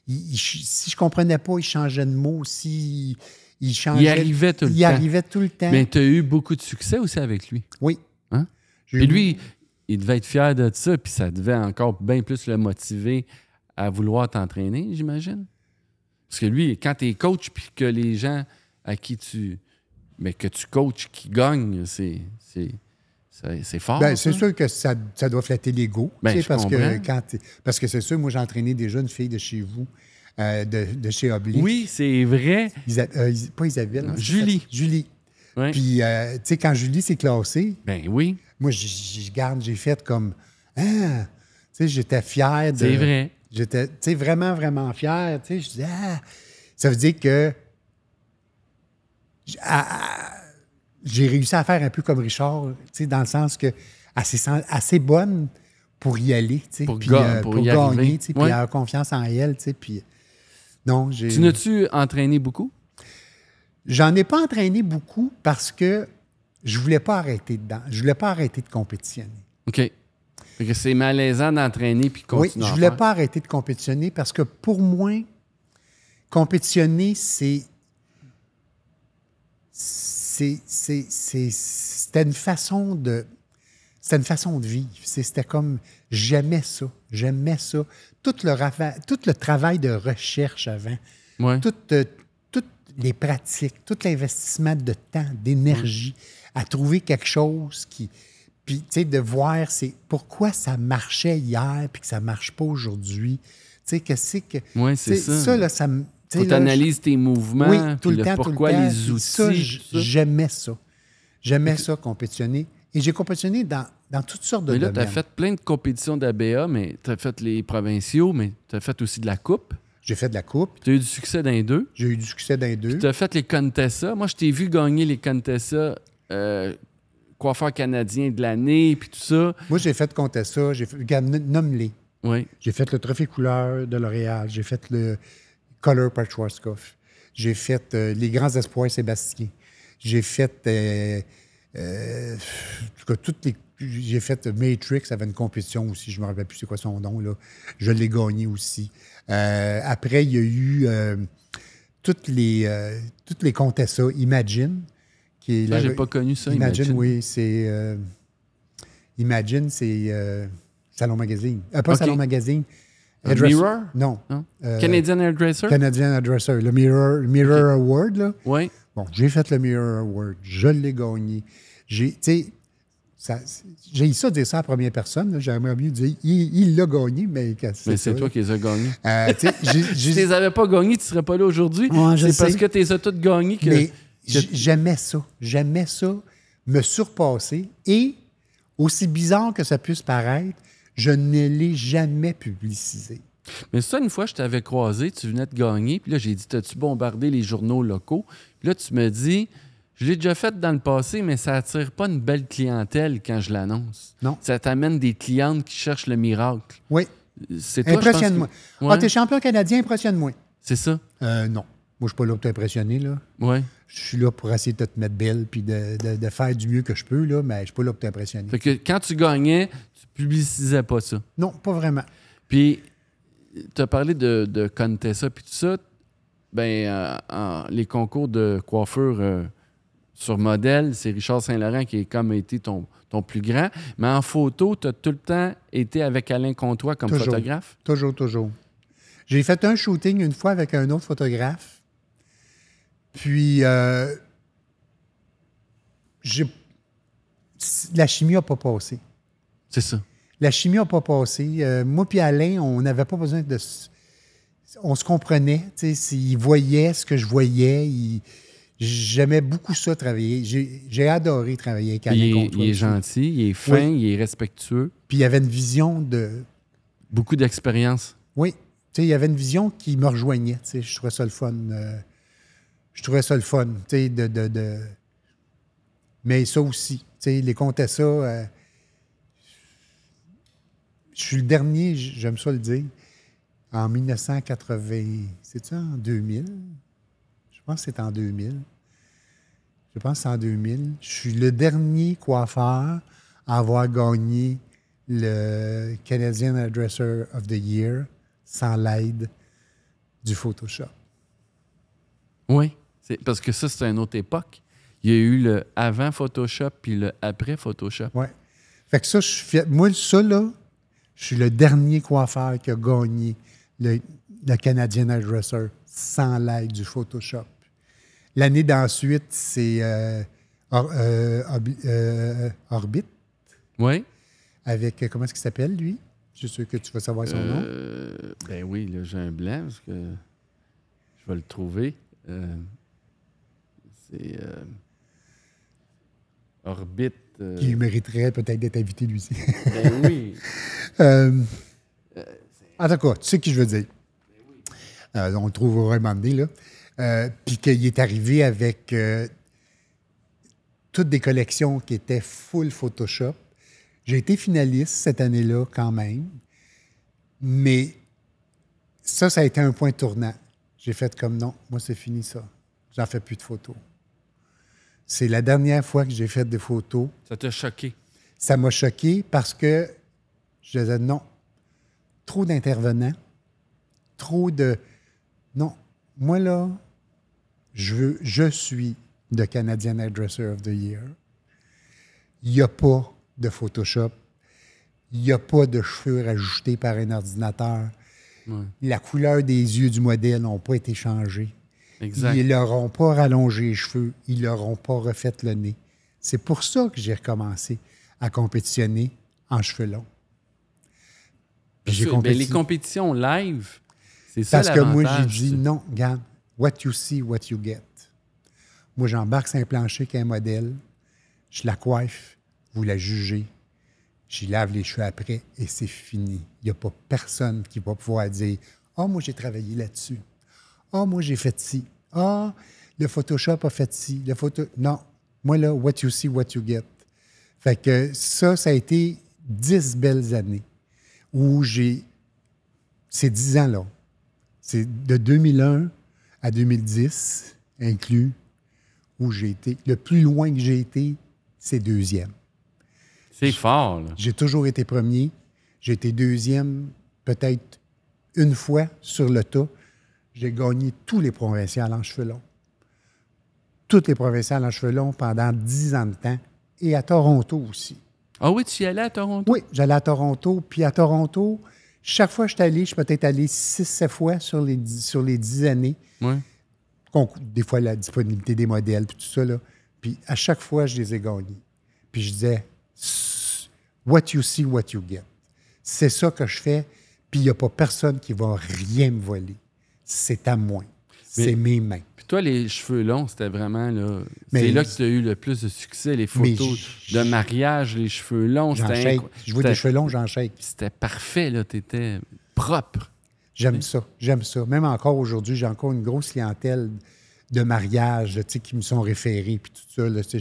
si je comprenais pas, il changeait de mot. aussi. il changeait. arrivait tout le temps. arrivait Mais tu as eu beaucoup de succès aussi avec lui. Oui. Hein? Puis lui, il devait être fier de ça, puis ça devait encore bien plus le motiver à vouloir t'entraîner, j'imagine. Parce que lui, quand tu es coach, puis que les gens à qui tu. Mais que tu coaches qui gagnent, c'est. C'est fort. Ben, c'est sûr que ça, doit flatter l'ego. Ben, parce, que parce que c'est sûr, moi, j'ai entraîné des jeunes filles de chez vous, euh, de, chez Oblique. Oui, c'est vrai. Euh, pas Isabelle. Julie. Julie. Puis, euh, tu sais, quand Julie s'est classée. Ben oui. Moi, je garde, j'ai fait comme. Ah! Tu sais, j'étais fier de. C'est vrai. J'étais vraiment, vraiment fier. Je disais, ah, ça veut dire que ah, ah, j'ai réussi à faire un peu comme Richard, dans le sens que assez, assez bonne pour y aller, euh, pour, pour, gagner, puis avoir confiance en elle. Puis, non, Tu n'as-tu entraîné beaucoup? J'en ai pas entraîné beaucoup parce que je voulais pas arrêter dedans. Je voulais pas arrêter de compétitionner. OK c'est malaisant d'entraîner puis continuer. Oui, je voulais pas arrêter de compétitionner parce que pour moi, compétitionner, c'est. C'était une façon de. C'était une façon de vivre. C'était comme j'aimais ça, j'aimais ça. Tout le, tout le travail de recherche avant, toutes, euh, toutes les pratiques, tout l'investissement de temps, d'énergie mm. à trouver quelque chose qui, puis, tu sais, de voir c'est pourquoi ça marchait hier puis que ça marche pas aujourd'hui. Tu sais, que c'est que... Oui, c'est ça. Ça, là, ça Tu analyses tes mouvements, tout le, temps, pourquoi tout le temps, les outils. j'aimais ça. J'aimais ça, compétitionner. Et j'ai compétitionné dans, dans, toutes sortes de mais là, Tu as fait plein de compétitions d'ABA, mais tu as fait les provinciaux, mais tu as fait aussi de la coupe. J'ai fait de la coupe. Tu as eu du succès dans les deux. J'ai eu du succès dans les deux. Tu as fait les Contessa. Moi, je t'ai vu gagner les Contessa euh, coiffeur canadien de l'année, puis tout ça. Moi, j'ai fait compter ça. J'ai fait, J'ai fait le trophée couleur de L'Oréal. J'ai fait le Color par Schwarzkopf. J'ai fait euh, Les Grands Espoirs Sébastien. J'ai fait. Euh, euh, toutes les. J'ai fait Matrix, avait une compétition aussi, je ne me rappelle plus c'est quoi son nom, là. Je l'ai gagné aussi. après, il y a eu toutes les, toutes les Imagine. Ah, là j'ai pas connu ça. Imagine, oui. C'est. Euh, imagine, c'est euh, Salon Magazine. Euh, pas Salon Magazine. Mirror? Non. Canadian Hairdresser? Canadian Hairdresser. Le Mirror, Mirror Award, là. Oui. Bon, j'ai fait le Mirror Award. Je l'ai gagné. J'ai. Tu sais. J'ai eu ça dire ça à première personne. J'aimerais mieux dire il l'a gagné, mais Mais c'est toi qui les as gagnés. *laughs* si tu les avais pas gagnés, tu serais pas là aujourd'hui. c'est parce que tu les as toutes gagnés que J'aimais ça. J'aimais ça, me surpasser. Et, aussi bizarre que ça puisse paraître, je ne l'ai jamais publicisé. Mais ça, une fois, je t'avais croisé, tu venais de gagner, puis là, j'ai dit, t'as-tu bombardé les journaux locaux? Puis là, tu me dis, je l'ai déjà fait dans le passé, mais ça attire pas une belle clientèle quand je l'annonce. Non. Ça t'amène des clientes qui cherchent le miracle. Oui. C'est toi, Impressionne-moi. Que... Ah, champion canadien, impressionne-moi. C'est ça? Euh, non. Moi, je suis pas là pour t'impressionner, là. Je suis là pour essayer de te mettre belle puis de, faire du mieux que je peux, là, mais je suis pas là pour t'impressionner. que quand tu gagnais, tu ne publicisais pas ça? Non, pas vraiment. Puis, tu as parlé de, de Contessa puis tout ça. Ben, euh, les concours de coiffure euh, sur modèle, c'est Richard Saint-Laurent qui est comme été ton, ton plus grand. Mais en photo, tu as tout le temps été avec Alain Comtois comme photographe? Toujours, toujours. J'ai fait un shooting une fois avec un autre photographe puis, euh, la chimie n'a pas passé. C'est ça. La chimie n'a pas passé. Euh, moi puis Alain, on n'avait pas besoin de... On se comprenait. Il voyait ce que je voyais. J'aimais beaucoup ça, travailler. J'ai adoré travailler avec Alain. Il est, gentil, il est fin, il est respectueux. Puis il y avait une vision de... Beaucoup d'expérience. Oui. il y avait une vision qui me rejoignait. Je trouvais ça le fun. Euh, je trouvais ça le fun, tu sais, de, Mais ça aussi, tu sais, les à ça… Euh, je suis le dernier, j'aime ça le dire, en 1980... C'est-tu en 2000? Je pense que c'est en 2000. Je pense que c'est en 2000. Je suis le dernier coiffeur à avoir gagné le Canadian Addresser of the Year sans l'aide du Photoshop. Oui. Parce que ça, c'est une autre époque. Il y a eu le avant Photoshop puis le après Photoshop. Oui. Fait que ça, je Moi, ça, là, je suis le dernier coiffeur qui a gagné le, le Canadian Hairdresser sans l'aide du Photoshop. L'année d'ensuite, c'est euh, euh, euh, Orbit. Oui. Avec, comment est-ce qu'il s'appelle, lui? Je suis sûr que tu vas savoir son nom. Ben oui, là, j'ai un blanc parce que je vais le trouver. C'est. Euh, orbite. Euh, qui mériterait peut-être d'être invité, lui aussi. ben oui. *laughs* Euh, en tout cas, tu sais qui je veux dire. on le trouve vraiment donné, là. Puis qu'il est arrivé avec toutes des collections qui étaient full Photoshop. J'ai été finaliste cette année-là quand même, mais ça, ça a été un point tournant. J'ai fait comme non, moi c'est fini ça. J'en fais plus de photos. C'est la dernière fois que j'ai fait des photos. Ça t'a choqué? Ça m'a choqué parce que je disais non. Trop d'intervenants, trop de. Non, moi là, je, veux, je suis de Canadian Hairdresser of the Year. Il n'y a pas de Photoshop. Il n'y a pas de cheveux rajoutés par un ordinateur. La couleur des yeux du modèle n'ont pas été changée ne leur ont pas rallongé les cheveux, ils ont pas refait le nez. C'est pour ça que j'ai recommencé à compétitionner en cheveux longs. Ben, les compétitions live, c'est ça Parce que moi, j'ai dit, non, regarde, what you see, what you get. Moi, j'embarque un plancher qu'un un modèle, je la coiffe, vous la jugez, j'y lave les cheveux après et c'est fini. Il n'y a pas personne qui va pouvoir dire, oh, moi, j'ai travaillé là-dessus. Ah, moi, j'ai fait ci. Ah, le Photoshop a fait ci. Le photo... Non. Moi, là, what you see, what you get. Fait que ça, ça a été dix belles années où j'ai. Ces dix ans-là, c'est de 2001 à 2010 inclus, où j'ai été. Le plus loin que j'ai été, c'est deuxième. C'est fort, là. J'ai toujours été premier. J'ai été deuxième, peut-être une fois sur le tas, j'ai gagné tous les provinciales en chevelon, longs. Toutes les provinciales en chevelon pendant dix ans de temps et à Toronto aussi. Ah oui, tu y allais à Toronto? Oui, j'allais à Toronto. Puis à Toronto, chaque fois que je suis allé, je suis peut-être allé six, sept fois sur les, sur les dix années. Oui. Des fois, la disponibilité des modèles, puis tout ça. Là. Puis à chaque fois, je les ai gagnés. Puis je disais, what you see, what you get. C'est ça que je fais, puis il n'y a pas personne qui va rien me voler c'est à moi. C'est mes mains. Puis toi, les cheveux longs, c'était vraiment là. C'est là que tu as eu le plus de succès, les photos de mariage, les cheveux longs. J'en Je vois des cheveux longs, j'en C'était parfait, là. Tu étais propre. J'aime ça. J'aime ça. Même encore aujourd'hui, j'ai encore une grosse clientèle de mariage qui me sont référés. tout ça,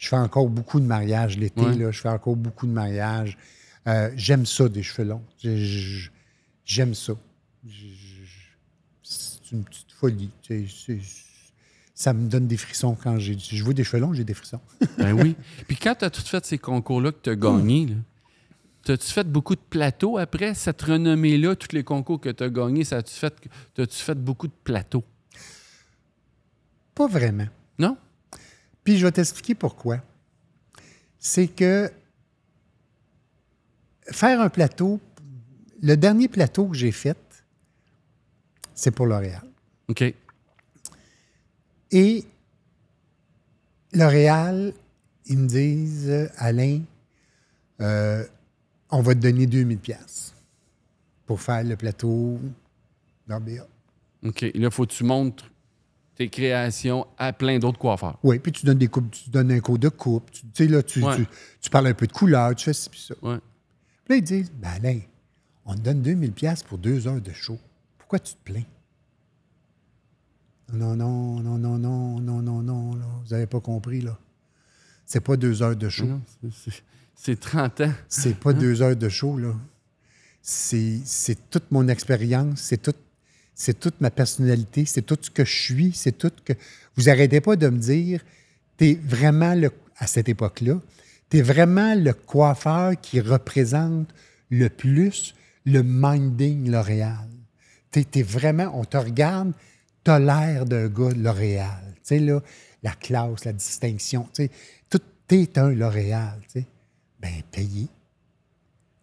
je, fais encore beaucoup de mariages l'été. là Je fais encore beaucoup de mariages. Euh, j'aime ça, des cheveux longs. J'aime ça une petite folie. ça me donne des frissons quand j'ai, je vois des cheveux longs, j'ai des frissons. *laughs* ben oui. Puis quand tu as tout fait ces concours-là que tu as gagnés, T'as-tu fait beaucoup de plateaux après cette renommée-là, tous les concours que tu as gagnés, ça tu fait, as-tu fait beaucoup de plateaux? Pas vraiment. Non? Puis je vais t'expliquer pourquoi. C'est que faire un plateau, le dernier plateau que j'ai fait, c'est pour L'Oréal. OK. Et L'Oréal, ils me disent, Alain, euh, on va te donner 2000 pièces pour faire le plateau dans OK. Et là, faut que tu montres tes créations à plein d'autres coiffeurs. Oui, puis tu donnes des coupes, tu donnes un coup de coupe. Tu sais, là, tu, parles un peu de couleur, tu fais ci, puis ça. Ouais. Puis là, ils disent, ben Alain, on te donne 2000 pièces pour deux heures de show. Pourquoi tu te plains? Non, non, non, non, non, non, non, non, vous n'avez pas compris, là. C'est pas deux heures de show. C'est 30 ans. C'est pas hein? deux heures de show, là. C'est toute mon expérience, c'est tout, toute ma personnalité, c'est tout ce que je suis, c'est tout que. Vous arrêtez pas de me dire, t'es vraiment le. À cette époque-là, t'es vraiment le coiffeur qui représente le plus le minding L'Oréal. T'es es vraiment, on te regarde, t'as l'air d'un gars de L'Oréal. Tu sais, là, la classe, la distinction, tu sais, tout est un L'Oréal, tu sais. Bien, payé.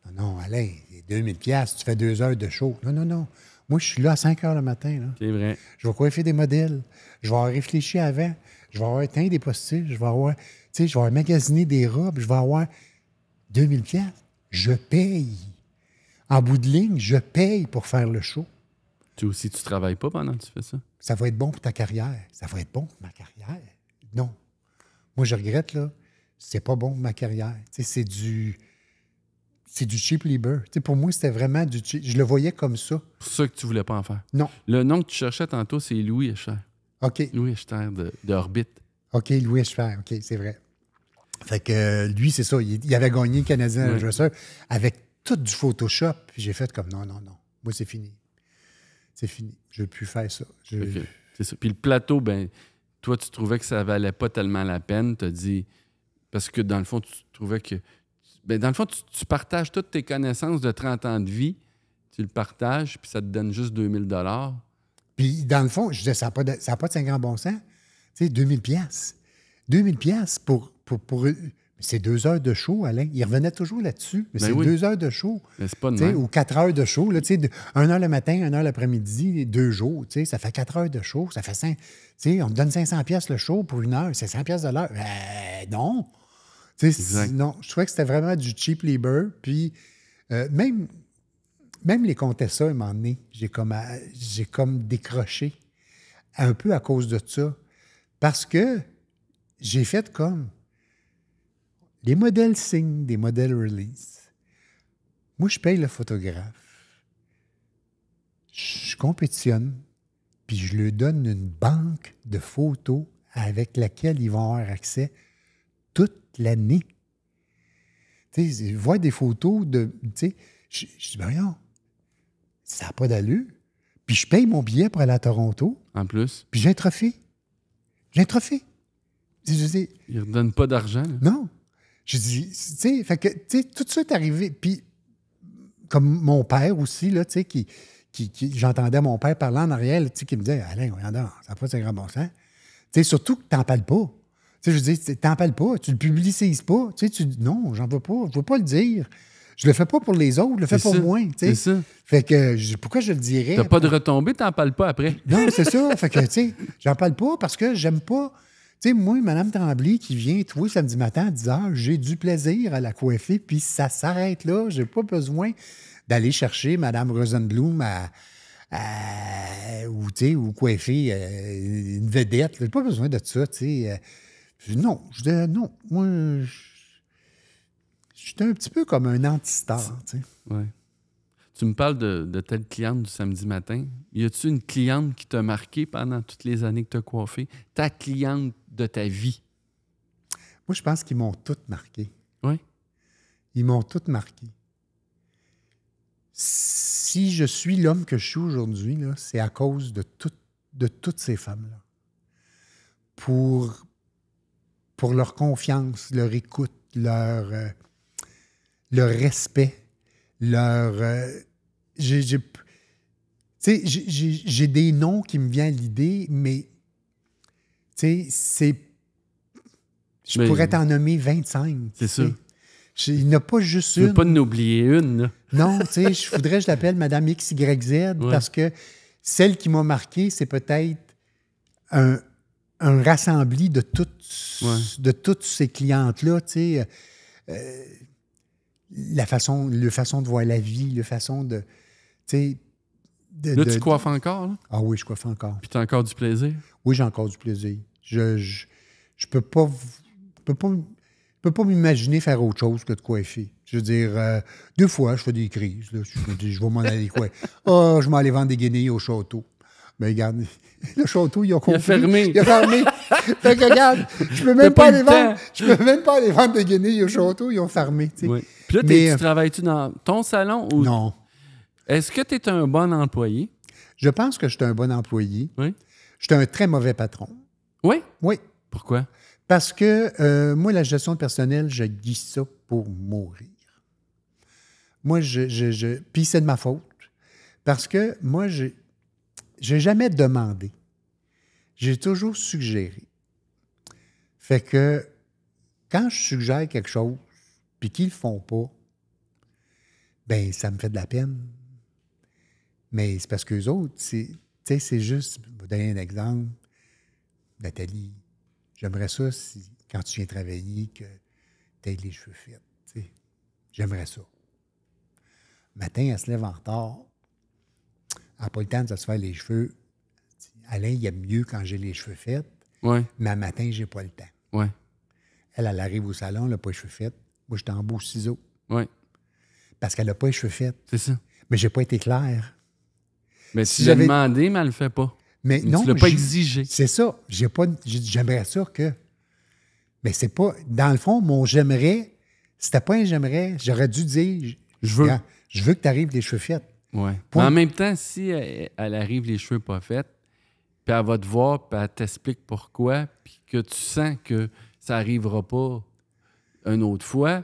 Non, non, Alain, 2000 pièces, tu fais deux heures de show. Non, non, non. Moi, je suis là à 5 heures le matin. C'est vrai. Je vais coiffer des modèles. Je vais réfléchir avant. Je vais avoir éteint des postiches. Je vais avoir, tu sais, je vais magasiner des robes. Je vais avoir 2000 pièces. Je paye. En bout de ligne, je paye pour faire le show. Tu aussi, tu travailles pas pendant que tu fais ça? Ça va être bon pour ta carrière. Ça va être bon pour ma carrière. Non. Moi, je regrette, là. C'est pas bon pour ma carrière. c'est du. C'est du cheap labor. pour moi, c'était vraiment du cheap. Je le voyais comme ça. Pour ça que tu voulais pas en faire? Non. Le nom que tu cherchais tantôt, c'est Louis Echer. OK. Louis Echer De, OK, Louis Echer. OK, c'est vrai. Fait que euh, lui, c'est ça. Il, avait gagné le Canadien avec tout du Photoshop. J'ai fait comme non, non, non. Moi, c'est fini c'est fini. Je ne plus faire ça. C'est ça. Puis le plateau, ben, toi, tu trouvais que ça valait pas tellement la peine. Tu as dit. Parce que dans le fond, tu trouvais que. Ben, dans le fond, tu, partages toutes tes connaissances de 30 ans de vie, tu le partages, puis ça te donne juste 2000 Puis dans le fond, je disais, ça n'a pas, de, ça 50 bon sens. Tu sais, 2000 2000 pour, pour, pour c'est deux heures de show, Alain. Il revenait toujours là-dessus. Ben c'est deux heures de show. pas ou quatre heures de show. Là, un heure le matin, un heure l'après-midi, deux jours. Ça fait quatre heures de show. Ça fait cinq. On me donne 500 pièces le show pour une heure. C'est 100 pièces de l'heure. Euh, non. Non, je trouvais que c'était vraiment du cheap labor. Puis euh, même, même les contestants, à un moment j'ai comme, euh, j'ai comme décroché un peu à cause de ça. Parce que j'ai fait comme des modèles signent, des modèles release. Moi, je paye le photographe. Je compétitionne, puis je lui donne une banque de photos avec laquelle ils vont avoir accès toute l'année. Tu sais, des photos de. Tu sais, je, dis, ben ça n'a pas d'allure. Puis je paye mon billet pour aller à Toronto. En plus. Puis j'ai un trophée. J'ai un trophée. Je, je, dis... Ils ne redonnent pas d'argent. Non. Je dis, tu sais, fait que, tu sais, tout de suite arrivé. Puis, comme mon père aussi, là, tu sais, qui, qui, j'entendais mon père parler en arrière, tu sais, qui me disait, Alain, regarde, ça n'a pas de grand bon sens. Tu sais, surtout que tu n'en parles pas. Tu sais, je dis, tu n'en parles pas, tu ne le publicises pas. Tu sais, tu dis, non, j'en veux pas, je ne veux pas le dire. Je le fais pas pour les autres, je le fais pour tu moi. C'est ça. Fait que pourquoi je le dirais? Tu n'as pas de retombée, t'en parles pas après. Non, c'est ça. Fait que, tu sais, j'en parle pas parce que j'aime pas sais, moi, Mme Tremblay qui vient trouver samedi matin à 10 h, j'ai du plaisir à la coiffer, puis ça s'arrête là. J'ai pas besoin d'aller chercher Mme Rosenblum à, ou, ou coiffer euh, une vedette. J'ai pas besoin de ça, tu sais. Euh. non, je dis euh, non. Moi, je suis un petit peu comme un anti-star, tu sais. Tu me parles de, telle cliente du samedi matin. Y a-tu une cliente qui t'a marqué pendant toutes les années que tu as coiffé? Ta cliente de ta vie? Moi, je pense qu'ils m'ont toutes marqué. Oui. Ils m'ont toutes marqué. Si je suis l'homme que je suis aujourd'hui, c'est à cause de, de toutes ces femmes-là. Pour, pour leur confiance, leur écoute, leur, euh, leur respect, leur. Euh, j'ai des noms qui me viennent à l'idée, mais tu sais, c'est. Je pourrais t'en nommer 25. C'est ça. Il n'a pas juste je une. Je pas en oublier une. non, tu sais, je voudrais que je l'appelle Madame XYZ parce que celle qui m'a marqué, c'est peut-être un, un de toutes, de toutes ces clientes-là, tu sais. Euh, la façon, le façon de voir la vie, la façon de. Tu là, tu coiffes encore, Ah oui, je coiffe encore. Puis tu as encore du plaisir? oui, j'ai encore du plaisir. Je, je, je peux pas. peux pas peux pas m'imaginer faire autre chose que de coiffer. Je veux dire, euh, deux fois, je fais des crises. Là. Je me dis, je vais m'en aller quoi? *laughs* Ah, oh, je m'en aller vendre des guenilles au château. Mais ben, regarde, *laughs* le château, il a compris. Il a fermé. Il a fermé. *laughs* fait que regarde, je peux même pas, les vendre. Je peux même pas aller vendre des guenilles au château, ils ont fermé. Tu Puis là, tu euh, travailles-tu dans ton salon ou. Non. Est-ce que tu es un bon employé? Je pense que je suis un bon employé. Oui. J'étais un très mauvais patron. Oui? Oui. Pourquoi? Parce que euh, moi, la gestion de personnel, je dis ça pour mourir. Moi, je. Puis c'est de ma faute. Parce que moi, je n'ai jamais demandé. J'ai toujours suggéré. Fait que quand je suggère quelque chose, puis qu'ils ne le font pas, ben ça me fait de la peine. Mais c'est parce qu'eux autres, c'est sais, c'est juste, je vais vous donner un exemple. Nathalie, j'aimerais ça si, quand tu viens travailler, que tu aies les cheveux faits. J'aimerais ça. matin, elle se lève en retard. Elle n'a pas le temps de se faire les cheveux. Alain, il aime mieux quand j'ai les cheveux faits. Ouais. Mais matin, j'ai pas le temps. Ouais. Elle, elle arrive au salon, elle n'a pas les cheveux faits. Moi, je suis en ciseau. Parce qu'elle n'a pas les cheveux faits. C'est ça. Mais j'ai pas été clair. Mais si, j'ai demandé, mais elle le fait pas. Mais, non, tu l'as pas exigé. C'est ça. J'ai pas, j'aimerais sûr que. Mais c'est pas. Dans le fond, mon j'aimerais, c'était pas un j'aimerais. J'aurais dû dire. Je veux. Je veux que tu arrives les cheveux faits. Oui. En même temps, si elle, arrive les cheveux pas faits, puis elle va te voir, puis elle t'explique pourquoi, puis que tu sens que ça arrivera pas une autre fois,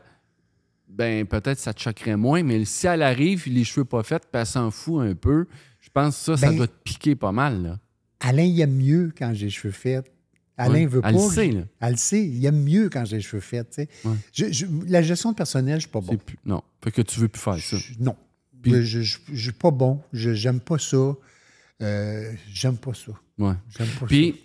ben peut-être ça te choquerait moins, mais si elle arrive, les cheveux pas faits, puis elle s'en fout un peu, je pense que ça, ça ben, doit te piquer pas mal. Là. Alain, il aime mieux quand j'ai les cheveux faits. Alain veut pas. Elle le sait. Il aime mieux quand j'ai les cheveux faits. la gestion de personnel, je suis pas bon. non. Fait que tu veux plus faire ça. non. Je ne suis pas bon. J'aime pas ça. Euh, j'aime pas ça. Ouais. J'aime pas ça. Puis,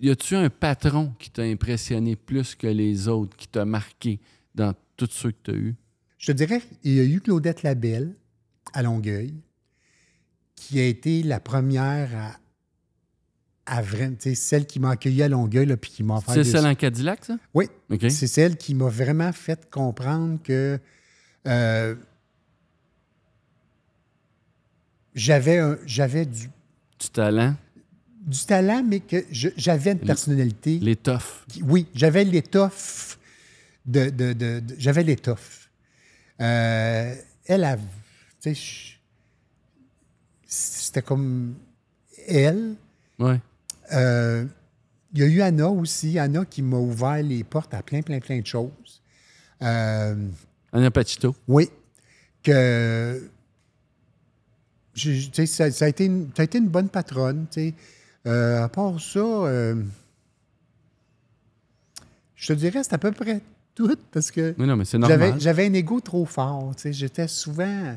y a-tu un patron qui t'a impressionné plus que les autres, qui t'a marqué dans tous ceux que tu as eus? Je te dirais, il y a eu Claudette Labelle à Longueuil, qui a été la première à, à celle qui m'a accueilli à Longueuil, là, puis qui m'a fait. C'est celle en Cadillac, ça? Oui. C'est celle qui m'a vraiment fait comprendre que. Euh, j'avais j'avais du du talent du talent mais que j'avais une personnalité l'étoffe oui j'avais l'étoffe de, j'avais l'étoffe euh, elle a c'était comme elle. Euh, il y a eu Anna aussi, Anna qui m'a ouvert les portes à plein, plein, plein de choses. Euh, Anna Patito. Oui. Que. Je, ça, a été une, a été une bonne patronne. Euh, à part ça, je te dirais, c'est à peu près tout parce que j'avais un ego trop fort. J'étais souvent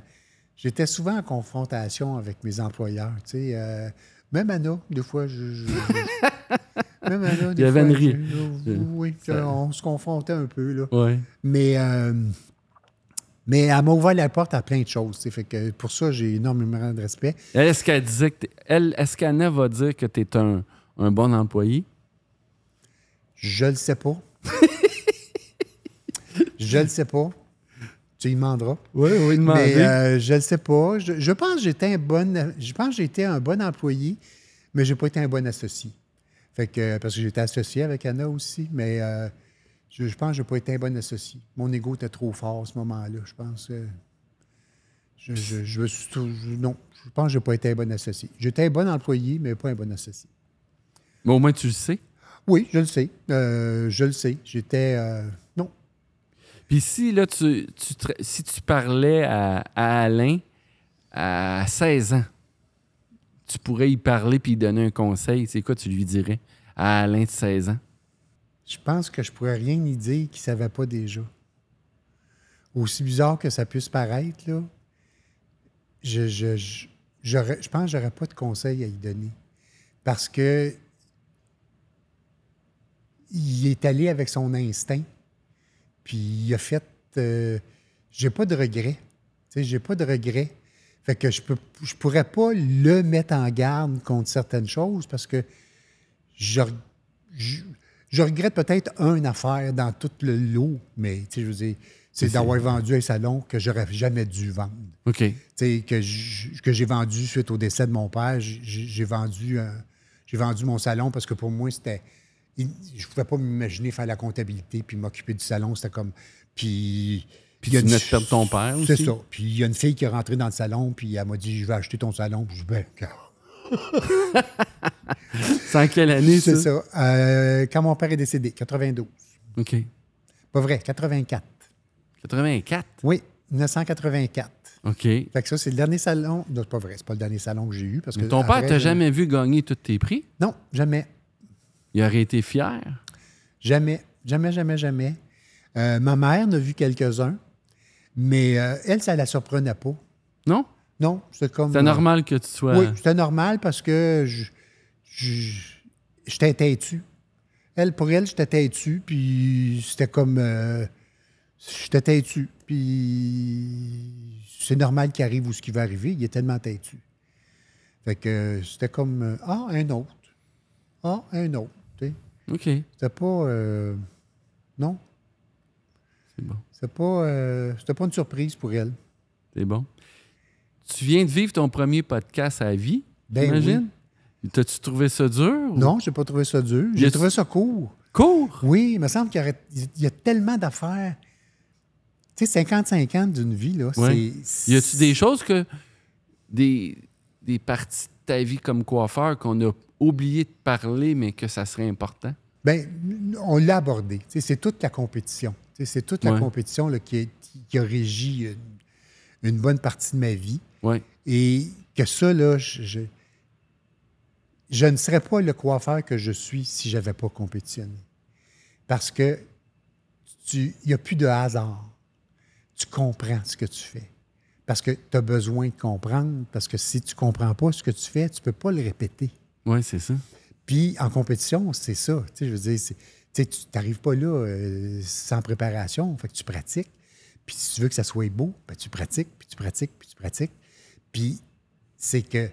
j'étais souvent en confrontation avec mes employeurs. Tu euh, même Anna, des fois, je. *laughs* même Il y avait une euh, oui, on se confrontait un peu. Là. Mais. Euh, mais elle m'a ouvert la porte à plein de choses. Fait que pour ça, j'ai énormément de respect. Est-ce qu'elle disait elle, est qu'Anna va dire que tu es un, un, bon employé? Je le sais pas. *laughs* je le sais pas. Tu y demanderas. Oui, oui, Mais euh, je ne sais pas. Je, pense que j'étais un bon... Je pense j'étais un bon employé, mais je n'ai pas été un bon associé. Fait que, parce que j'étais associé avec Anna aussi, mais euh, je, pense que je n'ai pas été un bon associé. Mon ego était trop fort à ce moment-là, je pense. que... Euh, je, non, je pense que je n'ai pas été un bon associé. J'étais un bon employé, mais pas un bon associé. Mais au moins, tu le sais. Oui, je le sais. je le sais. J'étais. Puis si là, tu, tu si tu parlais à, Alain à 16 ans, tu pourrais y parler puis lui donner un conseil. C'est quoi tu lui dirais à Alain de 16 ans? Je pense que je pourrais rien y dire qu'il ne savait pas déjà. Aussi bizarre que ça puisse paraître, là, je, je, je, je pense j'aurais pas de conseil à lui donner. Parce que il est allé avec son instinct puis il a fait. Euh, j'ai pas de regrets. Tu sais, j'ai pas de regrets. Fait que je peux je pourrais pas le mettre en garde contre certaines choses parce que je, je, regrette peut-être une affaire dans tout le lot, mais tu sais, je c'est d'avoir vendu un salon que j'aurais jamais dû vendre. OK. Tu sais, que j'ai vendu suite au décès de mon père, j'ai vendu, j'ai vendu mon salon parce que pour moi, c'était je ne pouvais pas m'imaginer faire la comptabilité puis m'occuper du salon. C'était comme. Puis. Puis il y a ton père C'est ça. Puis il y a une fille qui est rentrée dans le salon, puis elle m'a dit Je vais acheter ton salon. Puis je dis Ben, C'est *laughs* en quelle année, ça? C'est ça. Euh, quand mon père est décédé, 92. OK. Pas vrai, 84. 84? Oui, 1984. OK. Fait que ça, c'est le dernier salon. Non, c'est pas vrai, c'est pas le dernier salon que j'ai eu. Parce que ton père père t'a jamais vu gagner tous tes prix? Non, jamais. Il aurait été fier? Jamais, jamais, jamais, jamais. Euh, ma mère n'a vu quelques-uns, mais euh, elle, ça la surprenait pas. Non? Non, c'est comme. C'était euh, normal que tu sois. Oui, c'était normal parce que je, j'étais têtu. Elle, pour elle, j'étais têtu, puis c'était comme. j'étais têtu. Puis c'est normal qu'il arrive ou ce qui va arriver. Il est tellement têtu. Fait que c'était comme. Ah, un autre. Ah, un autre. OK. C'était pas. Euh, non. C'est bon. C'était pas, euh, c'était pas une surprise pour elle. C'est bon. Tu viens de vivre ton premier podcast à vie, ben j'imagine? T'as-tu trouvé ça dur? Ou... Non, j'ai pas trouvé ça dur. J'ai trouvé ça court. Court? Oui, il me semble qu'il y, a tellement d'affaires. Tu sais, 50 ans d'une vie, là. Ouais. Y a-tu des choses que. des, des parties vie comme coiffeur qu'on a oublié de parler, mais que ça serait important? Bien, on l'a abordé. C'est toute la compétition. C'est toute la compétition là, qui, a régi une, bonne partie de ma vie. Et que ça, là, je, je, ne serais pas le coiffeur que je suis si je n'avais pas compétitionné. Parce que il n'y a plus de hasard. Tu comprends ce que tu fais parce que tu as besoin de comprendre, parce que si tu ne comprends pas ce que tu fais, tu ne peux pas le répéter. Oui, c'est ça. Puis en compétition, c'est ça. Tu je veux dire, tu n'arrives pas là euh, sans préparation, fait que tu pratiques. Puis si tu veux que ça soit beau, ben, tu pratiques, puis tu pratiques, puis tu pratiques. Puis c'est que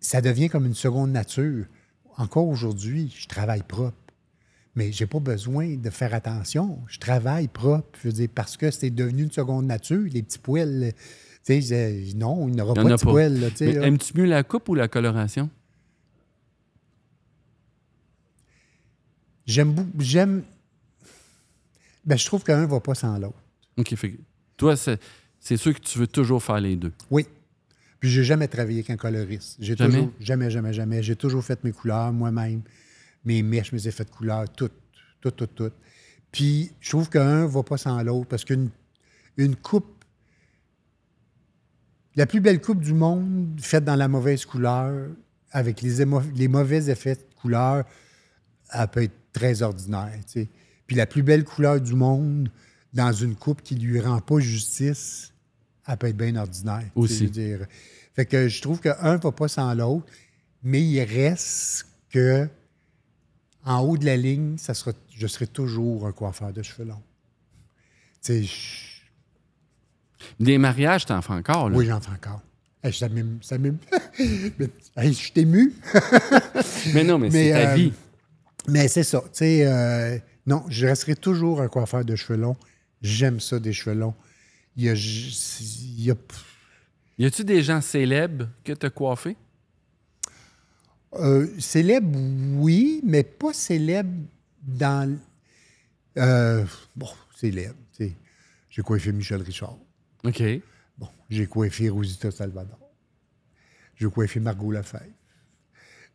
ça devient comme une seconde nature. Encore aujourd'hui, je travaille propre mais j'ai pas besoin de faire attention. Je travaille propre, parce que c'est devenu une seconde nature, les petits poils. Tu sais, non, il n'y aura pas de petits poils. Aimes-tu mieux la coupe ou la coloration? J'aime. j'aime... Ben, je trouve qu'un ne va pas sans l'autre. OK. Fait, toi, c'est, sûr que tu veux toujours faire les deux. Oui. Puis j'ai jamais travaillé qu'un coloriste. jamais, jamais, jamais. J'ai toujours fait mes couleurs moi-même mes mèches, mes effets de couleur, tout, tout, tout, tout. Puis je trouve qu'un ne va pas sans l'autre parce qu'une une coupe, la plus belle coupe du monde faite dans la mauvaise couleur, avec les, les mauvais effets de couleur, elle peut être très ordinaire. Tu Puis la plus belle couleur du monde dans une coupe qui ne lui rend pas justice, elle peut être bien ordinaire. Aussi. Dire. Fait que je trouve qu'un ne va pas sans l'autre, mais il reste que en haut de la ligne, ça sera, je serai toujours un coiffeur de cheveux longs. Des mariages, t'en fais encore, là? Oui, j'en fais encore. ça *laughs* je suis *laughs* mais non, mais, c'est ta euh, vie. Mais c'est ça. Euh, non, je resterai toujours un coiffeur de cheveux longs. J'aime ça, des cheveux longs. Il y a. Il Y a-tu des gens célèbres que tu as coiffés? Euh, célèbre, oui, mais pas célèbre dans. Euh, bon, célèbre. sais. J'ai coiffé Michel Richard. OK. Bon, j'ai coiffé Rosita Salvador. J'ai coiffé Margot Lafayette.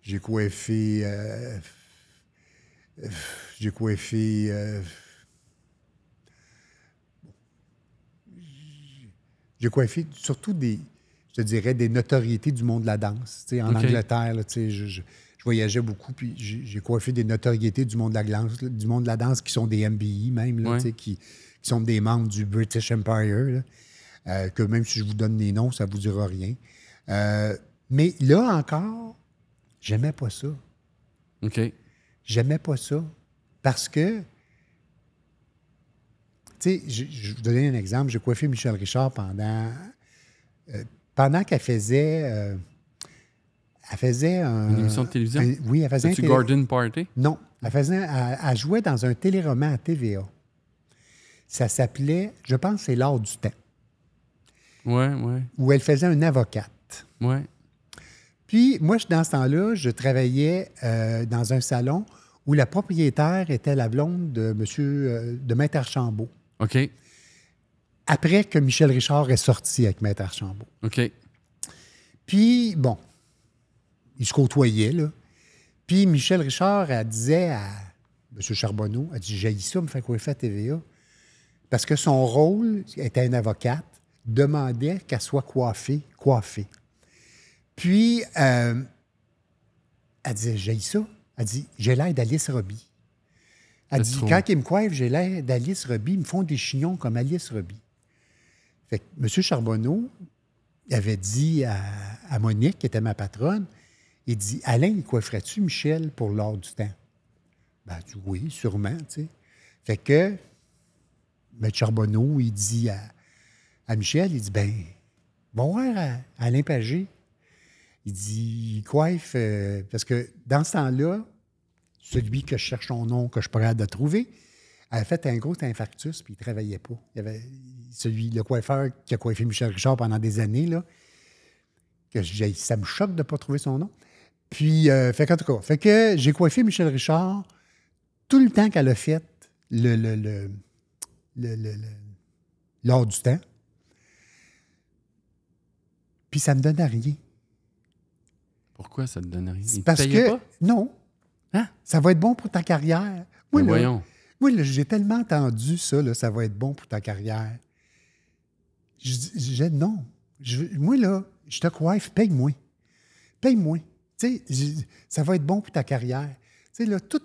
J'ai coiffé. Euh, euh j'ai coiffé. Euh, j'ai coiffé surtout des, je dirais, des notoriétés du monde de la danse. en Angleterre, je, voyageais beaucoup, puis j'ai coiffé des notoriétés du monde de la danse, du monde de la danse qui sont des MBI e même, qui, sont des membres du British Empire, euh, que même si je vous donne les noms, ça ne vous dira rien. Euh, mais là encore, j'aimais pas ça. OK. J'aimais pas ça. Parce que, tu sais, je, vais vous donner un exemple. J'ai coiffé Michel Richard pendant euh, pendant qu'elle faisait. Euh, elle faisait un, Une émission de télévision? oui, elle faisait un. Télé... Garden Party? Non. Elle, faisait, elle, elle jouait dans un téléroman à TVA. Ça s'appelait, je pense, c'est L'art du temps. Oui, oui. Où elle faisait une avocate. Oui. Puis, moi, dans ce temps-là, je travaillais euh, dans un salon où la propriétaire était la blonde de monsieur, euh, de Maître Archambault. OK après que Michel Richard est sorti avec Maître Archambault. OK. Puis, bon, ils se côtoyaient, là. Puis Michel Richard, elle disait à M. Charbonneau, elle dit, j'ai ça, me fait quoi à TVA? Parce que son rôle, était une avocate, demandait qu'elle soit coiffée, coiffée. Puis, euh, elle disait, j'ai ça. Elle dit, j'ai l'air d'Alice Roby. » Elle dit, quand ils me coiffent, j'ai l'air d'Alice Roby. Ils me font des chignons comme Alice Roby. » Fait M. Charbonneau avait dit à, Monique, qui était ma patronne, il dit Alain, coifferais-tu Michel pour l'or du temps Ben, oui, sûrement, tu sais. Fait que M. Charbonneau, il dit à, Michel il dit, ben, bon à, Alain Pagé. Il dit, coiffe, euh, parce que dans ce temps-là, celui que je cherche son nom, que je suis prêt de trouver, avait fait un gros infarctus, puis il ne travaillait pas. Il, celui, le coiffeur qui a coiffé Michel Richard pendant des années, là, ça me choque de ne pas trouver son nom. Puis, euh, fait en tout cas, fait que j'ai coiffé Michel Richard tout le temps qu'elle a fait le, le, le, le, du temps. Puis ça me donne rien. Pourquoi ça te donne rien? parce que non. Hein? Ça va être bon pour ta carrière. Ben oui, Oui, j'ai tellement entendu ça, ça va être bon pour ta carrière. Je disais non. moi, là, je te coiffe, paye-moi. Paye-moi. Tu sais, ça va être bon pour ta carrière. Tu sais, là, tout.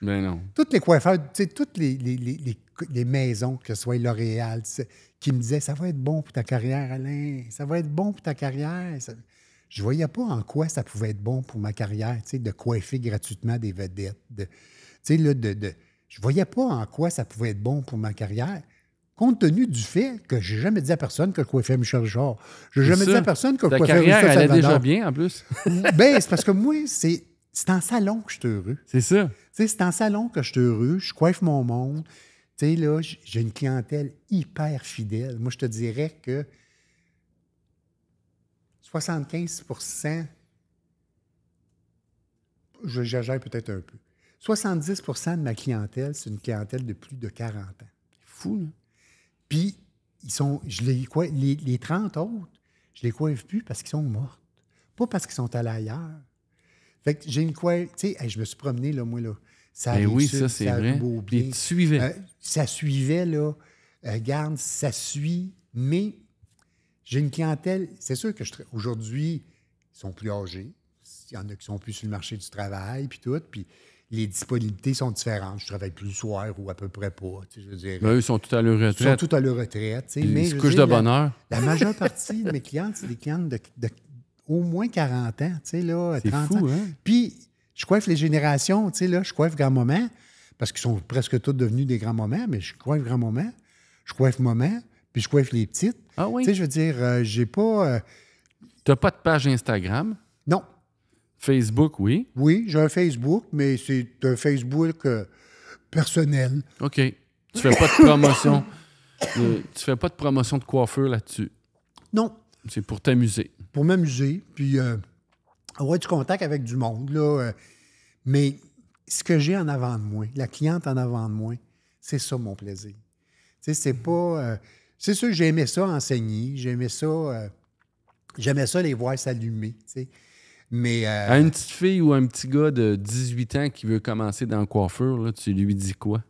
Ben non. Toutes les coiffeurs, tu sais, toutes les, les, les, maisons, que ce soit L'Oréal, qui me disaient Ça va être bon pour ta carrière, Alain. Ça va être bon pour ta carrière. Je voyais pas en quoi ça pouvait être bon pour ma carrière, tu sais, de coiffer gratuitement des vedettes. De... Tu sais, là, de, de... Je voyais pas en quoi ça pouvait être bon pour ma carrière compte tenu du fait que j'ai jamais dit à personne que je coiffais Michel Je n'ai jamais dit à personne que je coiffais carrière, elle déjà bien, en plus. *laughs* ben, c'est parce que moi, c'est, c'est en salon que je suis heureux. C'est ça. c'est en salon que je suis heureux. Je coiffe mon monde. Tu sais, là, j'ai une clientèle hyper fidèle. Moi, je te dirais que 75 je gère peut-être un peu. 70 de ma clientèle, c'est une clientèle de plus de 40 ans. C'est fou, là. Puis, ils sont, je les, quoi, les, les 30 autres, je ne les coiffe plus parce qu'ils sont mortes. Pas parce qu'ils sont allés ailleurs. Fait que j'ai une coiffe. Tu sais, je me suis promené, là, moi, là. Ça ben oui, ça, c'est vrai. Puis tu euh, ça suivait, là. Euh, garde, ça suit. Mais j'ai une clientèle. C'est sûr que aujourd'hui, ils sont plus âgés. Il y en a qui sont plus sur le marché du travail, puis tout. Puis les disponibilités sont différentes. Je travaille plus le soir ou à peu près pas. Tu ben, sont tous à leur retraite. Ils sont tous à leur retraite. Tu sais, mais, ils de bonheur. La, majeure *laughs* partie de mes clientes, c'est des clientes de, au moins 40 ans, tu sais, là, fou, Hein? Puis, je coiffe les générations, là, je coiffe grand Moment, parce qu'ils sont presque tous devenus des grands Moments, mais je coiffe grand Moment, je coiffe moment. puis je coiffe les petites. Ah oui? Tu sais, je veux dire, euh, j'ai pas... Euh, T'as pas de page Instagram? Non. Facebook, oui. Oui, j'ai un Facebook, mais c'est un Facebook euh, personnel. OK. Tu fais pas de promotion. *laughs* tu fais pas de promotion de coiffeur là-dessus. Non. C'est pour t'amuser. Pour m'amuser, puis euh, avoir du contact avec du monde. Là, euh, mais ce que j'ai en avant de moi, la cliente en avant de moi, c'est ça mon plaisir. c'est pas. c'est sûr, j'aimais ça enseigner, j'aimais ça. j'aimais ça les voir s'allumer. Mais, euh... À une petite fille ou un petit gars de 18 ans qui veut commencer dans le coiffure, tu lui dis quoi?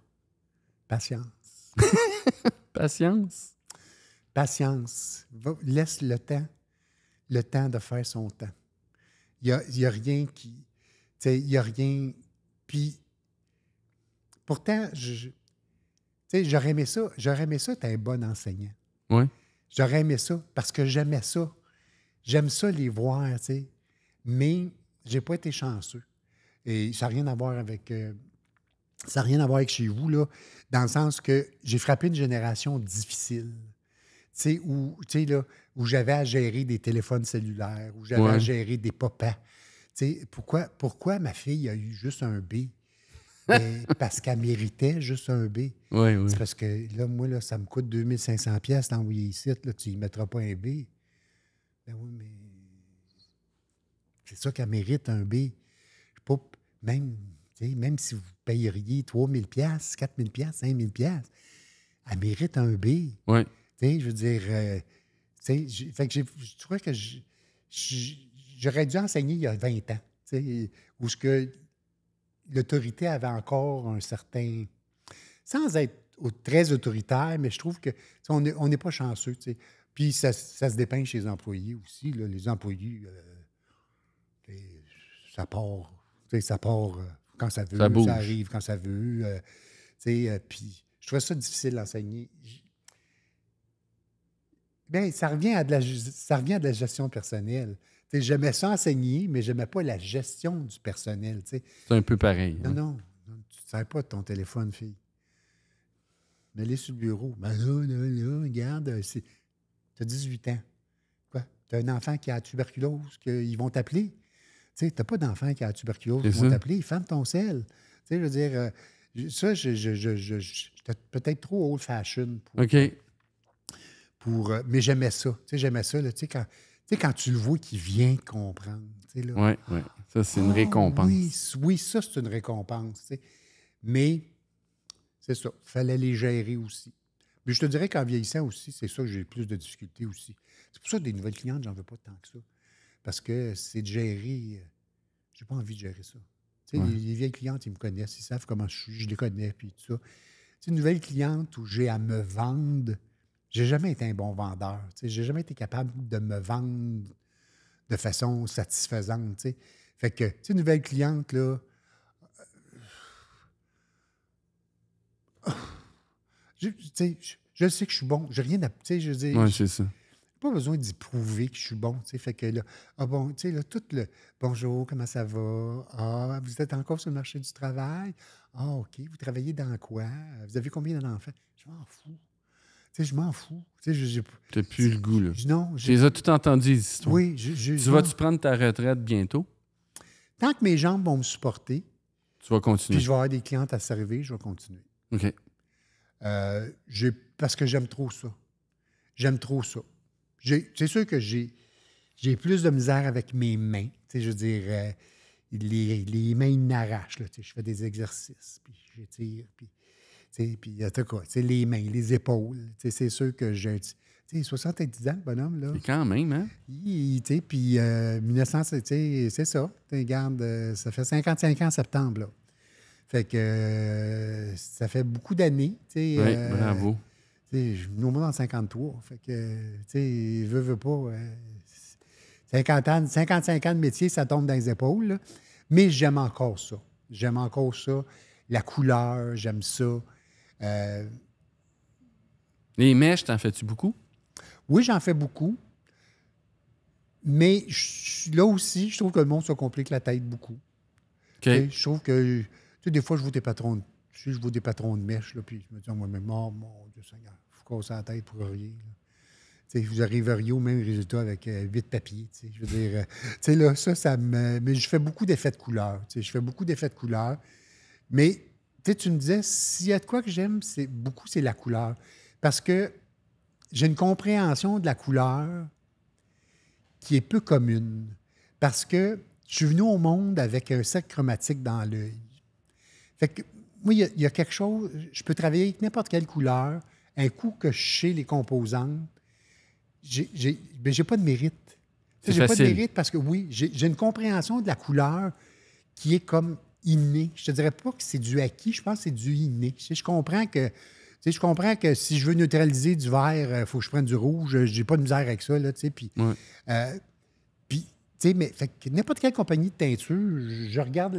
Patience. *laughs* Patience. Patience. laisse le temps, le temps de faire son temps. Il n'y a, rien qui. il n'y a rien. Puis, pourtant, j'aurais aimé ça. J'aurais aimé ça, es un bon enseignant. Oui. J'aurais aimé ça parce que j'aimais ça. J'aime ça les voir, tu sais mais j'ai pas été chanceux. Et ça n'a rien à voir avec. Euh, ça rien à voir avec chez vous, là, dans le sens que j'ai frappé une génération difficile. Tu sais, où, où j'avais à gérer des téléphones cellulaires, où j'avais à gérer des papas. Tu sais, pourquoi, pourquoi ma fille a eu juste un B? *laughs* parce qu'elle méritait juste un B. Oui, C'est parce que là, moi, là, ça me coûte 2500 pièces d'envoyer ici. Là, tu ne mettras pas un B. Ben oui, mais c'est ça qu'elle mérite un B. même, même si vous payeriez 3 000 4 000 5 000 elle mérite un B. Oui. je veux dire, euh, fait que je crois que j'aurais dû enseigner il y a 20 ans, où ce que l'autorité avait encore un certain. Sans être très autoritaire, mais je trouve que on n'est pas chanceux. Puis ça, se dépeint chez les employés aussi. les employés. Euh, ça part. Ça part euh, quand ça veut, ça, arrive quand ça veut. Euh, euh, puis je trouvais ça difficile d'enseigner. Bien, ça revient à de la, ça revient de la gestion personnelle. sais j'aimais ça enseigner, mais j'aimais pas la gestion du personnel. C'est un peu pareil. Non, hein. non, tu ne sers pas de ton téléphone, fille. Mais les sur le bureau. Ben, là, là, là, regarde, tu as 18 ans. Quoi? Tu as un enfant qui a la tuberculose, qu'ils vont t'appeler. Tu n'as pas d'enfant qui a la tuberculose, ils vont t'appeler, ferme ton sel. je veux dire, euh, ça, j'étais peut-être trop old-fashioned. Pour, OK. Pour, euh, mais j'aimais ça. j'aimais ça, quand, tu le vois qui vient comprendre. Ah oui, oui. Ça, c'est une récompense. Oui, oui, ça, c'est une récompense. Mais c'est ça. il fallait les gérer aussi. Mais je te dirais qu'en vieillissant aussi, c'est ça que j'ai plus de difficultés aussi. C'est pour ça que des nouvelles clientes, j'en veux pas tant que ça parce que c'est de gérer. Euh, j'ai pas envie de gérer ça. Les, vieilles clientes, ils me connaissent, ils savent comment je les connais, puis tout ça. une nouvelle cliente où j'ai à me vendre, j'ai jamais été un bon vendeur. J'ai jamais été capable de me vendre de façon satisfaisante. Fait que, tu une nouvelle cliente, là. Euh, *sighs* je, sais que je suis bon. Je rien à. Je dis, c'est ça pas besoin d'y prouver que je suis bon. sais, Fait que là, ah bon, tu sais, là, tout le bonjour, comment ça va? Ah, vous êtes encore sur le marché du travail? Ah, OK, vous travaillez dans quoi? Vous avez combien d'enfants? Je m'en fous. Tu sais, je m'en fous. Tu sais, plus le goût, là. Non. Je les ai tout entendus, les histoires. Oui, je, Tu vas-tu prendre ta retraite bientôt? Tant que mes jambes vont me supporter. Tu vas continuer. Puis je vais avoir des clientes à servir, je vais continuer. OK. Euh, parce que j'aime trop ça. J'aime trop ça c'est sûr que j'ai, plus de misère avec mes mains. je veux dire, euh, les, mains, ils m'arrachent. je fais des exercices, puis j'étire, puis... Puis, a tout cas, les mains, les épaules. C'est sûr que j'ai... 70 ans, le bonhomme, là. quand même, hein? Puis, 1900, euh, c'est ça. Euh, ça fait 55 ans septembre, Fait que ça fait beaucoup d'années. Oui, bravo je suis nommé en 53. Fait que, tu veux, pas. 50 euh, ans, 55 ans de métier, ça tombe dans les épaules. Mais j'aime encore ça. J'aime encore ça. La couleur, j'aime ça. Euh, les mèches, t'en fais-tu beaucoup? Oui, j'en fais beaucoup. Mais là aussi, je trouve que le monde se complique la tête beaucoup. Je trouve que, tu des fois, je vois tes patrons je vois des patrons de mèche, là, puis je me dis, ah, moi mon Dieu Seigneur, vous qu'on la tête pour rien. vous arriveriez au même résultat avec euh, huit papiers. je veux dire, euh, là, ça, ça me. Mais je fais beaucoup d'effets de couleur. je fais beaucoup d'effets de couleur. Mais tu me disais, s'il y a de quoi que j'aime, c'est beaucoup, c'est la couleur. Parce que j'ai une compréhension de la couleur qui est peu commune. Parce que je suis venu au monde avec un sac chromatique dans l'œil. Fait que moi, il y, a quelque chose, je peux travailler avec n'importe quelle couleur. Un coup que je sais les composantes, j'ai pas de mérite. J'ai pas de mérite parce que oui, j'ai une compréhension de la couleur qui est comme innée. Je te dirais pas que c'est du acquis, je pense que c'est du inné. Je, je comprends que tu je comprends que si je veux neutraliser du vert, il euh, faut que je prenne du rouge. Euh, j'ai pas de misère avec ça, là, tu euh, mais n'importe quelle compagnie de teinture, je, regarde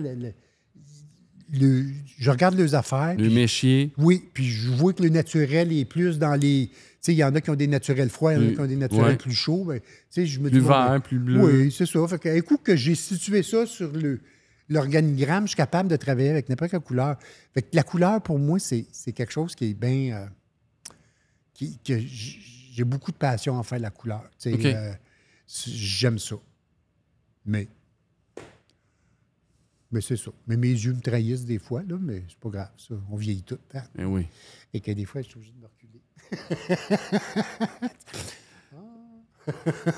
je regarde leurs affaires. Le méchier. Oui, puis je vois que le naturel est plus dans les. Tu sais, il y en a qui ont des naturels froids, il y en a qui ont des naturels plus chauds. Ben, je me plus bleu. Oui, c'est ça. Fait que, écoute, que j'ai situé ça sur l'organigramme, je suis capable de travailler avec n'importe quelle couleur. Fait que la couleur, pour moi, c'est, quelque chose qui est bien. Euh, j'ai beaucoup de passion en faire la couleur. Tu sais, euh, j'aime ça. Mais mais c'est ça. Mais mes yeux me trahissent des fois, là, mais c'est pas grave, On vieillit tout. Hein. Eh Et oui. que des fois, je suis obligé de me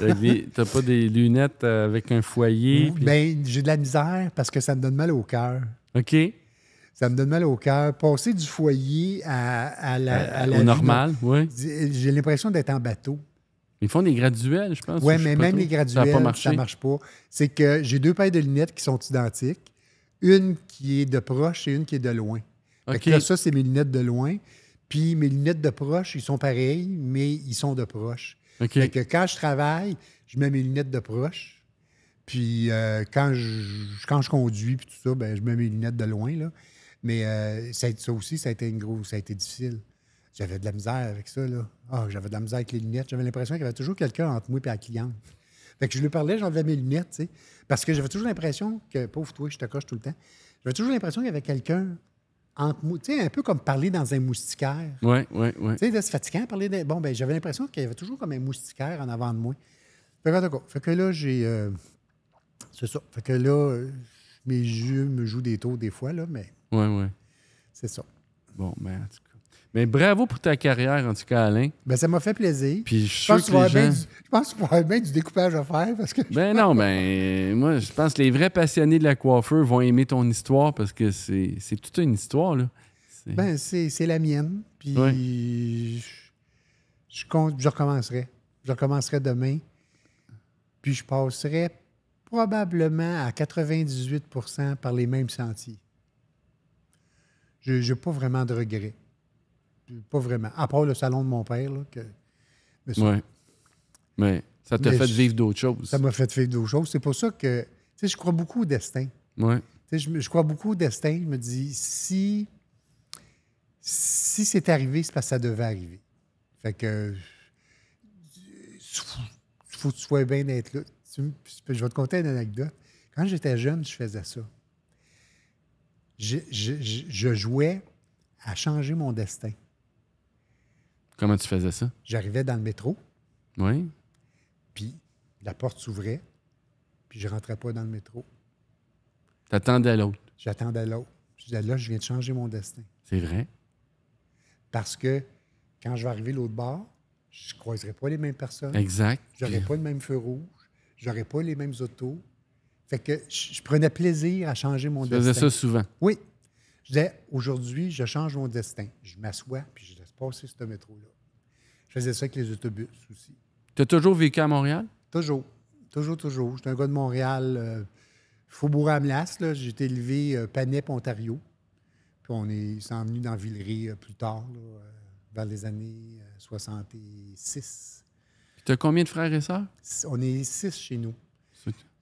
reculer. T'as pas des lunettes euh, avec un foyer? Ben, j'ai de la misère parce que ça me donne mal au cœur. OK. Ça me donne mal au cœur. Passer du foyer à, euh, la, Au normal, oui. J'ai l'impression d'être en bateau. Ils font des graduels, je pense. Oui, mais même les graduels, ça, marche pas. C'est que j'ai deux paires de lunettes qui sont identiques une qui est de proche et une qui est de loin. ça, c'est mes lunettes de loin. Puis mes lunettes de proche, ils sont pareils, mais ils sont de proche. quand je travaille, je mets mes lunettes de proche. Puis euh, quand, je, quand je conduis, puis tout ça, ben je mets mes lunettes de loin. Là. Mais euh, ça, aussi, ça a été une grosse, ça a été difficile. J'avais de la misère avec ça. Là. Ah, j'avais de la misère avec les lunettes. J'avais l'impression qu'il y avait toujours quelqu'un entre moi et la cliente. Fait je lui parlais, j'enlevais mes lunettes, tu sais. Parce que j'avais toujours l'impression que, pauvre toi, je te coche tout le temps, j'avais toujours l'impression qu'il y avait quelqu'un entre nous. Tu sais, un peu comme parler dans un moustiquaire. Oui, oui, oui. Tu sais, c'est fatigant parler de... Bon, ben j'avais l'impression qu'il y avait toujours comme un moustiquaire en avant de moi. Fait que, que là, j'ai. Euh, c'est ça. Fait que là, mes yeux me jouent des taux des fois, là, mais. Oui, oui. C'est ça. Bon, ben, en tout cas. Mais bravo pour ta carrière, en tout cas, Alain. Ben, ça m'a fait plaisir. Puis je, pense que, que je pense bien du découpage à faire. que ben non, ben moi, je pense que les vrais passionnés de la coiffeur vont aimer ton histoire parce que c'est toute une histoire. Là. Ben, c'est la mienne. Puis je, je recommencerai. Je recommencerai demain. Puis je passerai probablement à 98 par les mêmes sentiers. Je n'ai pas vraiment de regrets pas vraiment. À part le salon de mon père, là, que. Mais ça, ouais. ça t'a fait vivre d'autres choses. Ça m'a fait vivre d'autres choses. C'est pour ça que, je crois beaucoup au destin. Ouais. je, crois beaucoup au destin. Je me dis, si, si c'est arrivé, c'est parce que ça devait arriver. Fait que, il faut que tu sois bien d'être là. je vais te conter une anecdote. Quand j'étais jeune, je faisais ça. je, jouais à changer mon destin. Comment tu faisais ça? J'arrivais dans le métro. Oui. Puis la porte s'ouvrait, puis je rentrais pas dans le métro. T'attendais l'autre. J'attendais l'autre. Je disais, là, je viens de changer mon destin. C'est vrai. Parce que quand je vais arriver l'autre bord, je ne croiserai pas les mêmes personnes. Exact. Je n'aurai pas le même feu rouge. n'aurai pas les mêmes autos. Fait que je prenais plaisir à changer mon destin. Tu faisais ça souvent? Oui. Je disais, aujourd'hui, je change mon destin. Je m'assois, puis je passer ce métro-là. Je faisais ça avec les autobus aussi. Tu as toujours vécu à Montréal? Toujours. Toujours, toujours. J'étais un gars de Montréal, euh, Faubourg-Amlas. J'ai été élevé à euh, Panep, Ontario. Puis on est, s'en venu dans Villeray euh, plus tard, vers les années 66. Tu as combien de frères et sœurs? On est six chez nous.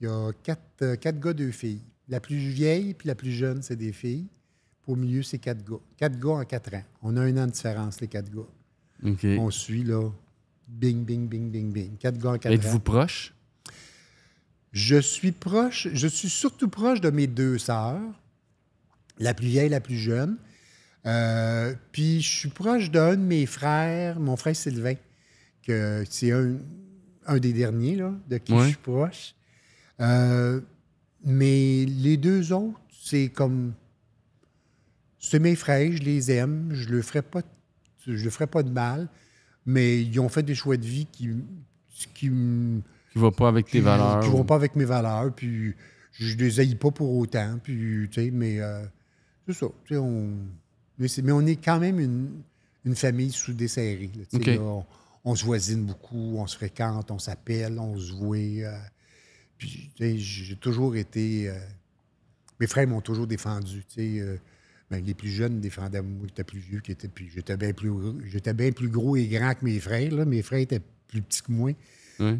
Il y a quatre, quatre gars, deux filles. La plus vieille puis la plus jeune, c'est des filles. Au milieu, c'est quatre gars. Quatre gars en quatre ans. On a un an de différence, les quatre gars. On suit, là, bing, bing, bing, bing, bing. Quatre gars en quatre ans. Êtes-vous proche? Je suis proche. Je suis surtout proche de mes deux sœurs, la plus vieille et la plus jeune. Euh, puis je suis proche d'un de mes frères, mon frère Sylvain, que c'est un, des derniers de qui je suis proche. Euh, mais les deux autres, c'est comme c'est mes frères, je les aime, je le ferai pas, je leur ferai pas de mal, mais ils ont fait des choix de vie qui, qui vont pas avec tes valeurs. Qui vont pas avec mes valeurs, puis je les haïs pas pour autant, puis tu sais, mais euh, c'est ça, tu sais, on, mais, on est quand même une, famille sous desserrée, tu on, se voisine beaucoup, on se fréquente, on s'appelle, on se voit, euh, puis tu sais, j'ai toujours été, euh, mes frères m'ont toujours défendu, tu ben, les plus jeunes défendaient moi j'étais plus vieux, J'étais bien plus, j'étais bien plus gros et grand que mes frères. Mes frères étaient plus petits que moi.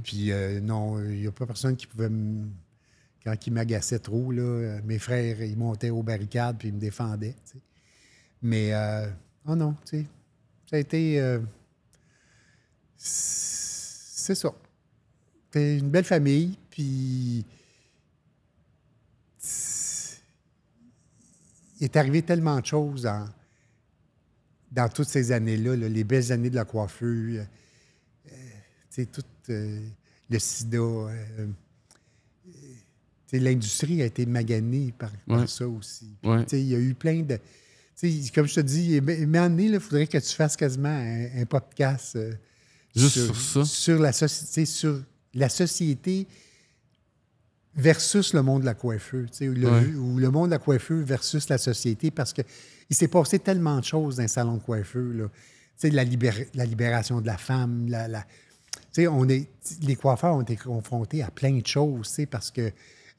Puis euh, non, il n'y a pas personne qui pouvait me. Quand ils m'agaçaient trop, là, euh, mes frères, ils montaient aux barricades puis ils me défendaient. Mais euh, oh non, tu sais. Ça a été. c'est ça. C'est une belle famille, puis il est arrivé tellement de choses dans toutes ces années-là, les belles années de la coiffure, euh, tout euh, le sida. Euh, euh L'industrie a été maganée par, ça aussi. Il y a eu plein de. Comme je te dis, mais il faudrait que tu fasses quasiment un, podcast Sur la, société, sur la société versus le monde de la coiffeuse, ou le monde de la coiffeuse versus la société, parce qu'il s'est passé tellement de choses dans le salon de coiffeuse. La, la, libération de la femme, la, On est... les coiffeurs ont été confrontés à plein de choses, parce que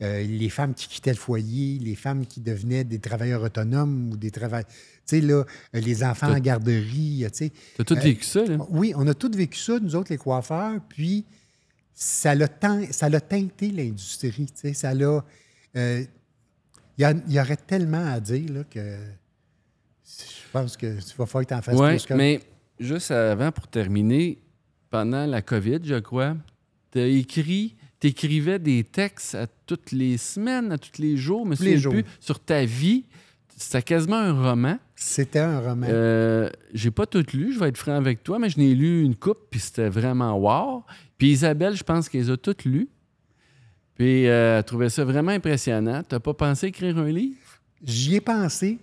euh, les femmes qui quittaient le foyer, les femmes qui devenaient des travailleurs autonomes ou des travailleurs. là, euh, les enfants en garderie, tu as tout euh, vécu ça, Oui, on a tout vécu ça, nous autres, les coiffeurs. Puis, ça l'a teinté l'industrie. Ça l'a. Euh, il y, aurait tellement à dire là, que je pense que tu vas falloir être ouais, plus mais juste avant pour terminer, pendant la COVID, je crois, tu écrit t'écrivais des textes à toutes les semaines, à tous les jours, mais sur ta vie. C'était quasiment un roman. C'était un roman. Euh, j'ai pas tout lu, je vais être franc avec toi, mais je n'ai lu une coupe, puis c'était vraiment wow. Puis Isabelle, je pense qu'elle a toutes lues. Puis euh, elle trouvait ça vraiment impressionnant. n'as pas pensé écrire un livre? J'y ai pensé,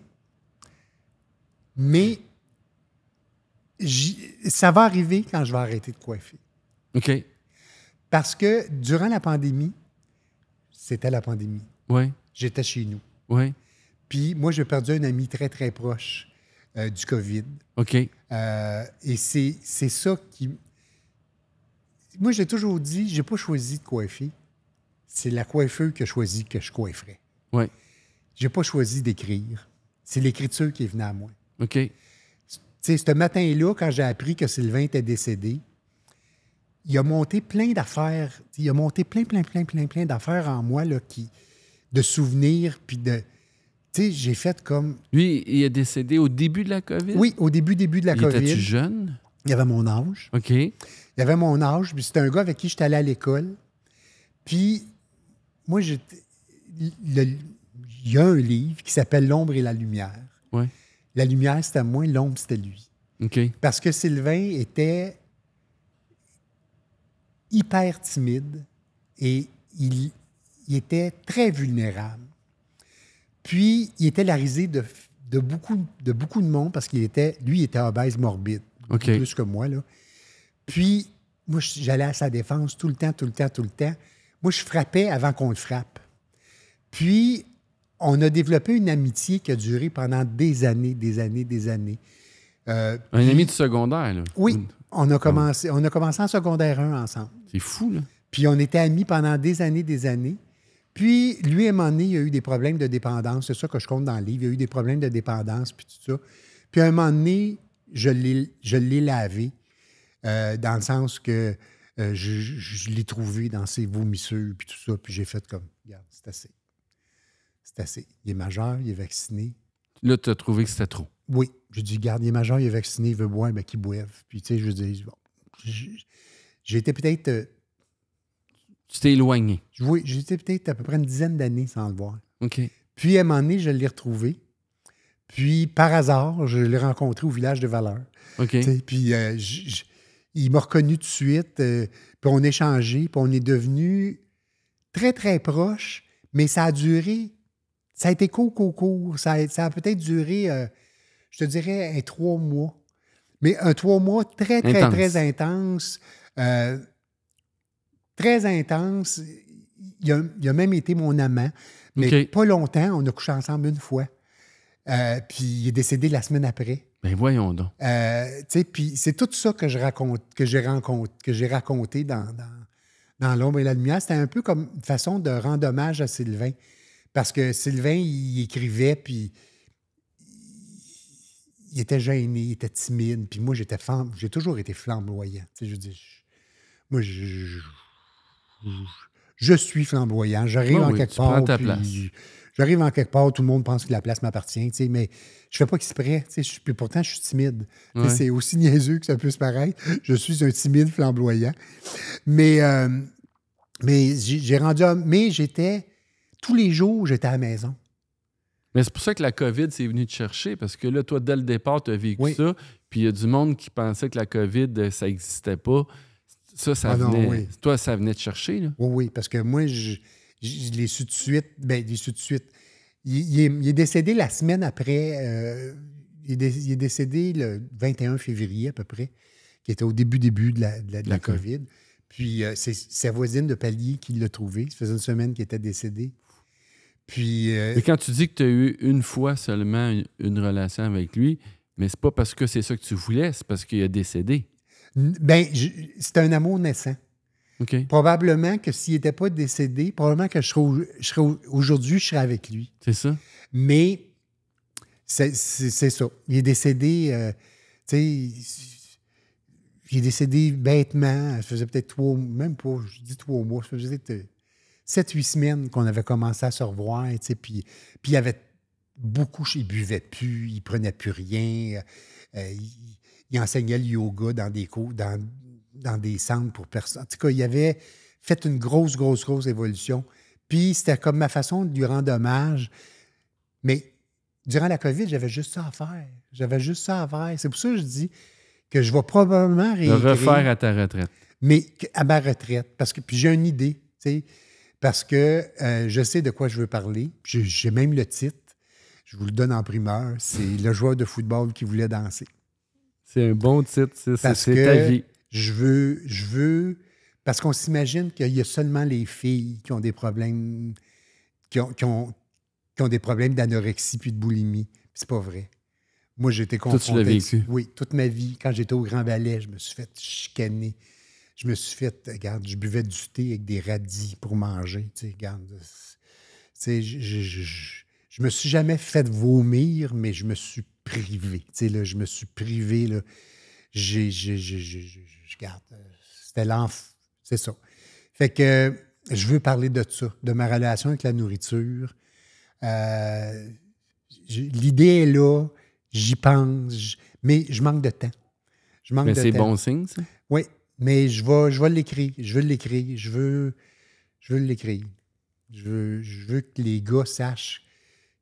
mais ça va arriver quand je vais arrêter de coiffer. OK. Parce que durant la pandémie, c'était la pandémie. Oui. J'étais chez nous. Oui. Puis moi, j'ai perdu un ami très, très proche euh, du COVID. OK. Euh, et c'est ça qui. Moi, j'ai toujours dit, j'ai pas choisi de coiffer. C'est la coiffeuse qui a choisi que je coifferais. Oui. J'ai pas choisi d'écrire. C'est l'écriture qui est venue à moi. OK. Tu sais, ce matin-là, quand j'ai appris que Sylvain était décédé, il a monté plein d'affaires. Il a monté plein, plein, plein, plein, plein d'affaires en moi là, qui, de souvenirs, puis de, j'ai fait comme. Lui, il est décédé au début de la COVID? Oui, au début, début de la il COVID. Était-tu jeune? Il avait mon âge. OK. Il avait mon âge, puis c'était un gars avec qui j'étais allé à l'école. Puis, moi, Il y a un livre qui s'appelle L'ombre et la lumière. Ouais. La lumière, c'était moi, l'ombre, c'était lui. OK. Parce que Sylvain était hyper timide et il était très vulnérable. Puis, il était la risée de, beaucoup, de monde parce qu'il était, lui, il était obèse morbide. Plus que moi, là. Puis, moi, j'allais à sa défense tout le temps, tout le temps, tout le temps. Moi, je frappais avant qu'on le frappe. Puis, on a développé une amitié qui a duré pendant des années, des années, des années. Euh, un ami du secondaire, là. Oui. On a ah. commencé, on a commencé en secondaire 1 ensemble. C'est fou, là. Puis on était amis pendant des années, des années. Puis, lui, à un moment donné, il a eu des problèmes de dépendance. C'est ça que je compte dans le livre. Il a eu des problèmes de dépendance, puis tout ça. Puis, à un moment donné, je l'ai lavé, euh, dans le sens que euh, je, l'ai trouvé dans ses vomissures, puis tout ça. Puis, j'ai fait comme, regarde, c'est assez. C'est assez. Il est majeur, il est vacciné. Là, tu as trouvé que c'était trop. Oui. Je dis, Regarde, il est majeur, il est vacciné, il veut boire, mais ben, qu'il boive. Puis, tu sais, je dis, bon. J'ai été peut-être euh, tu t'es éloigné. J'étais peut-être à peu près une dizaine d'années sans le voir. OK. Puis à un moment donné, je l'ai retrouvé. Puis par hasard, je l'ai rencontré au village de Valeur. OK. puis euh, il m'a reconnu tout de suite. Euh, puis on a échangé. Puis on est devenu très, très proche Mais ça a duré. Ça a été court, co court. Ça a, peut-être duré, euh, je te dirais, un trois mois. Mais un trois mois très, très, très intense très intense. Il a, même été mon amant, mais pas longtemps. On a couché ensemble une fois. Euh, puis il est décédé la semaine après. Ben voyons donc. Euh, puis c'est tout ça que je raconte, que j'ai raconté, raconté dans, dans, l'ombre et la lumière. C'était un peu comme une façon de rendre hommage à Sylvain, parce que Sylvain il écrivait puis il était gêné, il était timide, puis moi j'étais j'ai toujours été flamboyant. je dis, moi je je suis flamboyant, j'arrive ah en quelque part. Ta place. J'arrive en quelque part, tout le monde pense que la place m'appartient, mais je ne fais pas exprès, puis pourtant je suis timide. C'est aussi niaiseux que ça puisse paraître. Je suis un timide flamboyant. Mais, euh, mais j'ai rendu. Mais j'étais. Tous les jours, j'étais à la maison. Mais c'est pour ça que la COVID, s'est venu te chercher, parce que là, toi, dès le départ, tu as vécu ça, puis il y a du monde qui pensait que la COVID, euh, ça n'existait pas. Ça, ça ah venait. Toi, ça venait te chercher, Oui, oui, parce que moi, je, l'ai su de suite. Ben, de suite. Il, est, décédé la semaine après. Euh, il, est décédé le 21 février, à peu près, qui était au début, début de la, COVID. Puis euh, c'est sa voisine de palier qui l'a trouvé. Ça faisait une semaine qu'il était décédé. Puis. Euh, quand tu dis que tu as eu une fois seulement une, une relation avec lui, mais c'est pas parce que c'est ça que tu voulais, c'est parce qu'il a décédé. Ben, c'est un amour naissant. Probablement que s'il n'était pas décédé, probablement que je serais, aujourd'hui, je serais avec lui. C'est ça. Mais c'est ça. Il est décédé, euh, tu sais, il est décédé bêtement. Ça faisait peut-être trois, même pas, je dis trois mois, ça faisait peut-être euh, sept, huit semaines qu'on avait commencé à se revoir, tu sais, puis, puis il avait beaucoup, il buvait plus, il prenait plus rien, euh, il, il enseignait le yoga dans des cours, dans, des centres pour personnes. En tout cas, il avait fait une grosse, grosse, grosse évolution. Puis c'était comme ma façon de lui rendre hommage. Mais durant la COVID, j'avais juste ça à faire. J'avais juste ça à faire. C'est pour ça que je dis que je vais probablement réécrire. Le refaire à ta retraite. Mais à ma retraite. Parce que puis j'ai une idée, tu sais. Parce que euh, je sais de quoi je veux parler. J'ai même le titre. Je vous le donne en primeur. C'est le joueur de football qui voulait danser un bon titre, c'est ta vie. Je veux, je veux, parce qu'on s'imagine qu'il y a seulement les filles qui ont des problèmes, qui ont, ont, des problèmes d'anorexie puis de boulimie. C'est pas vrai. Moi, j'étais été confronté. Oui, toute ma vie. Quand j'étais au Grand Valet, je me suis fait chicaner. Je me suis fait, regarde, je buvais du thé avec des radis pour manger. Tu regarde, je, je, je me suis jamais fait vomir, mais je me suis privé. Tu sais, là, je me suis privé. Là. je garde. Euh, c'était l'enfant. C'est ça. Fait que je veux parler de ça, de ma relation avec la nourriture. Euh, l'idée est là, j'y pense, mais je manque de temps. Je manque mais c'est bon signe, ça? Oui, mais je vais, je vais l'écrire. Je veux l'écrire. Je veux, je veux l'écrire. Je veux, je veux que les gars sachent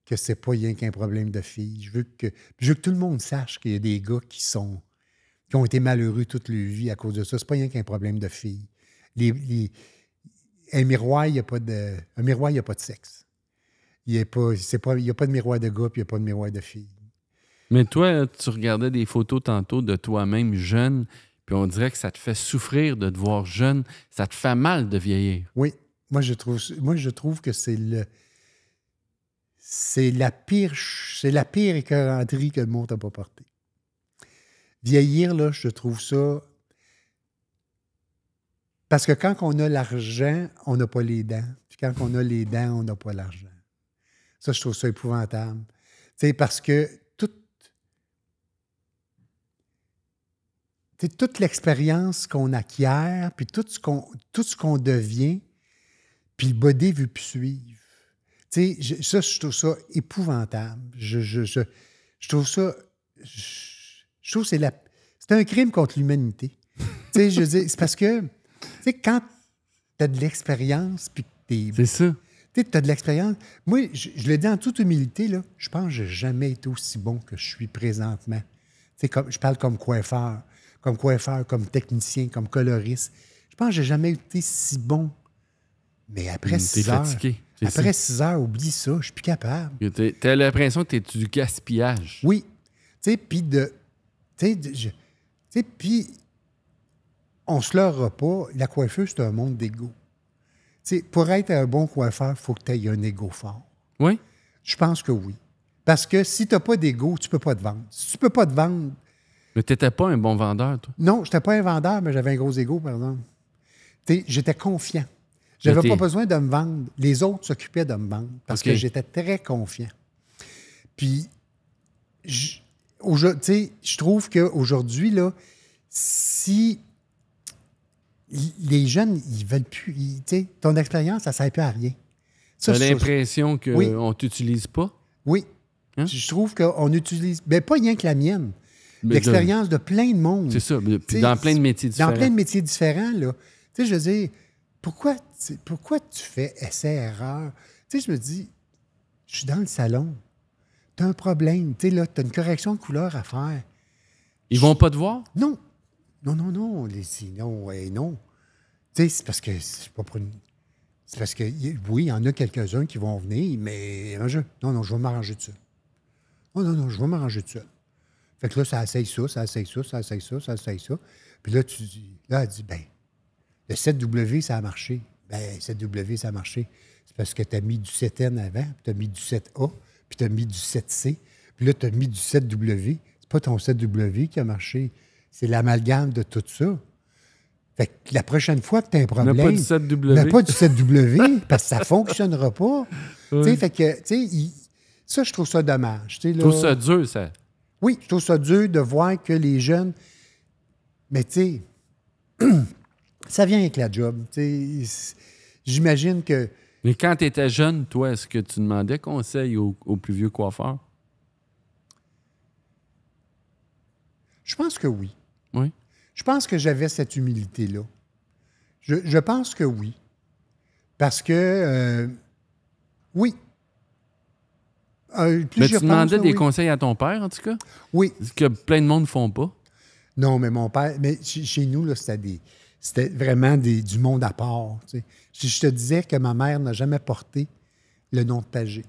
que c'est pas rien qu'un problème de fille. Je veux que, je tout le monde sache qu'il y a des gars qui sont qui ont été malheureux toute leur vie à cause de ça. C'est pas rien qu'un problème de fille. Les, un miroir, il n'y a pas de. Un miroir, il a pas de sexe. Il n'y a, pas, pas, pas de miroir de gars, puis il n'y a pas de miroir de fille. Mais toi, tu regardais des photos tantôt de toi-même jeune, puis on dirait que ça te fait souffrir de te voir jeune. Ça te fait mal de vieillir. Oui. Moi, je trouve, moi, je trouve que c'est le c'est la pire, c'est la pire écœuranterie que le monde n'a pas portée. Vieillir, là, je trouve ça. Parce que quand on a l'argent, on n'a pas les dents. Puis quand on a les dents, on n'a pas l'argent. Ça, je trouve ça épouvantable. C'est parce que toute, toute l'expérience qu'on acquiert, puis tout ce qu'on, tout ce qu'on devient, puis le body veut plus suivre. Tu sais, ça, je trouve ça épouvantable. Je, je, trouve ça. Je, trouve c'est un crime contre l'humanité. tu sais, je c'est parce que, tu sais, quand as de l'expérience, puis t'es. C'est ça. Tu sais, as de l'expérience. Moi, je, le dis en toute humilité, là, je pense que j'ai jamais été aussi bon que je suis présentement. Tu sais, comme, je parle comme coiffeur, comme coiffeur, comme technicien, comme coloriste. Je pense que j'ai jamais été si bon. Mais après hmm, après six heures, oublie ça, je suis plus capable. as l'impression que es du gaspillage. Oui. Tu sais, puis de. Tu sais, puis on se leurre pas. La coiffeuse, c'est un monde d'ego. Tu pour être un bon coiffeur, il faut que tu aies un ego fort. Oui? Je pense que oui. Parce que si tu n'as pas d'ego, tu peux pas te vendre. Si tu peux pas te vendre. Mais tu n'étais pas un bon vendeur, toi. Non, je n'étais pas un vendeur, mais j'avais un gros ego, par exemple. J'étais confiant. J'avais pas besoin de me vendre. Les autres s'occupaient de me vendre parce que j'étais très confiant. Puis, je, je trouve qu'aujourd'hui, là, si les jeunes, ils veulent plus, Tu sais, ton expérience, ça ne sert plus à rien. Tu as l'impression qu'on ne t'utilise pas? Oui. Hein? Je trouve qu'on utilise, mais ben, pas rien que la mienne. Ben, L'expérience de... plein de monde. C'est ça, ben, dans plein de métiers différents. Dans plein de métiers différents, là. Tu sais, je veux dire, pourquoi, tu fais essai-erreur? Tu sais, je me dis, je suis dans le salon, tu as un problème, tu sais, là, tu as une correction de couleur à faire. Ils vont pas te voir? Non. Non, non, non, les non, non. Tu sais, c'est parce que c'est pas C'est parce que, oui, il y en a quelques-uns qui vont venir, mais non, non, je vais m'arranger de ça. Non, non, non, je vais m'arranger de ça. Fait que là, ça essaye ça, ça essaye ça, ça essaye ça, ça essaye ça. Puis là, tu dis, là, elle dit, ben, le 7W, ça a marché. Ben, 7W, ça a marché. C'est parce que tu as mis du 7N avant, puis tu as mis du 7A, puis tu as mis du 7C, puis là, tu as mis du 7W. C'est pas ton 7W qui a marché. C'est l'amalgame de tout ça. Fait que la prochaine fois que tu as un problème, pas du 7W. Mais pas du 7W parce que ça ne fonctionnera pas. Tu sais, fait que, tu sais, ça, je trouve ça dommage. Tu sais, ça dur, ça. Oui, je trouve ça dur de voir que les jeunes. Mais tu sais, *clears throat* Ça vient avec la job. J'imagine que. Mais quand tu étais jeune, toi, est-ce que tu demandais conseil aux, plus vieux coiffeurs? Je pense que oui. Oui. Je pense que j'avais cette humilité-là. Je, pense que oui. Parce que, euh, oui. Euh, mais tu demandais des conseils à ton père, en tout cas? Oui. Ce que plein de monde ne font pas. Non, mais mon père, mais chez nous, là, c'était des c'était vraiment du monde à part. Tu sais. je, te disais que ma mère n'a jamais porté le nom de Pagé.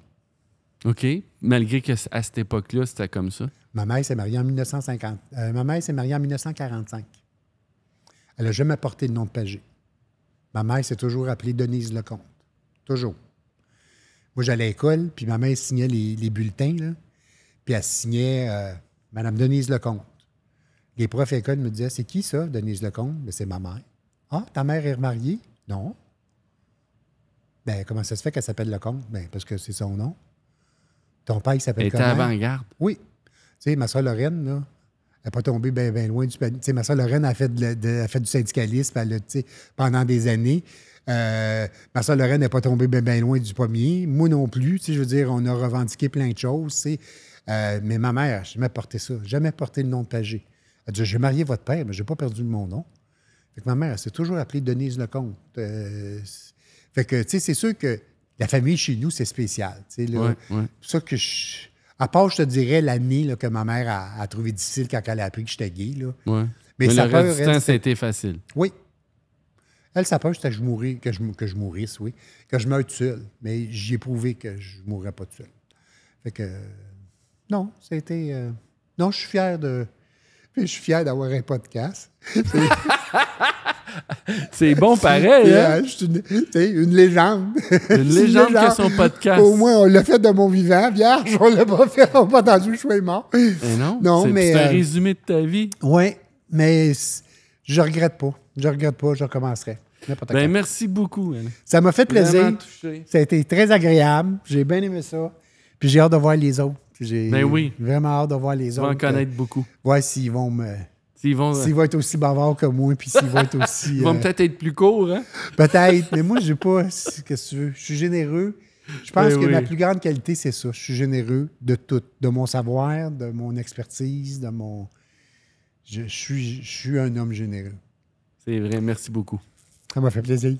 OK. Malgré que à cette époque-là, c'était comme ça. Ma mère s'est mariée en 1950. Euh, ma mère s'est mariée en 1945. Elle n'a jamais porté le nom de Pagé. Ma mère s'est toujours appelée Denise Lecomte. Toujours. Moi, j'allais à l'école, puis ma mère signait les, bulletins, puis elle signait Mme euh, Madame Denise Lecomte les profs écoles me disaient C'est qui ça, Denise Lecomte ben, C'est ma mère. Ah, ta mère est remariée Non. Ben, comment ça se fait qu'elle s'appelle Lecomte ben, Parce que c'est son nom. Ton père, il s'appelle comment? Elle était avant-garde. Oui. Tu sais, ma soeur Lorraine, là, elle n'est pas tombée bien loin du sais, ma soeur Lorraine a fait, de, a fait du syndicalisme pendant des années. Euh, ma soeur Lorraine n'est pas tombée bien loin du premier. Moi non plus. je veux dire, on a revendiqué plein de choses. Euh, mais ma mère, j'ai jamais porté ça. Jamais porté le nom de Pagé. Elle dit J'ai marié votre père, mais j'ai pas perdu mon nom. Fait ma mère, s'est toujours appelée Denise Lecomte. Euh, fait que, tu sais, c'est sûr que la famille chez nous, c'est spécial. C'est ça que je. À part, je te dirais l'année que ma mère a, trouvée trouvé difficile quand elle a appris que j'étais gay. Mais, Mais ça a été facile. Oui. Elle, sa peur, c'était que je, que, je, que je mourisse, oui. Que je meure tout seul. Mais j'ai prouvé que je ne mourrais pas tout seul. Fait que. Non, c'était. Euh, non, je suis fier de, je suis fier d'avoir un podcast. *laughs* c'est bon pareil. C'est hein? une, légende. Une *laughs* légende, son podcast. Au moins, on l'a fait de mon vivant. Vierge, on l'a pas fait. On n'a pas entendu que je sois mort. Eh non, c'est un euh, résumé de ta vie. Oui, mais je regrette pas. Je regrette pas. Je recommencerai. Ben, merci beaucoup. Ça m'a fait plaisir. Ça a été très agréable. J'ai bien aimé ça. Puis j'ai hâte de voir les autres. J'ai ben oui. vraiment hâte de voir les autres. Je vais en connaître euh, beaucoup. Ouais, s'ils vont me. S'ils vont, euh, vont être aussi bavards que moi, puis s'ils vont être *laughs* aussi. Ils vont euh, peut-être être plus courts, hein? Peut-être, mais moi, j'ai pas. ce que tu veux? Je suis généreux. Je pense ben que ma plus grande qualité, c'est ça. Je suis généreux de tout, de mon savoir, de mon expertise, de mon. je suis, je suis un homme généreux. C'est vrai, merci beaucoup. Ça m'a fait plaisir.